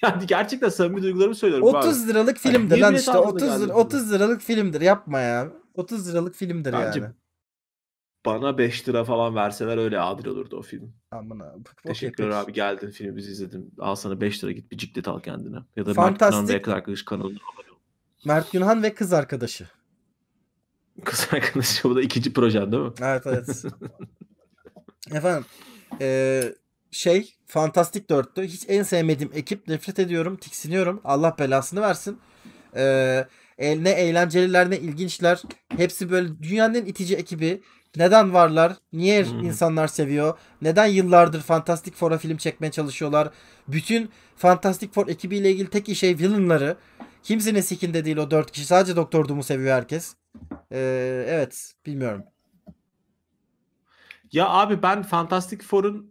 Yani gerçekten samimi duygularımı söylüyorum. 30 abi. liralık filmdir yani lan işte. 30, lir 30 liralık filmdir yapma ya. 30 liralık filmdir Bence yani. Bana 5 lira falan verseler öyle adil olurdu o film. Amına. Teşekkürler peki. abi geldin filmimizi izledin. Al sana 5 lira git bir ciklet al kendine. Ya da Fantastik. Mert Günhan ve kız arkadaşı kanalına Mert Günhan ve kız arkadaşı. Kız arkadaşı bu da ikinci projen değil mi? Evet evet. Efendim e, şey Fantastik Dörtlü. Hiç en sevmediğim ekip. Nefret ediyorum. Tiksiniyorum. Allah belasını versin. Ee, e, ne eğlenceliler ne ilginçler. Hepsi böyle dünyanın en itici ekibi. Neden varlar? Niye hmm. insanlar seviyor? Neden yıllardır Fantastic Four'a film çekmeye çalışıyorlar? Bütün Fantastic Four ekibiyle ilgili tek şey villainları. Kimsenin sikinde değil o dört kişi. Sadece Doktor Doom'u seviyor herkes. Ee, evet. Bilmiyorum. Ya abi ben Fantastic Four'un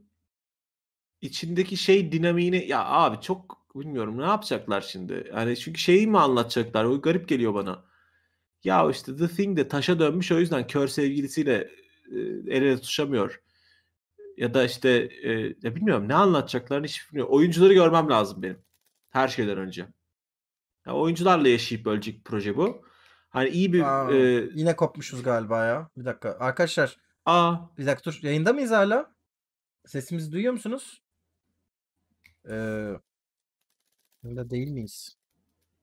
içindeki şey dinamiğini ya abi çok bilmiyorum ne yapacaklar şimdi. Yani çünkü şeyi mi anlatacaklar? O garip geliyor bana. Ya işte The Thing de taşa dönmüş o yüzden kör sevgilisiyle e, el ele tutuşamıyor. Ya da işte e, ya bilmiyorum ne anlatacaklarını hiç bilmiyorum. Oyuncuları görmem lazım benim. Her şeyden önce. Ya oyuncularla yaşayıp ölecek proje bu. Hani iyi bir... Aa, e... Yine kopmuşuz galiba ya. Bir dakika. Arkadaşlar. Aa. Bir dakika dur. Yayında mıyız hala? Sesimizi duyuyor musunuz? Ee, Bunda değil miyiz?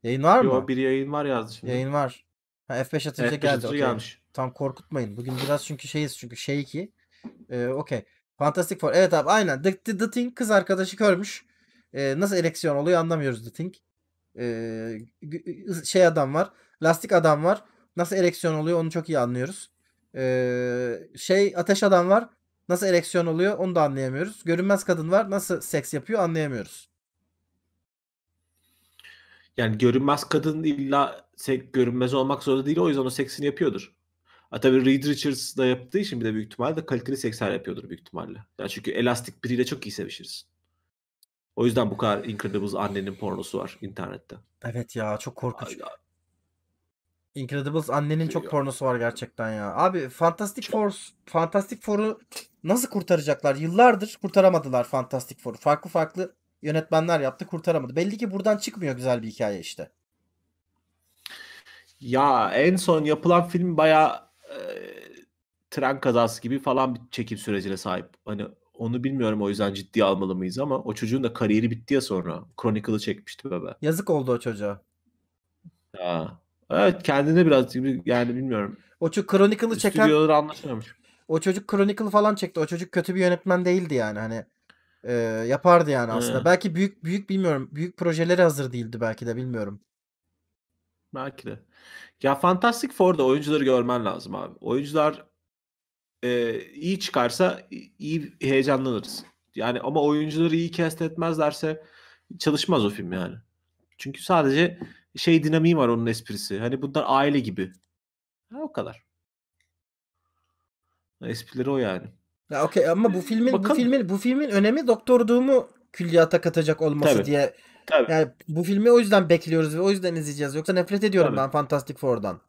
Yayın var mı? Yo bir yayın var yazdı şimdi. Yayın var. Ha, F5 atınca geldi. Okay. gelmiş. Tam korkutmayın. Bugün biraz çünkü şeyiz çünkü şey ki. Ee, Okey. Fantastic Four. Evet abi aynen. The, the, the Thing kız arkadaşı körmüş. Ee, nasıl eleksiyon oluyor anlamıyoruz The Thing. Ee, şey adam var. Lastik adam var. Nasıl eleksiyon oluyor onu çok iyi anlıyoruz. Ee, şey ateş adam var. Nasıl ereksiyon oluyor onu da anlayamıyoruz. Görünmez kadın var nasıl seks yapıyor anlayamıyoruz. Yani görünmez kadın illa sek, görünmez olmak zorunda değil o yüzden o seksini yapıyordur. Ha, tabii Reed Richards da yaptığı için bir de büyük ihtimalle de kaliteli seksler yapıyordur büyük ihtimalle. Yani çünkü elastik biriyle çok iyi sevişiriz. O yüzden bu kadar Incredibles annenin pornosu var internette. Evet ya çok korkunç. Ay, Incredibles annenin çok pornosu var gerçekten ya. Abi Fantastic Four Fantastic Four'u nasıl kurtaracaklar? Yıllardır kurtaramadılar Fantastic Four'u. Farklı farklı yönetmenler yaptı kurtaramadı. Belli ki buradan çıkmıyor güzel bir hikaye işte. Ya en son yapılan film baya e, tren kazası gibi falan bir çekim sürecine sahip. Hani onu bilmiyorum o yüzden ciddiye almalı mıyız ama o çocuğun da kariyeri bitti ya sonra. Chronicle'ı çekmişti bebe. Yazık oldu o çocuğa. Ya Evet kendine biraz gibi yani bilmiyorum. O çocuk Chronicle'ı çeken... Stüdyoları anlaşamamış. O çocuk Chronicle falan çekti. O çocuk kötü bir yönetmen değildi yani hani. E, yapardı yani aslında. He. Belki büyük büyük bilmiyorum. Büyük projeleri hazır değildi belki de bilmiyorum. Belki de. Ya Fantastic Four'da oyuncuları görmen lazım abi. Oyuncular e, iyi çıkarsa iyi heyecanlanırız. Yani ama oyuncuları iyi cast etmezlerse çalışmaz o film yani. Çünkü sadece şey dinamiği var onun esprisi. Hani bunlar aile gibi. Ha, o kadar. Esprileri o yani. Ya okey ama bu ee, filmin Bakalım. bu filmin bu filmin önemi Doktor Doom'u külliyata katacak olması Tabii. diye. Tabii. Yani bu filmi o yüzden bekliyoruz ve o yüzden izleyeceğiz. Yoksa nefret ediyorum Tabii. ben Fantastic Four'dan.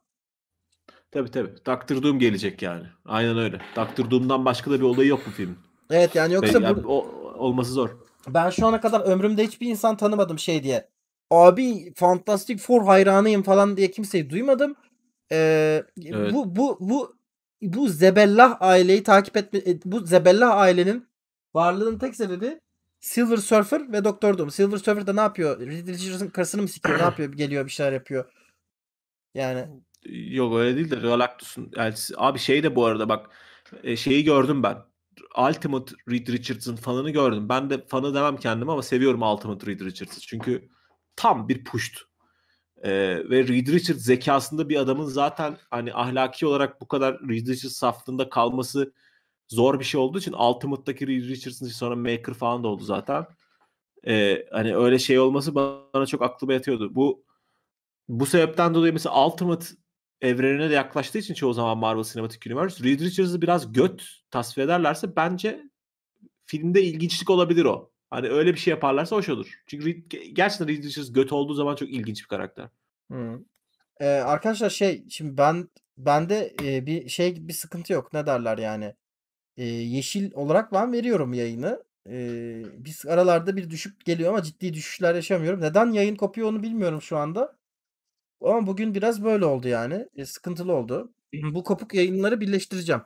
Tabii tabii. Doctor Doom gelecek yani. Aynen öyle. Doctor Doom'dan başka da bir olayı yok bu film. Evet yani yoksa yani, bu... o, olması zor. Ben şu ana kadar ömrümde hiçbir insan tanımadım şey diye abi Fantastic Four hayranıyım falan diye kimseyi duymadım. Ee, evet. Bu bu bu bu Zebellah aileyi takip etme e, bu Zebellah ailenin varlığının tek sebebi Silver Surfer ve Doktor Doom. Silver Surfer da ne yapıyor? Reed Richards'ın karısını mı sikiyor? ne yapıyor? Geliyor bir şeyler yapıyor. Yani Yok öyle değil de Galactus'un elçisi. Abi şey de bu arada bak e, şeyi gördüm ben. Ultimate Reed Richards'ın fanını gördüm. Ben de fanı demem kendim ama seviyorum Ultimate Reed Richards'ı. Çünkü tam bir puşt. Ee, ve Reed Richards zekasında bir adamın zaten hani ahlaki olarak bu kadar Reed Richards saflığında kalması zor bir şey olduğu için Ultimate'daki Reed Richards'ın sonra Maker falan da oldu zaten. Ee, hani öyle şey olması bana çok aklıma yatıyordu. Bu bu sebepten dolayı mesela Ultimate evrenine de yaklaştığı için çoğu zaman Marvel Cinematic Universe Reed Richards'ı biraz göt tasvir ederlerse bence filmde ilginçlik olabilir o. Hani öyle bir şey yaparlarsa hoş olur. Çünkü Reed, gerçekten Reed Richards göt olduğu zaman çok ilginç bir karakter. Hmm. Ee, arkadaşlar şey şimdi ben bende e, bir şey bir sıkıntı yok ne derler yani. E, yeşil olarak ben veriyorum yayını. E, biz aralarda bir düşüp geliyor ama ciddi düşüşler yaşamıyorum. Neden yayın kopuyor onu bilmiyorum şu anda. Ama bugün biraz böyle oldu yani. E, sıkıntılı oldu. Bu kopuk yayınları birleştireceğim.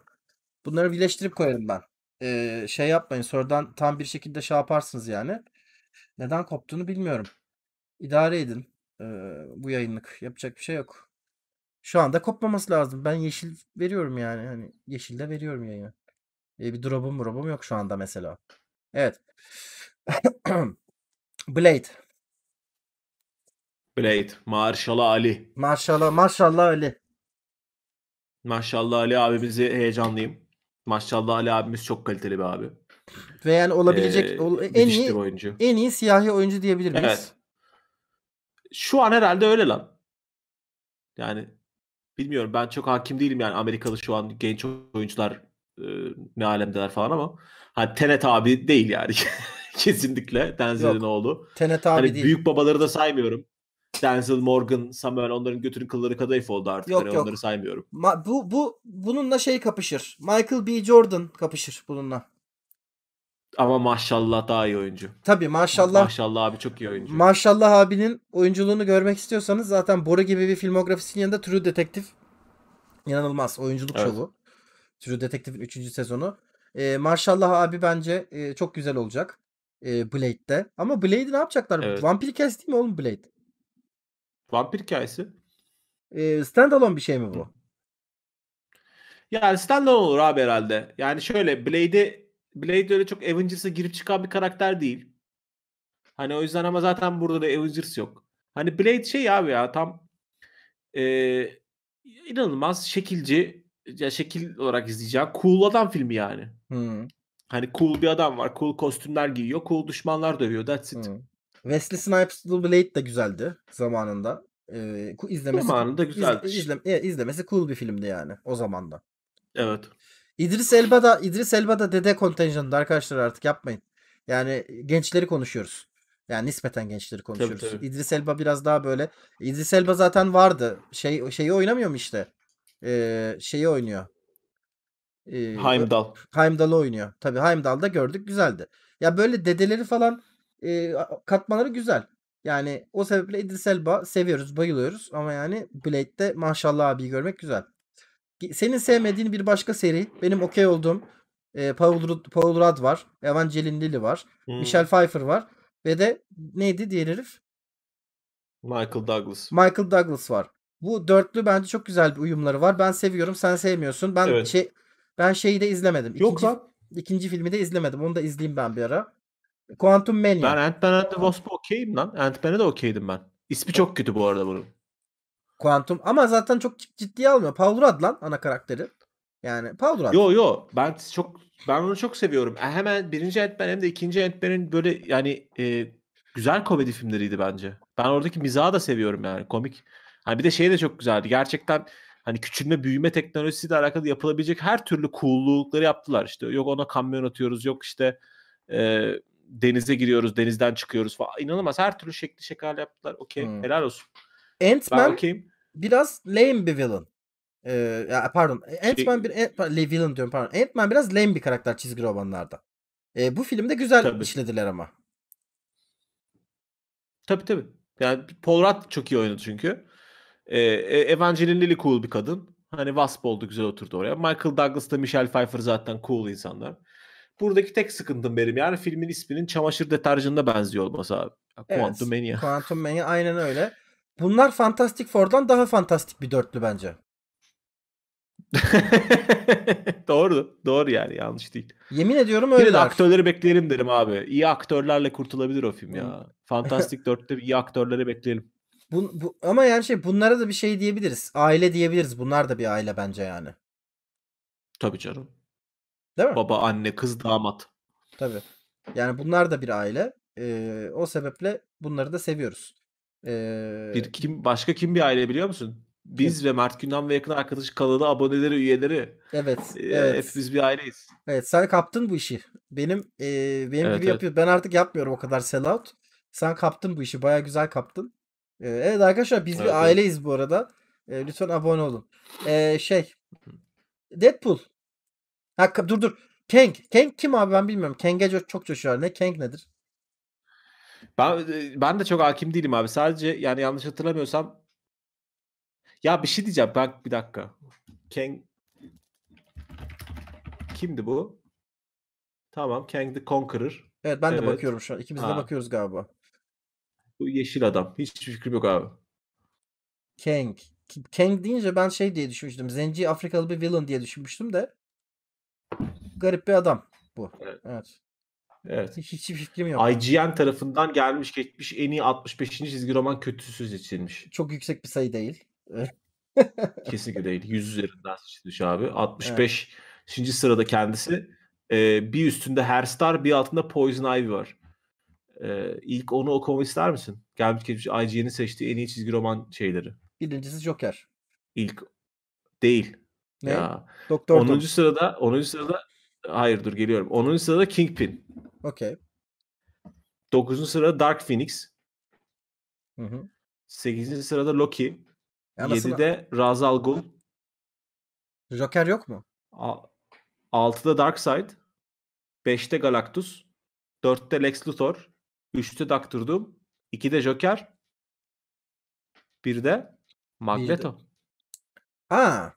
Bunları birleştirip koyarım ben e, şey yapmayın. Sorudan tam bir şekilde şey yaparsınız yani. Neden koptuğunu bilmiyorum. İdare edin. E, bu yayınlık. Yapacak bir şey yok. Şu anda kopmaması lazım. Ben yeşil veriyorum yani. Hani yeşilde veriyorum yayını. E, bir drop'um drop'um yok şu anda mesela. Evet. Blade. Blade. Maşallah Ali. Maşallah. Maşallah Ali. Maşallah Ali abimizi heyecanlıyım. Maşallah Ali abimiz çok kaliteli bir abi. Ve yani olabilecek ee, ol, en iyi oyuncu. en iyi siyahi oyuncu diyebilir miyiz? Evet. Şu an herhalde öyle lan. Yani bilmiyorum ben çok hakim değilim yani Amerikalı şu an genç oyuncular e, ne alemdeler falan ama hani Tenet abi değil yani kesinlikle Denzel'in oğlu. Tenet abi hani değil. Büyük babaları da saymıyorum. Denzel Morgan, Samuel onların götürün kılları kadayıf oldu artık. Yok, hani yok. Onları saymıyorum. Ma- bu bu bununla şey kapışır. Michael B. Jordan kapışır bununla. Ama maşallah daha iyi oyuncu. Tabii maşallah. Maşallah abi çok iyi oyuncu. Maşallah abinin oyunculuğunu görmek istiyorsanız zaten Boru gibi bir filmografisinin yanında True Detective inanılmaz oyunculuk evet. şovu. True Detective'in 3. sezonu. E, maşallah abi bence e, çok güzel olacak. E, Blade'de. Ama Blade'i ne yapacaklar? Evet. Vampir kesti mi oğlum Blade? Vampir hikayesi. E, standalone bir şey mi bu? Yani standalone olur abi herhalde. Yani şöyle Blade, Blade öyle çok Avengers'a girip çıkan bir karakter değil. Hani o yüzden ama zaten burada da Avengers yok. Hani Blade şey abi ya tam e, inanılmaz şekilci ya şekil olarak izleyeceğim. Cool adam filmi yani. Hmm. Hani cool bir adam var. Cool kostümler giyiyor. Cool düşmanlar dövüyor. That's it. Hmm. Wesley Snipes'lı Blade de güzeldi zamanında. Ee, izlemesi zamanında güzeldi. Iz, izle, izle, e, izlemesi cool bir filmdi yani o zaman da. Evet. İdris Elba da İdris Elba da dede kontenjanında arkadaşlar artık yapmayın. Yani e, gençleri konuşuyoruz. Yani nispeten gençleri konuşuyoruz. Tabii, tabii. İdris Elba biraz daha böyle. İdris Elba zaten vardı. Şey şeyi oynamıyor mu işte? Ee, şeyi oynuyor. Ee, Heimdall. Heimdall'ı oynuyor. Tabii Heimdall'da gördük güzeldi. Ya böyle dedeleri falan e, katmaları güzel. Yani o sebeple Idris Elba seviyoruz, bayılıyoruz ama yani Blade'de maşallah abi görmek güzel. Senin sevmediğin bir başka seri, benim okey olduğum e, Paul, Rudd, Paul Rudd var, Evangeline Lilly var, hmm. Michelle Pfeiffer var ve de neydi diğer herif? Michael Douglas. Michael Douglas var. Bu dörtlü bence çok güzel bir uyumları var. Ben seviyorum, sen sevmiyorsun. Ben evet. şey ben şeyi de izlemedim. İkinci, Yok lan. İkinci filmi de izlemedim. Onu da izleyeyim ben bir ara. Quantum Mania. Ben Ant-Man and the Wasp'a okeyim lan. Ant-Man'e de okeydim ben. İsmi çok kötü bu arada bunun. Quantum ama zaten çok ciddiye almıyor. Paul Rudd lan ana karakteri. Yani Paul Rudd. Yo yo ben çok ben onu çok seviyorum. Hemen birinci Ant-Man hem de ikinci Ant-Man'in böyle yani e, güzel komedi filmleriydi bence. Ben oradaki mizahı da seviyorum yani komik. Hani bir de şey de çok güzeldi. Gerçekten hani küçülme büyüme teknolojisiyle alakalı yapılabilecek her türlü cool'lukları yaptılar. İşte yok ona kamyon atıyoruz yok işte e, denize giriyoruz, denizden çıkıyoruz falan. İnanılmaz. Her türlü şekli şekal yaptılar. Okey. Hmm. Helal olsun. Ant-Man biraz lame bir villain. Ee, pardon. Şey Ant-Man bir Ant- villain diyorum pardon. Ant-Man biraz lame bir karakter çizgi romanlarda. Ee, bu filmde güzel Tabii. işlediler ama. Tabii tabii. Yani Paul Rudd çok iyi oynadı çünkü. Ee, Evangeline Lilly cool bir kadın. Hani Wasp oldu güzel oturdu oraya. Michael Douglas da Michelle Pfeiffer zaten cool insanlar. Buradaki tek sıkıntım benim yani filmin isminin çamaşır deterjanına benziyor olması abi. Quantum evet, Mania. Quantum Mania aynen öyle. Bunlar Fantastic Four'dan daha fantastik bir dörtlü bence. doğru. Doğru yani yanlış değil. Yemin ediyorum öyle. Yine de aktörleri beklerim derim abi. İyi aktörlerle kurtulabilir o film ya. Fantastic 4'te iyi aktörleri bekleyelim. Bu, bu, ama yani şey bunlara da bir şey diyebiliriz. Aile diyebiliriz. Bunlar da bir aile bence yani. Tabii canım. Değil mi? Baba, anne, kız, damat. Tabii. Yani bunlar da bir aile. Ee, o sebeple bunları da seviyoruz. Ee... Bir kim başka kim bir aile biliyor musun? Biz kim? ve Mert Gündem ve yakın arkadaş kanalı aboneleri, üyeleri. Evet. Ee, evet. biz bir aileyiz. Evet, sen kaptın bu işi. Benim e, benim evet, gibi evet. yapıyor. Ben artık yapmıyorum o kadar sellout. Sen kaptın bu işi. Baya güzel kaptın. Ee, evet arkadaşlar biz evet, bir aileyiz bu arada. Ee, lütfen abone olun. Ee, şey Deadpool Ha, dur dur. Kang. Kang kim abi ben bilmiyorum. Keng'e çok coşuyor. Ne Kang nedir? Ben e, ben de çok hakim değilim abi. Sadece yani yanlış hatırlamıyorsam ya bir şey diyeceğim. Bak bir dakika. Kang kimdi bu? Tamam. Kang the Conqueror. Evet ben evet. de bakıyorum şu an. İkimiz ha. de bakıyoruz galiba. Bu yeşil adam. Hiçbir fikrim yok abi. Kang. Kang deyince ben şey diye düşünmüştüm. Zenci Afrikalı bir villain diye düşünmüştüm de garip bir adam bu. Evet. evet. Evet. Hiç, hiçbir fikrim yok. IGN tarafından gelmiş geçmiş en iyi 65. çizgi roman kötüsü seçilmiş. Çok yüksek bir sayı değil. Kesinlikle değil. 100 üzerinden seçilmiş abi. 65. Evet. sırada kendisi. Ee, bir üstünde Her Star, bir altında Poison Ivy var. Ee, ilk onu okumak ister misin? Gelmiş geçmiş IGN'in seçtiği en iyi çizgi roman şeyleri. Birincisi Joker. İlk değil. Ne? Ya. Doktor 10. Doom. sırada 10. sırada Hayır dur geliyorum. 10. sırada Kingpin. Okey. 9. sırada Dark Phoenix. Hı hı. 8. sırada Loki. Ya 7'de nasıl... Ra's al Ghul. Joker yok mu? A- 6'da Darkseid. 5'te Galactus. 4'te Lex Luthor. 3'te Doctor Doom. 2'de Joker. 1'de Magneto. Aa.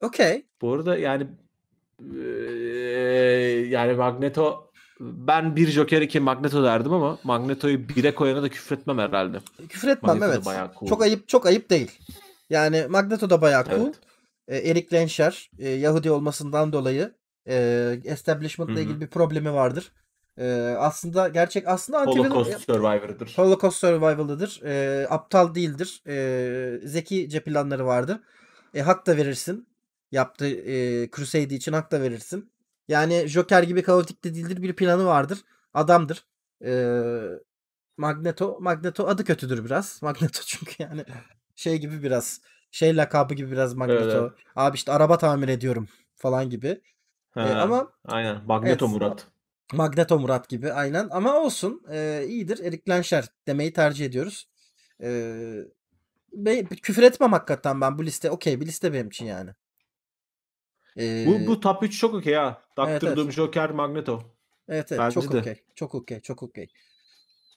Okey. Bu arada yani ee, yani Magneto ben bir Joker iki Magneto derdim ama Magneto'yu bire koyana da küfretmem herhalde. Küfretmem Magneto evet. cool. Çok ayıp çok ayıp değil. Yani Magneto da bayağı cool. Evet. Ee, Eric Lensher e, Yahudi olmasından dolayı e, establishment'la hı ilgili bir problemi vardır. E, aslında gerçek aslında antivillain Holocaust Survivor'dır. Holocaust Survivor'dır. E, ee, aptal değildir. E, ee, zekice planları vardı. E, hak da verirsin. Yaptı e, Crusade için hak da verirsin. Yani Joker gibi kaotik de değildir. Bir planı vardır. Adamdır. E, Magneto, Magneto adı kötüdür biraz. Magneto çünkü yani şey gibi biraz şey lakabı gibi biraz Magneto. Evet. Abi işte araba tamir ediyorum falan gibi. He, ee, ama aynen Magneto evet, Murat. Magneto Murat gibi aynen ama olsun e, iyidir Erik Lanşer demeyi tercih ediyoruz. E, be, küfür etmem hakikaten ben bu liste okey bir liste benim için yani. Ee, bu, bu top 3 çok okey ha. Doctor evet, Doom, Joker, Magneto. Evet evet Bence çok okey. Çok okey. Çok okey.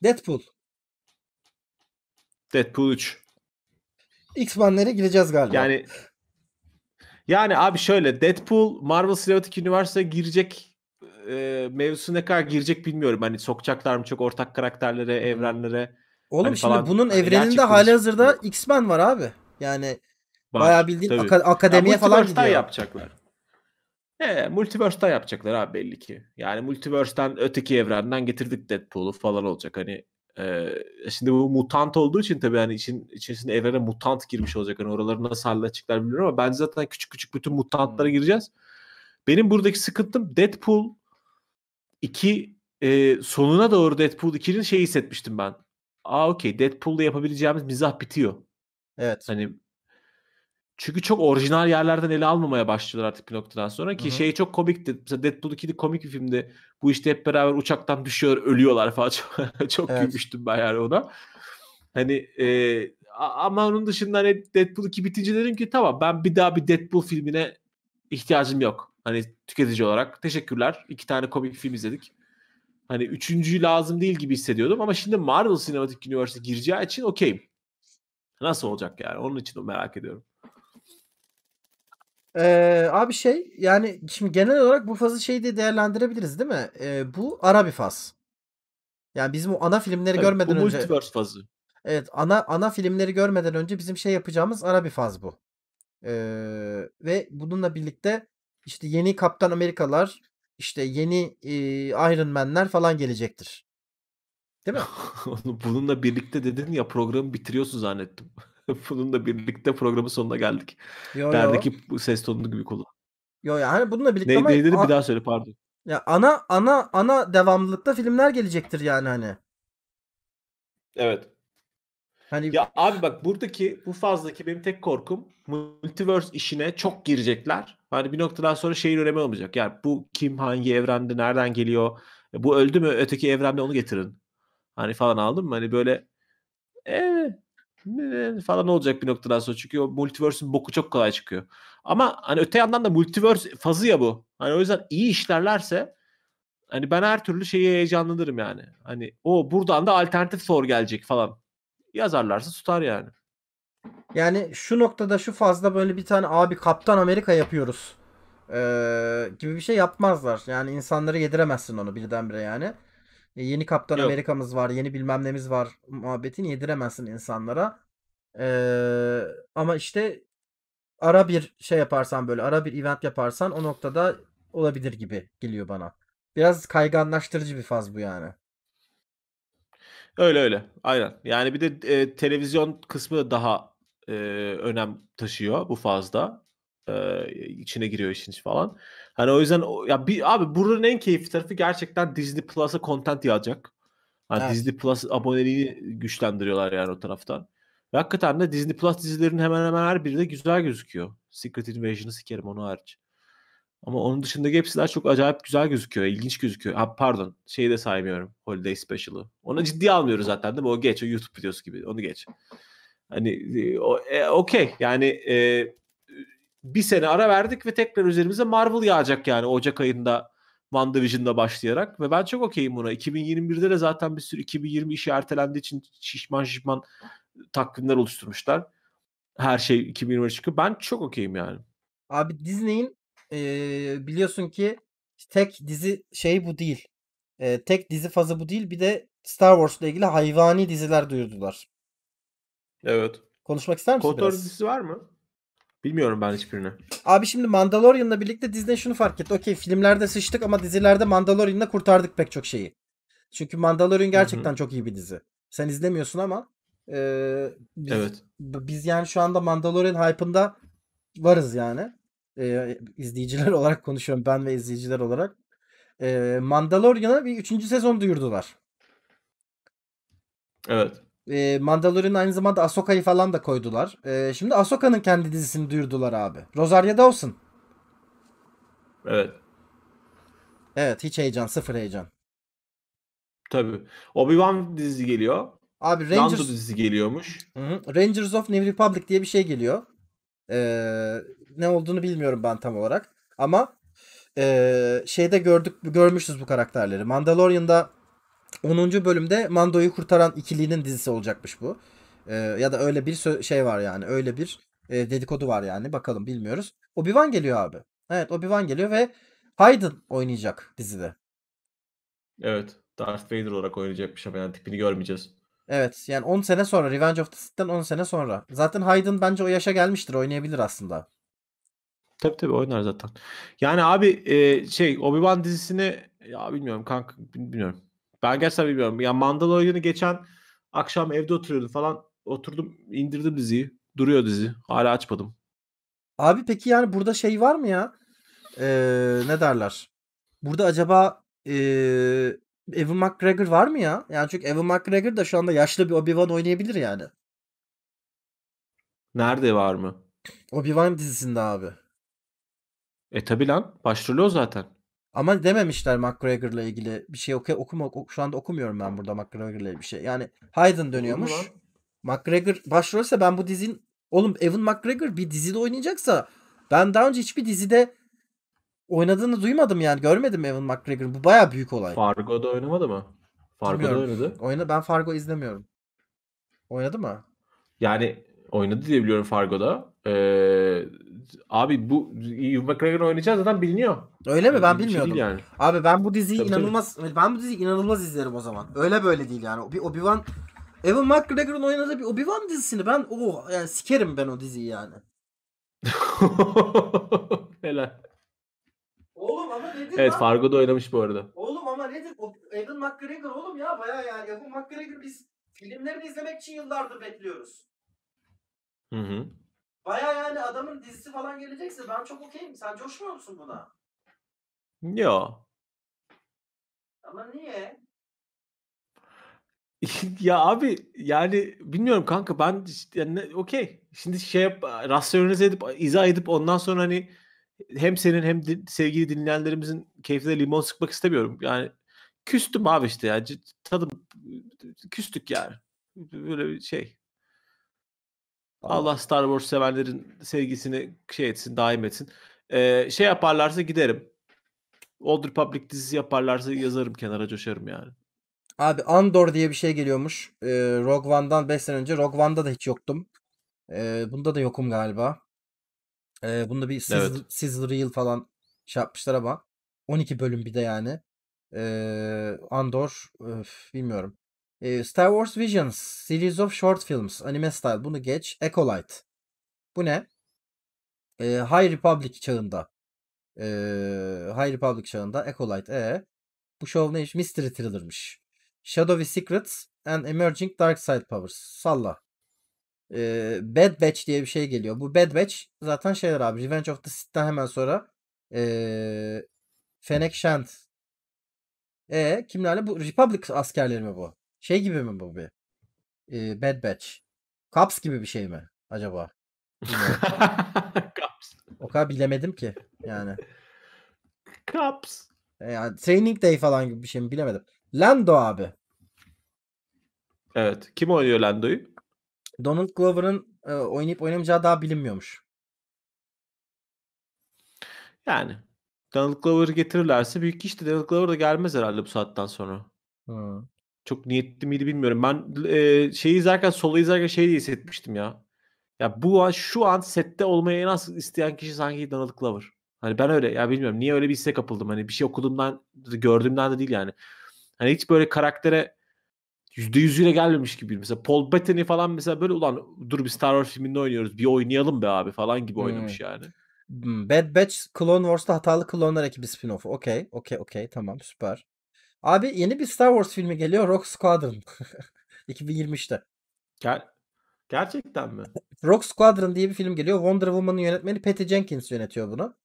Deadpool. Deadpool 3. X-Men'lere gireceğiz galiba. Yani yani abi şöyle Deadpool Marvel Cinematic Universe'a girecek e, mevzusu ne kadar girecek bilmiyorum. Hani sokacaklar mı çok ortak karakterlere, evrenlere. Oğlum hani şimdi falan, bunun hani evreninde hali hazırda X-Men var abi. Yani var, bayağı bildiğin ak- akademiye falan gidiyor. yapacaklar. He, multiverse'ten yapacaklar abi belli ki. Yani multiverse'ten öteki evrenden getirdik Deadpool'u falan olacak. Hani e, şimdi bu mutant olduğu için tabii hani için, içerisinde evrene mutant girmiş olacak. Hani oraları nasıl halledecekler bilmiyorum ama bence zaten küçük küçük bütün mutantlara hmm. gireceğiz. Benim buradaki sıkıntım Deadpool 2 e, sonuna doğru Deadpool 2'nin şeyi hissetmiştim ben. Aa okey Deadpool'la yapabileceğimiz mizah bitiyor. Evet. Hani çünkü çok orijinal yerlerden ele almamaya başlıyorlar artık bir noktadan sonra ki Hı-hı. şey çok komikti. Mesela Deadpool 2'de komik bir filmde bu işte hep beraber uçaktan düşüyor, ölüyorlar falan. çok evet. gülmüştüm ben yani ona. Hani e, ama onun dışında hani Deadpool 2 bitince dedim ki tamam ben bir daha bir Deadpool filmine ihtiyacım yok. Hani tüketici olarak teşekkürler. İki tane komik film izledik. Hani üçüncüyü lazım değil gibi hissediyordum ama şimdi Marvel Cinematic Universe'e gireceği için okeyim. Nasıl olacak yani? Onun için merak ediyorum. Ee, abi şey yani şimdi genel olarak bu fazı şeyi de değerlendirebiliriz değil mi? Ee, bu ara bir faz. Yani bizim o ana filmleri Evet, bu görmeden önce multiverse fazı. evet ana ana filmleri görmeden önce bizim şey yapacağımız ara bir faz bu. Ee, ve bununla birlikte işte yeni Kaptan Amerikalar, işte yeni e, Iron Man'ler falan gelecektir. Değil mi? Bununla birlikte dedin ya programı bitiriyorsun zannettim. Bununla birlikte programın sonuna geldik. Yo, yo. Derdeki ses tonunu gibi kullan. Yo yani bununla birlikte ne, ama... bir daha söyle pardon. Ya ana ana ana devamlılıkta filmler gelecektir yani hani. Evet. Hani... Ya abi bak buradaki bu fazdaki benim tek korkum multiverse işine çok girecekler. Hani bir noktadan sonra şeyin önemi olmayacak. Yani bu kim hangi evrende nereden geliyor? E, bu öldü mü öteki evrende onu getirin. Hani falan aldım mı? Hani böyle falan olacak bir noktadan sonra. Çünkü o multiverse'ün boku çok kolay çıkıyor. Ama hani öte yandan da multiverse fazı ya bu. Hani o yüzden iyi işlerlerse hani ben her türlü şeyi heyecanlanırım yani. Hani o buradan da alternatif sor gelecek falan. Yazarlarsa tutar yani. Yani şu noktada şu fazla böyle bir tane abi Kaptan Amerika yapıyoruz ee, gibi bir şey yapmazlar. Yani insanları yediremezsin onu birdenbire yani. E, yeni Kaptan Yok. Amerika'mız var, yeni bilmem nemiz var muhabbetini yediremezsin insanlara. E, ama işte ara bir şey yaparsan böyle ara bir event yaparsan o noktada olabilir gibi geliyor bana. Biraz kayganlaştırıcı bir faz bu yani. Öyle öyle. Aynen. Yani bir de e, televizyon kısmı daha e, önem taşıyor bu fazda e, içine giriyor işin falan. Hani o yüzden ya bir abi buranın en keyifli tarafı gerçekten Disney Plus'a content yazacak. Hani evet. Disney Plus aboneliğini güçlendiriyorlar yani o taraftan. Ve hakikaten de Disney Plus dizilerinin hemen hemen her biri de güzel gözüküyor. Secret Invasion'ı sikerim onu hariç. Ama onun dışındaki hepsiler çok acayip güzel gözüküyor. ilginç gözüküyor. Ha, pardon şeyi de saymıyorum. Holiday Special'ı. Onu ciddi almıyoruz zaten değil mi? O geç. O YouTube videosu gibi. Onu geç. Hani e, e okey. Yani e, bir sene ara verdik ve tekrar üzerimize Marvel yağacak yani Ocak ayında WandaVision'da başlayarak ve ben çok okeyim buna. 2021'de de zaten bir sürü 2020 işi ertelendiği için şişman şişman takvimler oluşturmuşlar. Her şey 2020'ye çıkıyor. Ben çok okeyim yani. Abi Disney'in ee, biliyorsun ki tek dizi şey bu değil. E, tek dizi fazı bu değil. Bir de Star Wars ile ilgili hayvani diziler duyurdular. Evet. Konuşmak ister misin Kotor biraz? dizisi var mı? Bilmiyorum ben hiçbirini. Abi şimdi Mandalorian'la birlikte Disney şunu fark etti. Okey filmlerde sıçtık ama dizilerde Mandalorian'la kurtardık pek çok şeyi. Çünkü Mandalorian gerçekten Hı-hı. çok iyi bir dizi. Sen izlemiyorsun ama e, biz, evet. biz yani şu anda Mandalorian hype'ında varız yani. E, izleyiciler olarak konuşuyorum ben ve izleyiciler olarak. E, Mandalorian'a bir 3. sezon duyurdular. Evet e, Mandalorian aynı zamanda Ahsoka'yı falan da koydular. E, şimdi Ahsoka'nın kendi dizisini duyurdular abi. Rosario Dawson. Evet. Evet hiç heyecan sıfır heyecan. Tabii. Obi-Wan dizisi geliyor. Abi Rangers... Lando dizisi geliyormuş. Hı hı. Rangers of New Republic diye bir şey geliyor. Ee, ne olduğunu bilmiyorum ben tam olarak. Ama e, şeyde gördük görmüşüz bu karakterleri. Mandalorian'da 10. bölümde Mando'yu kurtaran ikilinin dizisi olacakmış bu. E, ya da öyle bir şey var yani. Öyle bir e, dedikodu var yani. Bakalım bilmiyoruz. Obi-Wan geliyor abi. Evet Obi-Wan geliyor ve Hayden oynayacak dizide. Evet. Darth Vader olarak oynayacakmış ama yani tipini görmeyeceğiz. Evet yani 10 sene sonra Revenge of the Sith'ten 10 sene sonra. Zaten Hayden bence o yaşa gelmiştir oynayabilir aslında. Tabi tabi oynar zaten. Yani abi e, şey Obi-Wan dizisini ya bilmiyorum kanka bilmiyorum. Ben gerçekten bilmiyorum. Ya yani Mandalorian'ı geçen akşam evde oturuyordum falan. Oturdum indirdim diziyi. Duruyor dizi. Hala açmadım. Abi peki yani burada şey var mı ya? Ee, ne derler? Burada acaba e, ee, Evan McGregor var mı ya? Yani çünkü Evan McGregor da şu anda yaşlı bir Obi-Wan oynayabilir yani. Nerede var mı? Obi-Wan dizisinde abi. E tabi lan. Başrolü o zaten. Ama dememişler McGregor'la ilgili bir şey oku okuma ok şu anda okumuyorum ben burada McGregor'la bir şey. Yani Hayden dönüyormuş. McGregor başrolse ben bu dizin oğlum Evan McGregor bir dizide oynayacaksa ben daha önce hiçbir dizide oynadığını duymadım yani. Görmedim Evan McGregor. Bu baya büyük olay. Fargo'da oynamadı mı? Fargo'da oynadı. Oyna ben Fargo izlemiyorum. Oynadı mı? Yani oynadı diye biliyorum Fargo'da. Ee, abi bu McGregor oynayacağı zaten biliniyor. Öyle mi? Ben bir şey bilmiyordum. yani. Abi ben bu diziyi tabii, inanılmaz tabii. ben bu diziyi inanılmaz izlerim o zaman. Öyle böyle değil yani. Bir Obi-Wan Evan McGregor'ın oynadığı bir Obi-Wan dizisini ben o oh, yani sikerim ben o diziyi yani. Helal. Oğlum ama nedir Evet Fargo da oynamış bu arada. Oğlum ama nedir? O, Evan McGregor oğlum ya baya yani. Evan McGregor biz filmlerini izlemek için yıllardır bekliyoruz. Hı hı. Baya yani adamın dizisi falan gelecekse ben çok okeyim. Sen coşmuyor musun buna? Yo. Ama niye? ya abi yani bilmiyorum kanka ben işte, yani okey. Şimdi şey yap, rasyonize edip izah edip ondan sonra hani hem senin hem di- sevgili dinleyenlerimizin keyfine limon sıkmak istemiyorum. Yani küstüm abi işte ya. Tadım küstük yani. Böyle bir şey. Allah Star Wars sevenlerin sevgisini şey etsin, daim etsin. Ee, şey yaparlarsa giderim. Old Republic dizisi yaparlarsa yazarım kenara coşarım yani. Abi Andor diye bir şey geliyormuş. Ee, Rogue One'dan 5 sene önce. Rogue One'da da hiç yoktum. Ee, bunda da yokum galiba. Ee, bunda bir sizzle, evet. sizzle Reel falan şey yapmışlar ama 12 bölüm bir de yani. Ee, Andor öf, bilmiyorum. Ee, Star Wars Visions, Series of Short Films, Anime Style bunu geç. Ecolite. Bu ne? E, High Republic çağında. E, High Republic çağında Ecolite. E. Bu show neymiş? Mystery Thriller'mış. Shadowy Secrets and Emerging Dark Side Powers. Salla. E, Bad Batch diye bir şey geliyor. Bu Bad Batch zaten şeyler abi. Revenge of the Sith'ten hemen sonra e, Fennec Shand. E kimlerle? Bu Republic askerleri mi bu? Şey gibi mi bu bir? Ee, Bad Batch. Caps gibi bir şey mi acaba? Caps. o kadar bilemedim ki yani. Caps. E, yani Training Day falan gibi bir şey mi bilemedim. Lando abi. Evet. Kim oynuyor Lando'yu? Donald Glover'ın e, oynayıp oynamayacağı daha bilinmiyormuş. Yani Donald Glover'ı getirirlerse büyük işte de Donald Glover da gelmez herhalde bu saatten sonra. Hı. Çok niyetli miydi bilmiyorum. Ben e, şeyi izlerken, solu izlerken şey diye hissetmiştim ya. Ya bu an, şu an sette olmayı en az isteyen kişi sanki Donald Glover. Hani ben öyle ya bilmiyorum niye öyle bir hisse kapıldım. Hani bir şey okuduğumdan, gördüğümden de değil yani. Hani hiç böyle karaktere yüzde yüzüyle gelmemiş gibi. Mesela Paul Bettany falan mesela böyle ulan dur bir Star Wars filminde oynuyoruz bir oynayalım be abi falan gibi hmm. oynamış yani. Hmm, Bad Batch Clone Wars'ta hatalı klonlar ekibi spin-off'u. Okey, okey, okey. Tamam, süper. Abi yeni bir Star Wars filmi geliyor Rock Squadron. 2023'te. Ger Gerçekten mi? Rock Squadron diye bir film geliyor. Wonder Woman'ın yönetmeni Patty Jenkins yönetiyor bunu.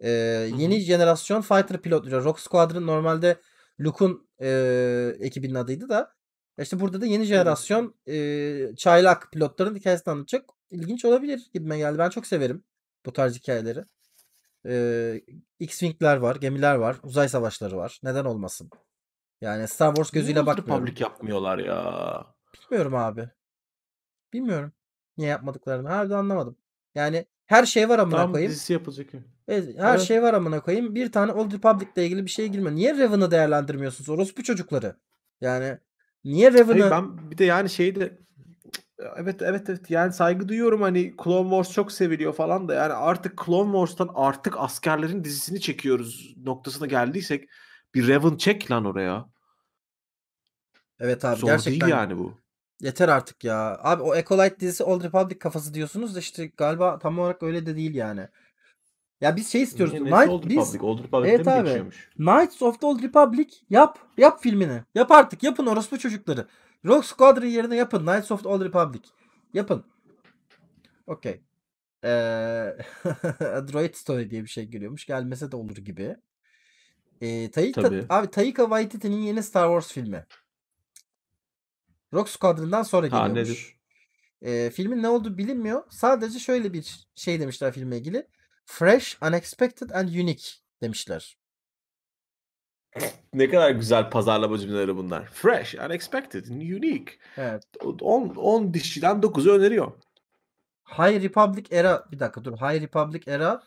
Ee, yeni Hı-hı. jenerasyon fighter pilotları. Rock Squadron normalde Luke'un e, ekibinin adıydı da. E, işte burada da yeni jenerasyon e, çaylak pilotların hikayesini anlatacak. İlginç olabilir gibime geldi. Ben çok severim bu tarz hikayeleri e, X-Wing'ler var, gemiler var, uzay savaşları var. Neden olmasın? Yani Star Wars gözüyle bak. Republic yapmıyorlar ya. Bilmiyorum abi. Bilmiyorum. Niye yapmadıklarını. Harbi anlamadım. Yani her şey var amına Tam koyayım. dizisi yapılacak. Evet, her evet. şey var amına koyayım. Bir tane Old Republic'le ilgili bir şey girme. Niye Reven'ı değerlendirmiyorsunuz? Orospu çocukları. Yani niye Reven'ı... Ben bir de yani şeyi de Evet evet evet yani saygı duyuyorum hani Clone Wars çok seviliyor falan da yani artık Clone Wars'tan artık askerlerin dizisini çekiyoruz noktasına geldiysek bir Raven çek lan oraya. Evet abi Zor gerçekten. Değil yani bu. Yeter artık ya. Abi o Ecolite dizisi Old Republic kafası diyorsunuz da işte galiba tam olarak öyle de değil yani. Ya biz şey istiyoruz. Night, Old Republic. Old Republic'te evet mi abi. Knights of the Old Republic yap. Yap filmini. Yap artık. Yapın orospu çocukları. Rogue Squadron yerine yapın. Knights of the Old Republic. Yapın. Okey. Ee, Droid Story diye bir şey geliyormuş. Gelmese de olur gibi. Ee, Taika, Tabii. abi Taika Waititi'nin yeni Star Wars filmi. Rock Squadron'dan sonra ha, geliyormuş. Nedir? Ee, filmin ne olduğu bilinmiyor. Sadece şöyle bir şey demişler filmle ilgili. Fresh, unexpected and unique demişler ne kadar güzel pazarlama cümleleri bunlar. Fresh, unexpected, unique. Evet. 10 dişçiden 9'u öneriyor. High Republic Era bir dakika dur. High Republic Era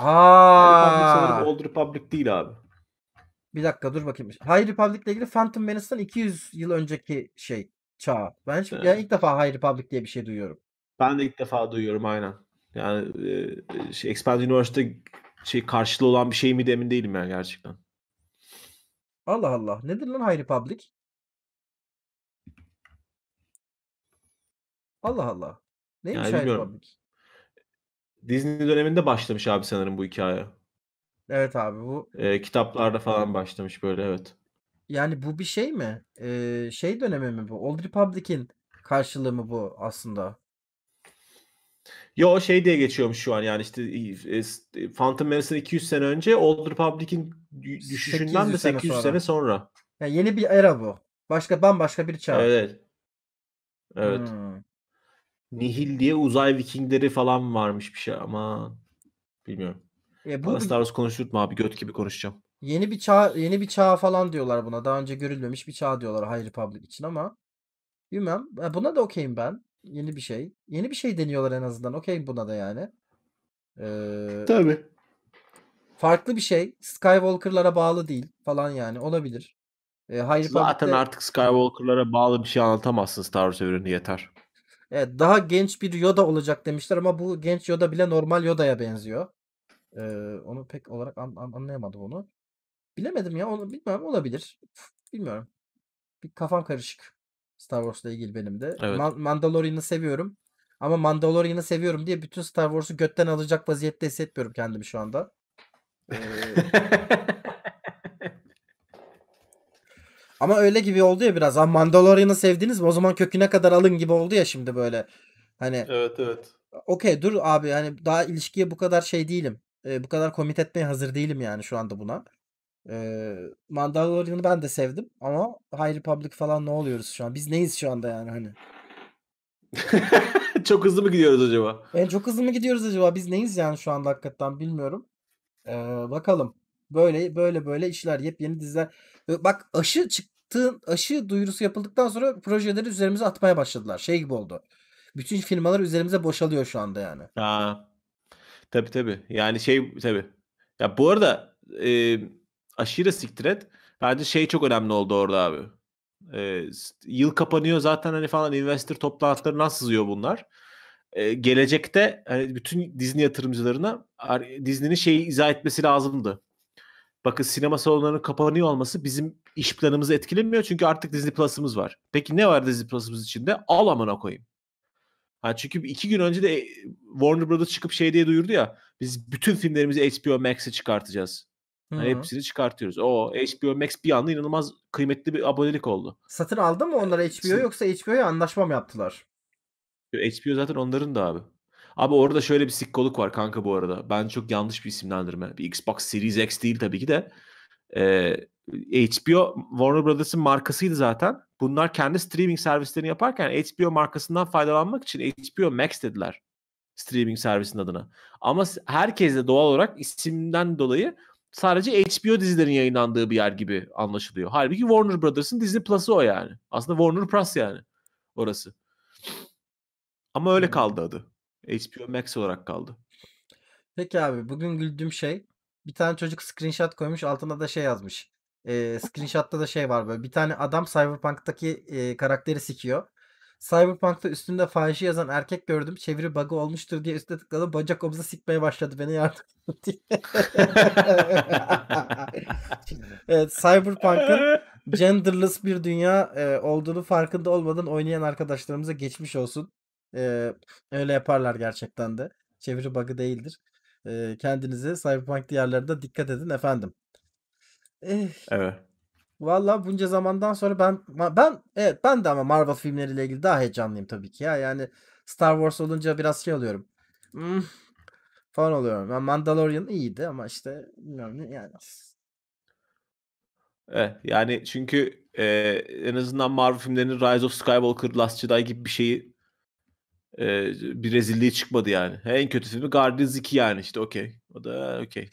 Aa. High Republic sanırım Old Republic değil abi. Bir dakika dur bakayım. High Republic ile ilgili Phantom Menace'dan 200 yıl önceki şey çağ. Ben şimdi evet. yani ilk defa High Republic diye bir şey duyuyorum. Ben de ilk defa duyuyorum aynen. Yani e, şey, Expand Universe'da şey karşılığı olan bir şey mi demin değilim yani gerçekten. Allah Allah. Nedir lan High Republic? Allah Allah. Neymiş yani High Republic? Disney döneminde başlamış abi sanırım bu hikaye. Evet abi bu. Ee, kitaplarda falan başlamış böyle evet. Yani bu bir şey mi? Ee, şey dönemi mi bu? Old Republic'in karşılığı mı bu aslında? Yo şey diye geçiyormuş şu an yani işte e, e Phantom Menace'ın 200 sene önce Old Republic'in düşüşünden de 800 sene Sene sonra. Yani yeni bir era bu. Başka bambaşka bir çağ. Evet. Evet. Hmm. Nihil diye uzay vikingleri falan varmış bir şey ama bilmiyorum. E bu Bana Star Wars konuşturtma abi göt gibi konuşacağım. Yeni bir çağ yeni bir çağ falan diyorlar buna. Daha önce görülmemiş bir çağ diyorlar High Republic için ama bilmem. E, buna da okeyim ben. Yeni bir şey. Yeni bir şey deniyorlar en azından. Okey buna da yani. Ee, Tabii. Farklı bir şey. Skywalker'lara bağlı değil falan yani. Olabilir. Ee, High Zaten artık Skywalker'lara bağlı bir şey anlatamazsın Star Wars evreni yeter. Evet, daha genç bir Yoda olacak demişler ama bu genç Yoda bile normal Yoda'ya benziyor. Ee, onu pek olarak an, an, anlayamadım onu. Bilemedim ya onu bilmiyorum olabilir. Bilmiyorum. Bir kafam karışık. Star Wars'la ilgili benim de. Evet. Ma- Mandalorian'ı seviyorum. Ama Mandalorian'ı seviyorum diye bütün Star Wars'u götten alacak vaziyette hissetmiyorum kendimi şu anda. Ee... Ama öyle gibi oldu ya biraz. Ama Mandalorian'ı sevdiniz mi? O zaman köküne kadar alın gibi oldu ya şimdi böyle. Hani Evet evet. Okey dur abi hani daha ilişkiye bu kadar şey değilim. Ee, bu kadar komit etmeye hazır değilim yani şu anda buna. Ee, Mandalorian'ı ben de sevdim ama High Republic falan ne oluyoruz şu an? Biz neyiz şu anda yani hani? çok hızlı mı gidiyoruz acaba? Yani e, çok hızlı mı gidiyoruz acaba? Biz neyiz yani şu anda hakikaten bilmiyorum. Ee, bakalım. Böyle böyle böyle işler yepyeni diziler. Bak aşı çıktığın aşı duyurusu yapıldıktan sonra projeleri üzerimize atmaya başladılar. Şey gibi oldu. Bütün firmalar üzerimize boşalıyor şu anda yani. Ha. Tabii tabii. Yani şey tabii. Ya bu arada e, aşırı siktir et. Bence şey çok önemli oldu orada abi. E, yıl kapanıyor zaten hani falan investor toplantıları nasıl sızıyor bunlar. E, gelecekte hani bütün Disney yatırımcılarına Disney'nin şeyi izah etmesi lazımdı. Bakın sinema salonlarının kapanıyor olması bizim iş planımızı etkilemiyor çünkü artık Disney Plus'ımız var. Peki ne var Disney Plus'ımız içinde? Al amına koyayım. Ha çünkü iki gün önce de e, Warner Brothers çıkıp şey diye duyurdu ya. Biz bütün filmlerimizi HBO Max'e çıkartacağız. Hı-hı. Yani hepsini çıkartıyoruz. O HBO Max bir anda inanılmaz kıymetli bir abonelik oldu. Satın aldı mı onlara HBO yoksa HBO'ya anlaşma mı yaptılar? HBO zaten onların da abi. Abi orada şöyle bir sikkoluk var kanka bu arada. Ben çok yanlış bir isimlendirme. Bir Xbox Series X değil tabii ki de. Ee, HBO Warner Brothers'ın markasıydı zaten. Bunlar kendi streaming servislerini yaparken HBO markasından faydalanmak için HBO Max dediler. Streaming servisinin adına. Ama herkes de doğal olarak isimden dolayı sadece HBO dizilerin yayınlandığı bir yer gibi anlaşılıyor. Halbuki Warner Brothers'ın Disney Plus'ı o yani. Aslında Warner Plus yani orası. Ama öyle kaldı adı. HBO Max olarak kaldı. Peki abi bugün güldüğüm şey bir tane çocuk screenshot koymuş altına da şey yazmış. E, screenshot'ta da şey var böyle bir tane adam Cyberpunk'taki e, karakteri sikiyor. Cyberpunk'ta üstünde fahişe yazan erkek gördüm. Çeviri bug'ı olmuştur diye üstüne tıkladım. Bacak omza sikmeye başladı beni yardım diye. evet Cyberpunk'ın genderless bir dünya e, olduğunu farkında olmadan oynayan arkadaşlarımıza geçmiş olsun. E, öyle yaparlar gerçekten de. Çeviri bug'ı değildir. E, kendinize Cyberpunk diğerlerinde dikkat edin efendim. Eh. Evet. Valla bunca zamandan sonra ben ben evet ben de ama Marvel filmleriyle ilgili daha heyecanlıyım tabii ki ya. Yani Star Wars olunca biraz şey alıyorum. Hmm, falan oluyorum. Ben Mandalorian iyiydi ama işte bilmiyorum yani. Evet, eh, yani çünkü e, en azından Marvel filmlerinin Rise of Skywalker, Last Jedi gibi bir şeyi e, bir rezilliği çıkmadı yani. En kötü filmi Guardians 2 yani işte okey. O da okey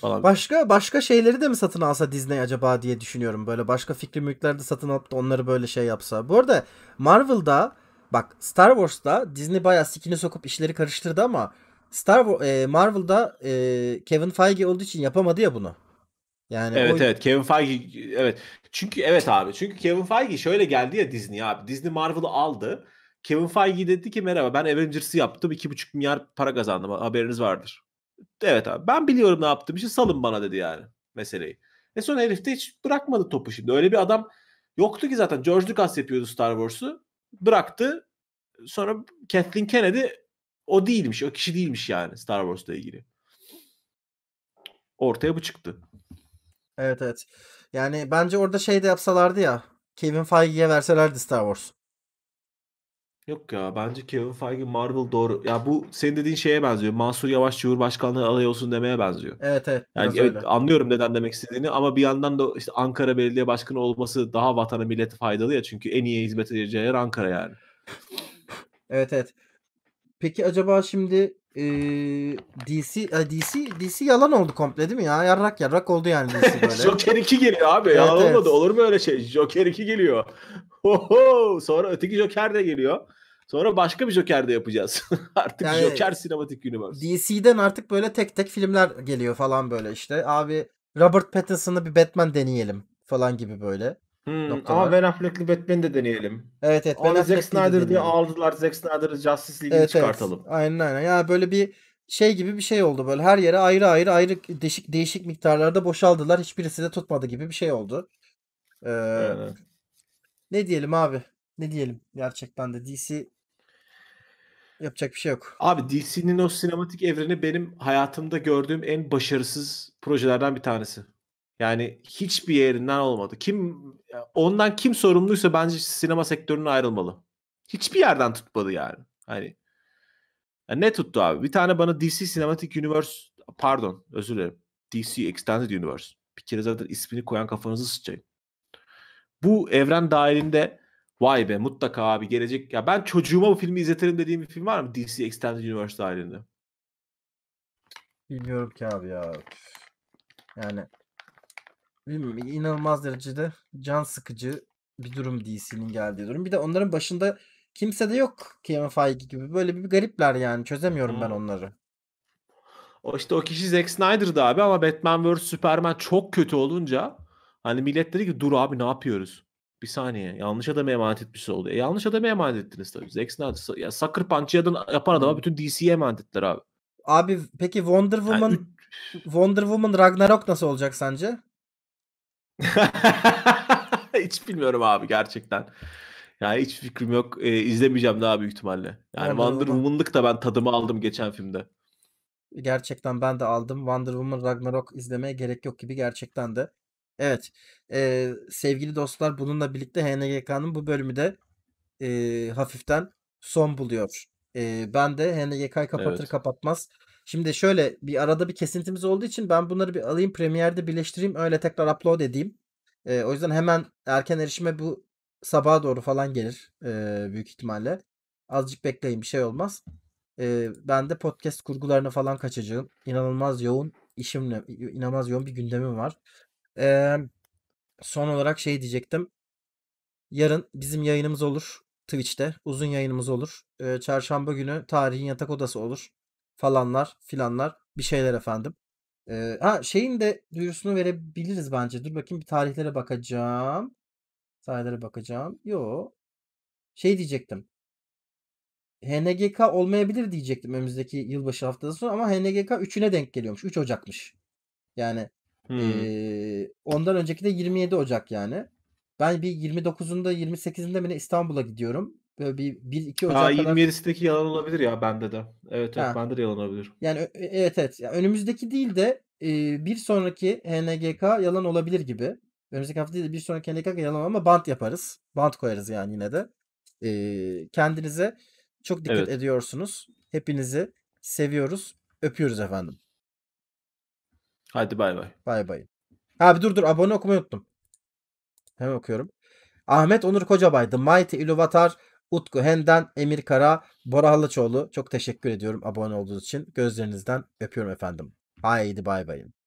falan. Başka başka şeyleri de mi satın alsa Disney acaba diye düşünüyorum. Böyle başka fikri mülkler de satın alıp da onları böyle şey yapsa. Bu arada Marvel'da bak Star Wars'ta Disney bayağı sikini sokup işleri karıştırdı ama Star War, e, Marvel'da e, Kevin Feige olduğu için yapamadı ya bunu. Yani Evet o... evet Kevin Feige evet. Çünkü evet abi. Çünkü Kevin Feige şöyle geldi ya Disney abi. Disney Marvel'ı aldı. Kevin Feige dedi ki merhaba ben Avengers'ı yaptım. 2,5 milyar para kazandım. Haberiniz vardır. Evet abi ben biliyorum ne yaptığım için salın bana dedi yani meseleyi. Ve sonra herif de hiç bırakmadı topu şimdi. Öyle bir adam yoktu ki zaten. George Lucas yapıyordu Star Wars'u. Bıraktı. Sonra Kathleen Kennedy o değilmiş. O kişi değilmiş yani Star Wars'la ilgili. Ortaya bu çıktı. Evet evet. Yani bence orada şey de yapsalardı ya. Kevin Feige'ye verselerdi Star Wars. Yok ya bence Kevin Feige Marvel doğru. Ya bu senin dediğin şeye benziyor. Mansur Yavaş Cumhurbaşkanlığı alay olsun demeye benziyor. Evet evet. Yani evet öyle. anlıyorum neden demek istediğini ama bir yandan da işte Ankara Belediye Başkanı olması daha vatana millete faydalı ya çünkü en iyi hizmet edeceği yer Ankara yani. evet evet. Peki acaba şimdi ee, DC DC DC yalan oldu komple değil mi ya? Yarrak yarrak oldu yani DC böyle. Joker 2 geliyor abi. Evet, ya evet. olmadı. Olur mu öyle şey? Joker 2 geliyor. Oho! Sonra öteki Joker de geliyor. Sonra başka bir Joker de yapacağız. artık yani, Joker Sinematik Universe. DC'den artık böyle tek tek filmler geliyor falan böyle işte. Abi Robert Pattinson'ı bir Batman deneyelim falan gibi böyle. Hmm, ama Ben Affleck'li Batman'i de deneyelim. Evet evet. Onu ben Zack Snyder diye aldılar. Zack Snyder'ı Justice League'i evet, çıkartalım. Evet. Aynen aynen. Ya böyle bir şey gibi bir şey oldu böyle. Her yere ayrı ayrı ayrı değişik değişik miktarlarda boşaldılar. Hiçbirisi de tutmadı gibi bir şey oldu. Ee, evet. Ne diyelim abi? Ne diyelim gerçekten de DC yapacak bir şey yok. Abi DC'nin o sinematik evreni benim hayatımda gördüğüm en başarısız projelerden bir tanesi. Yani hiçbir yerinden olmadı. Kim ondan kim sorumluysa bence sinema sektörünün ayrılmalı. Hiçbir yerden tutmadı yani. Hani yani ne tuttu abi? Bir tane bana DC Cinematic Universe pardon özür dilerim. DC Extended Universe. Bir kere zaten ismini koyan kafanızı sıçayım bu evren dahilinde vay be mutlaka abi gelecek. Ya ben çocuğuma bu filmi izletirim dediğim bir film var mı DC Extended Universe dahilinde? Bilmiyorum ki abi ya. Yani bilmiyorum, inanılmaz derecede can sıkıcı bir durum DC'nin geldiği durum. Bir de onların başında kimse de yok Kevin Feige gibi. Böyle bir garipler yani çözemiyorum hmm. ben onları. O işte o kişi Zack Snyder'dı abi ama Batman vs Superman çok kötü olunca Hani millet dedi ki dur abi ne yapıyoruz? Bir saniye yanlış adama emanet etmiş oldu. E, yanlış adama emanet ettiniz tabii. Zack Snyder. Ya Sucker Punch'ı yapan adama bütün DC'ye emanet ettiler abi. Abi peki Wonder Woman yani, Wonder Woman Ragnarok nasıl olacak sence? hiç bilmiyorum abi gerçekten. Yani hiç fikrim yok. E, izlemeyeceğim daha büyük ihtimalle. Yani Wonder, Wonder Woman'lık da ben tadımı aldım geçen filmde. Gerçekten ben de aldım. Wonder Woman Ragnarok izlemeye gerek yok gibi gerçekten de. Evet. Ee, sevgili dostlar bununla birlikte HNGK'nın bu bölümü de e, hafiften son buluyor. E, ben de HNGK'yı kapatır Evet. kapatmaz. Şimdi şöyle bir arada bir kesintimiz olduğu için ben bunları bir alayım premierde birleştireyim öyle tekrar upload edeyim. E, o yüzden hemen erken erişime bu sabaha doğru falan gelir e, büyük ihtimalle. Azıcık bekleyin bir şey olmaz. E, ben de podcast kurgularına falan kaçacağım. İnanılmaz yoğun işimle, inanılmaz yoğun bir gündemim var. Ee, son olarak şey diyecektim. Yarın bizim yayınımız olur. Twitch'te uzun yayınımız olur. Ee, çarşamba günü tarihin yatak odası olur. Falanlar filanlar bir şeyler efendim. Ee, ha şeyin de duyurusunu verebiliriz bence. Dur bakayım bir tarihlere bakacağım. Tarihlere bakacağım. Yo. Şey diyecektim. HNGK olmayabilir diyecektim önümüzdeki yılbaşı haftası ama HNGK 3'üne denk geliyormuş. 3 Ocak'mış. Yani Hmm. Ee, ondan önceki de 27 Ocak yani. Ben bir 29'unda 28'inde mi İstanbul'a gidiyorum. Böyle bir 1 2 Ocak Aa, 27'sindeki kadar... yalan olabilir ya bende de. Evet, evet ha. bende de yalan olabilir. Yani e, evet evet. Yani önümüzdeki değil de e, bir sonraki HNGK yalan olabilir gibi. Önümüzdeki hafta değil de bir sonraki HNGK yalan ama bant yaparız. Bant koyarız yani yine de. E, kendinize çok dikkat evet. ediyorsunuz. Hepinizi seviyoruz. Öpüyoruz efendim. Hadi bay bay. Bay bay. Abi dur dur abone okumayı unuttum. Hemen okuyorum. Ahmet Onur Kocabay, The Mighty Iluvatar, Utku Henden, Emir Kara, Bora Halıçoğlu. Çok teşekkür ediyorum abone olduğunuz için. Gözlerinizden öpüyorum efendim. Haydi bay bayım.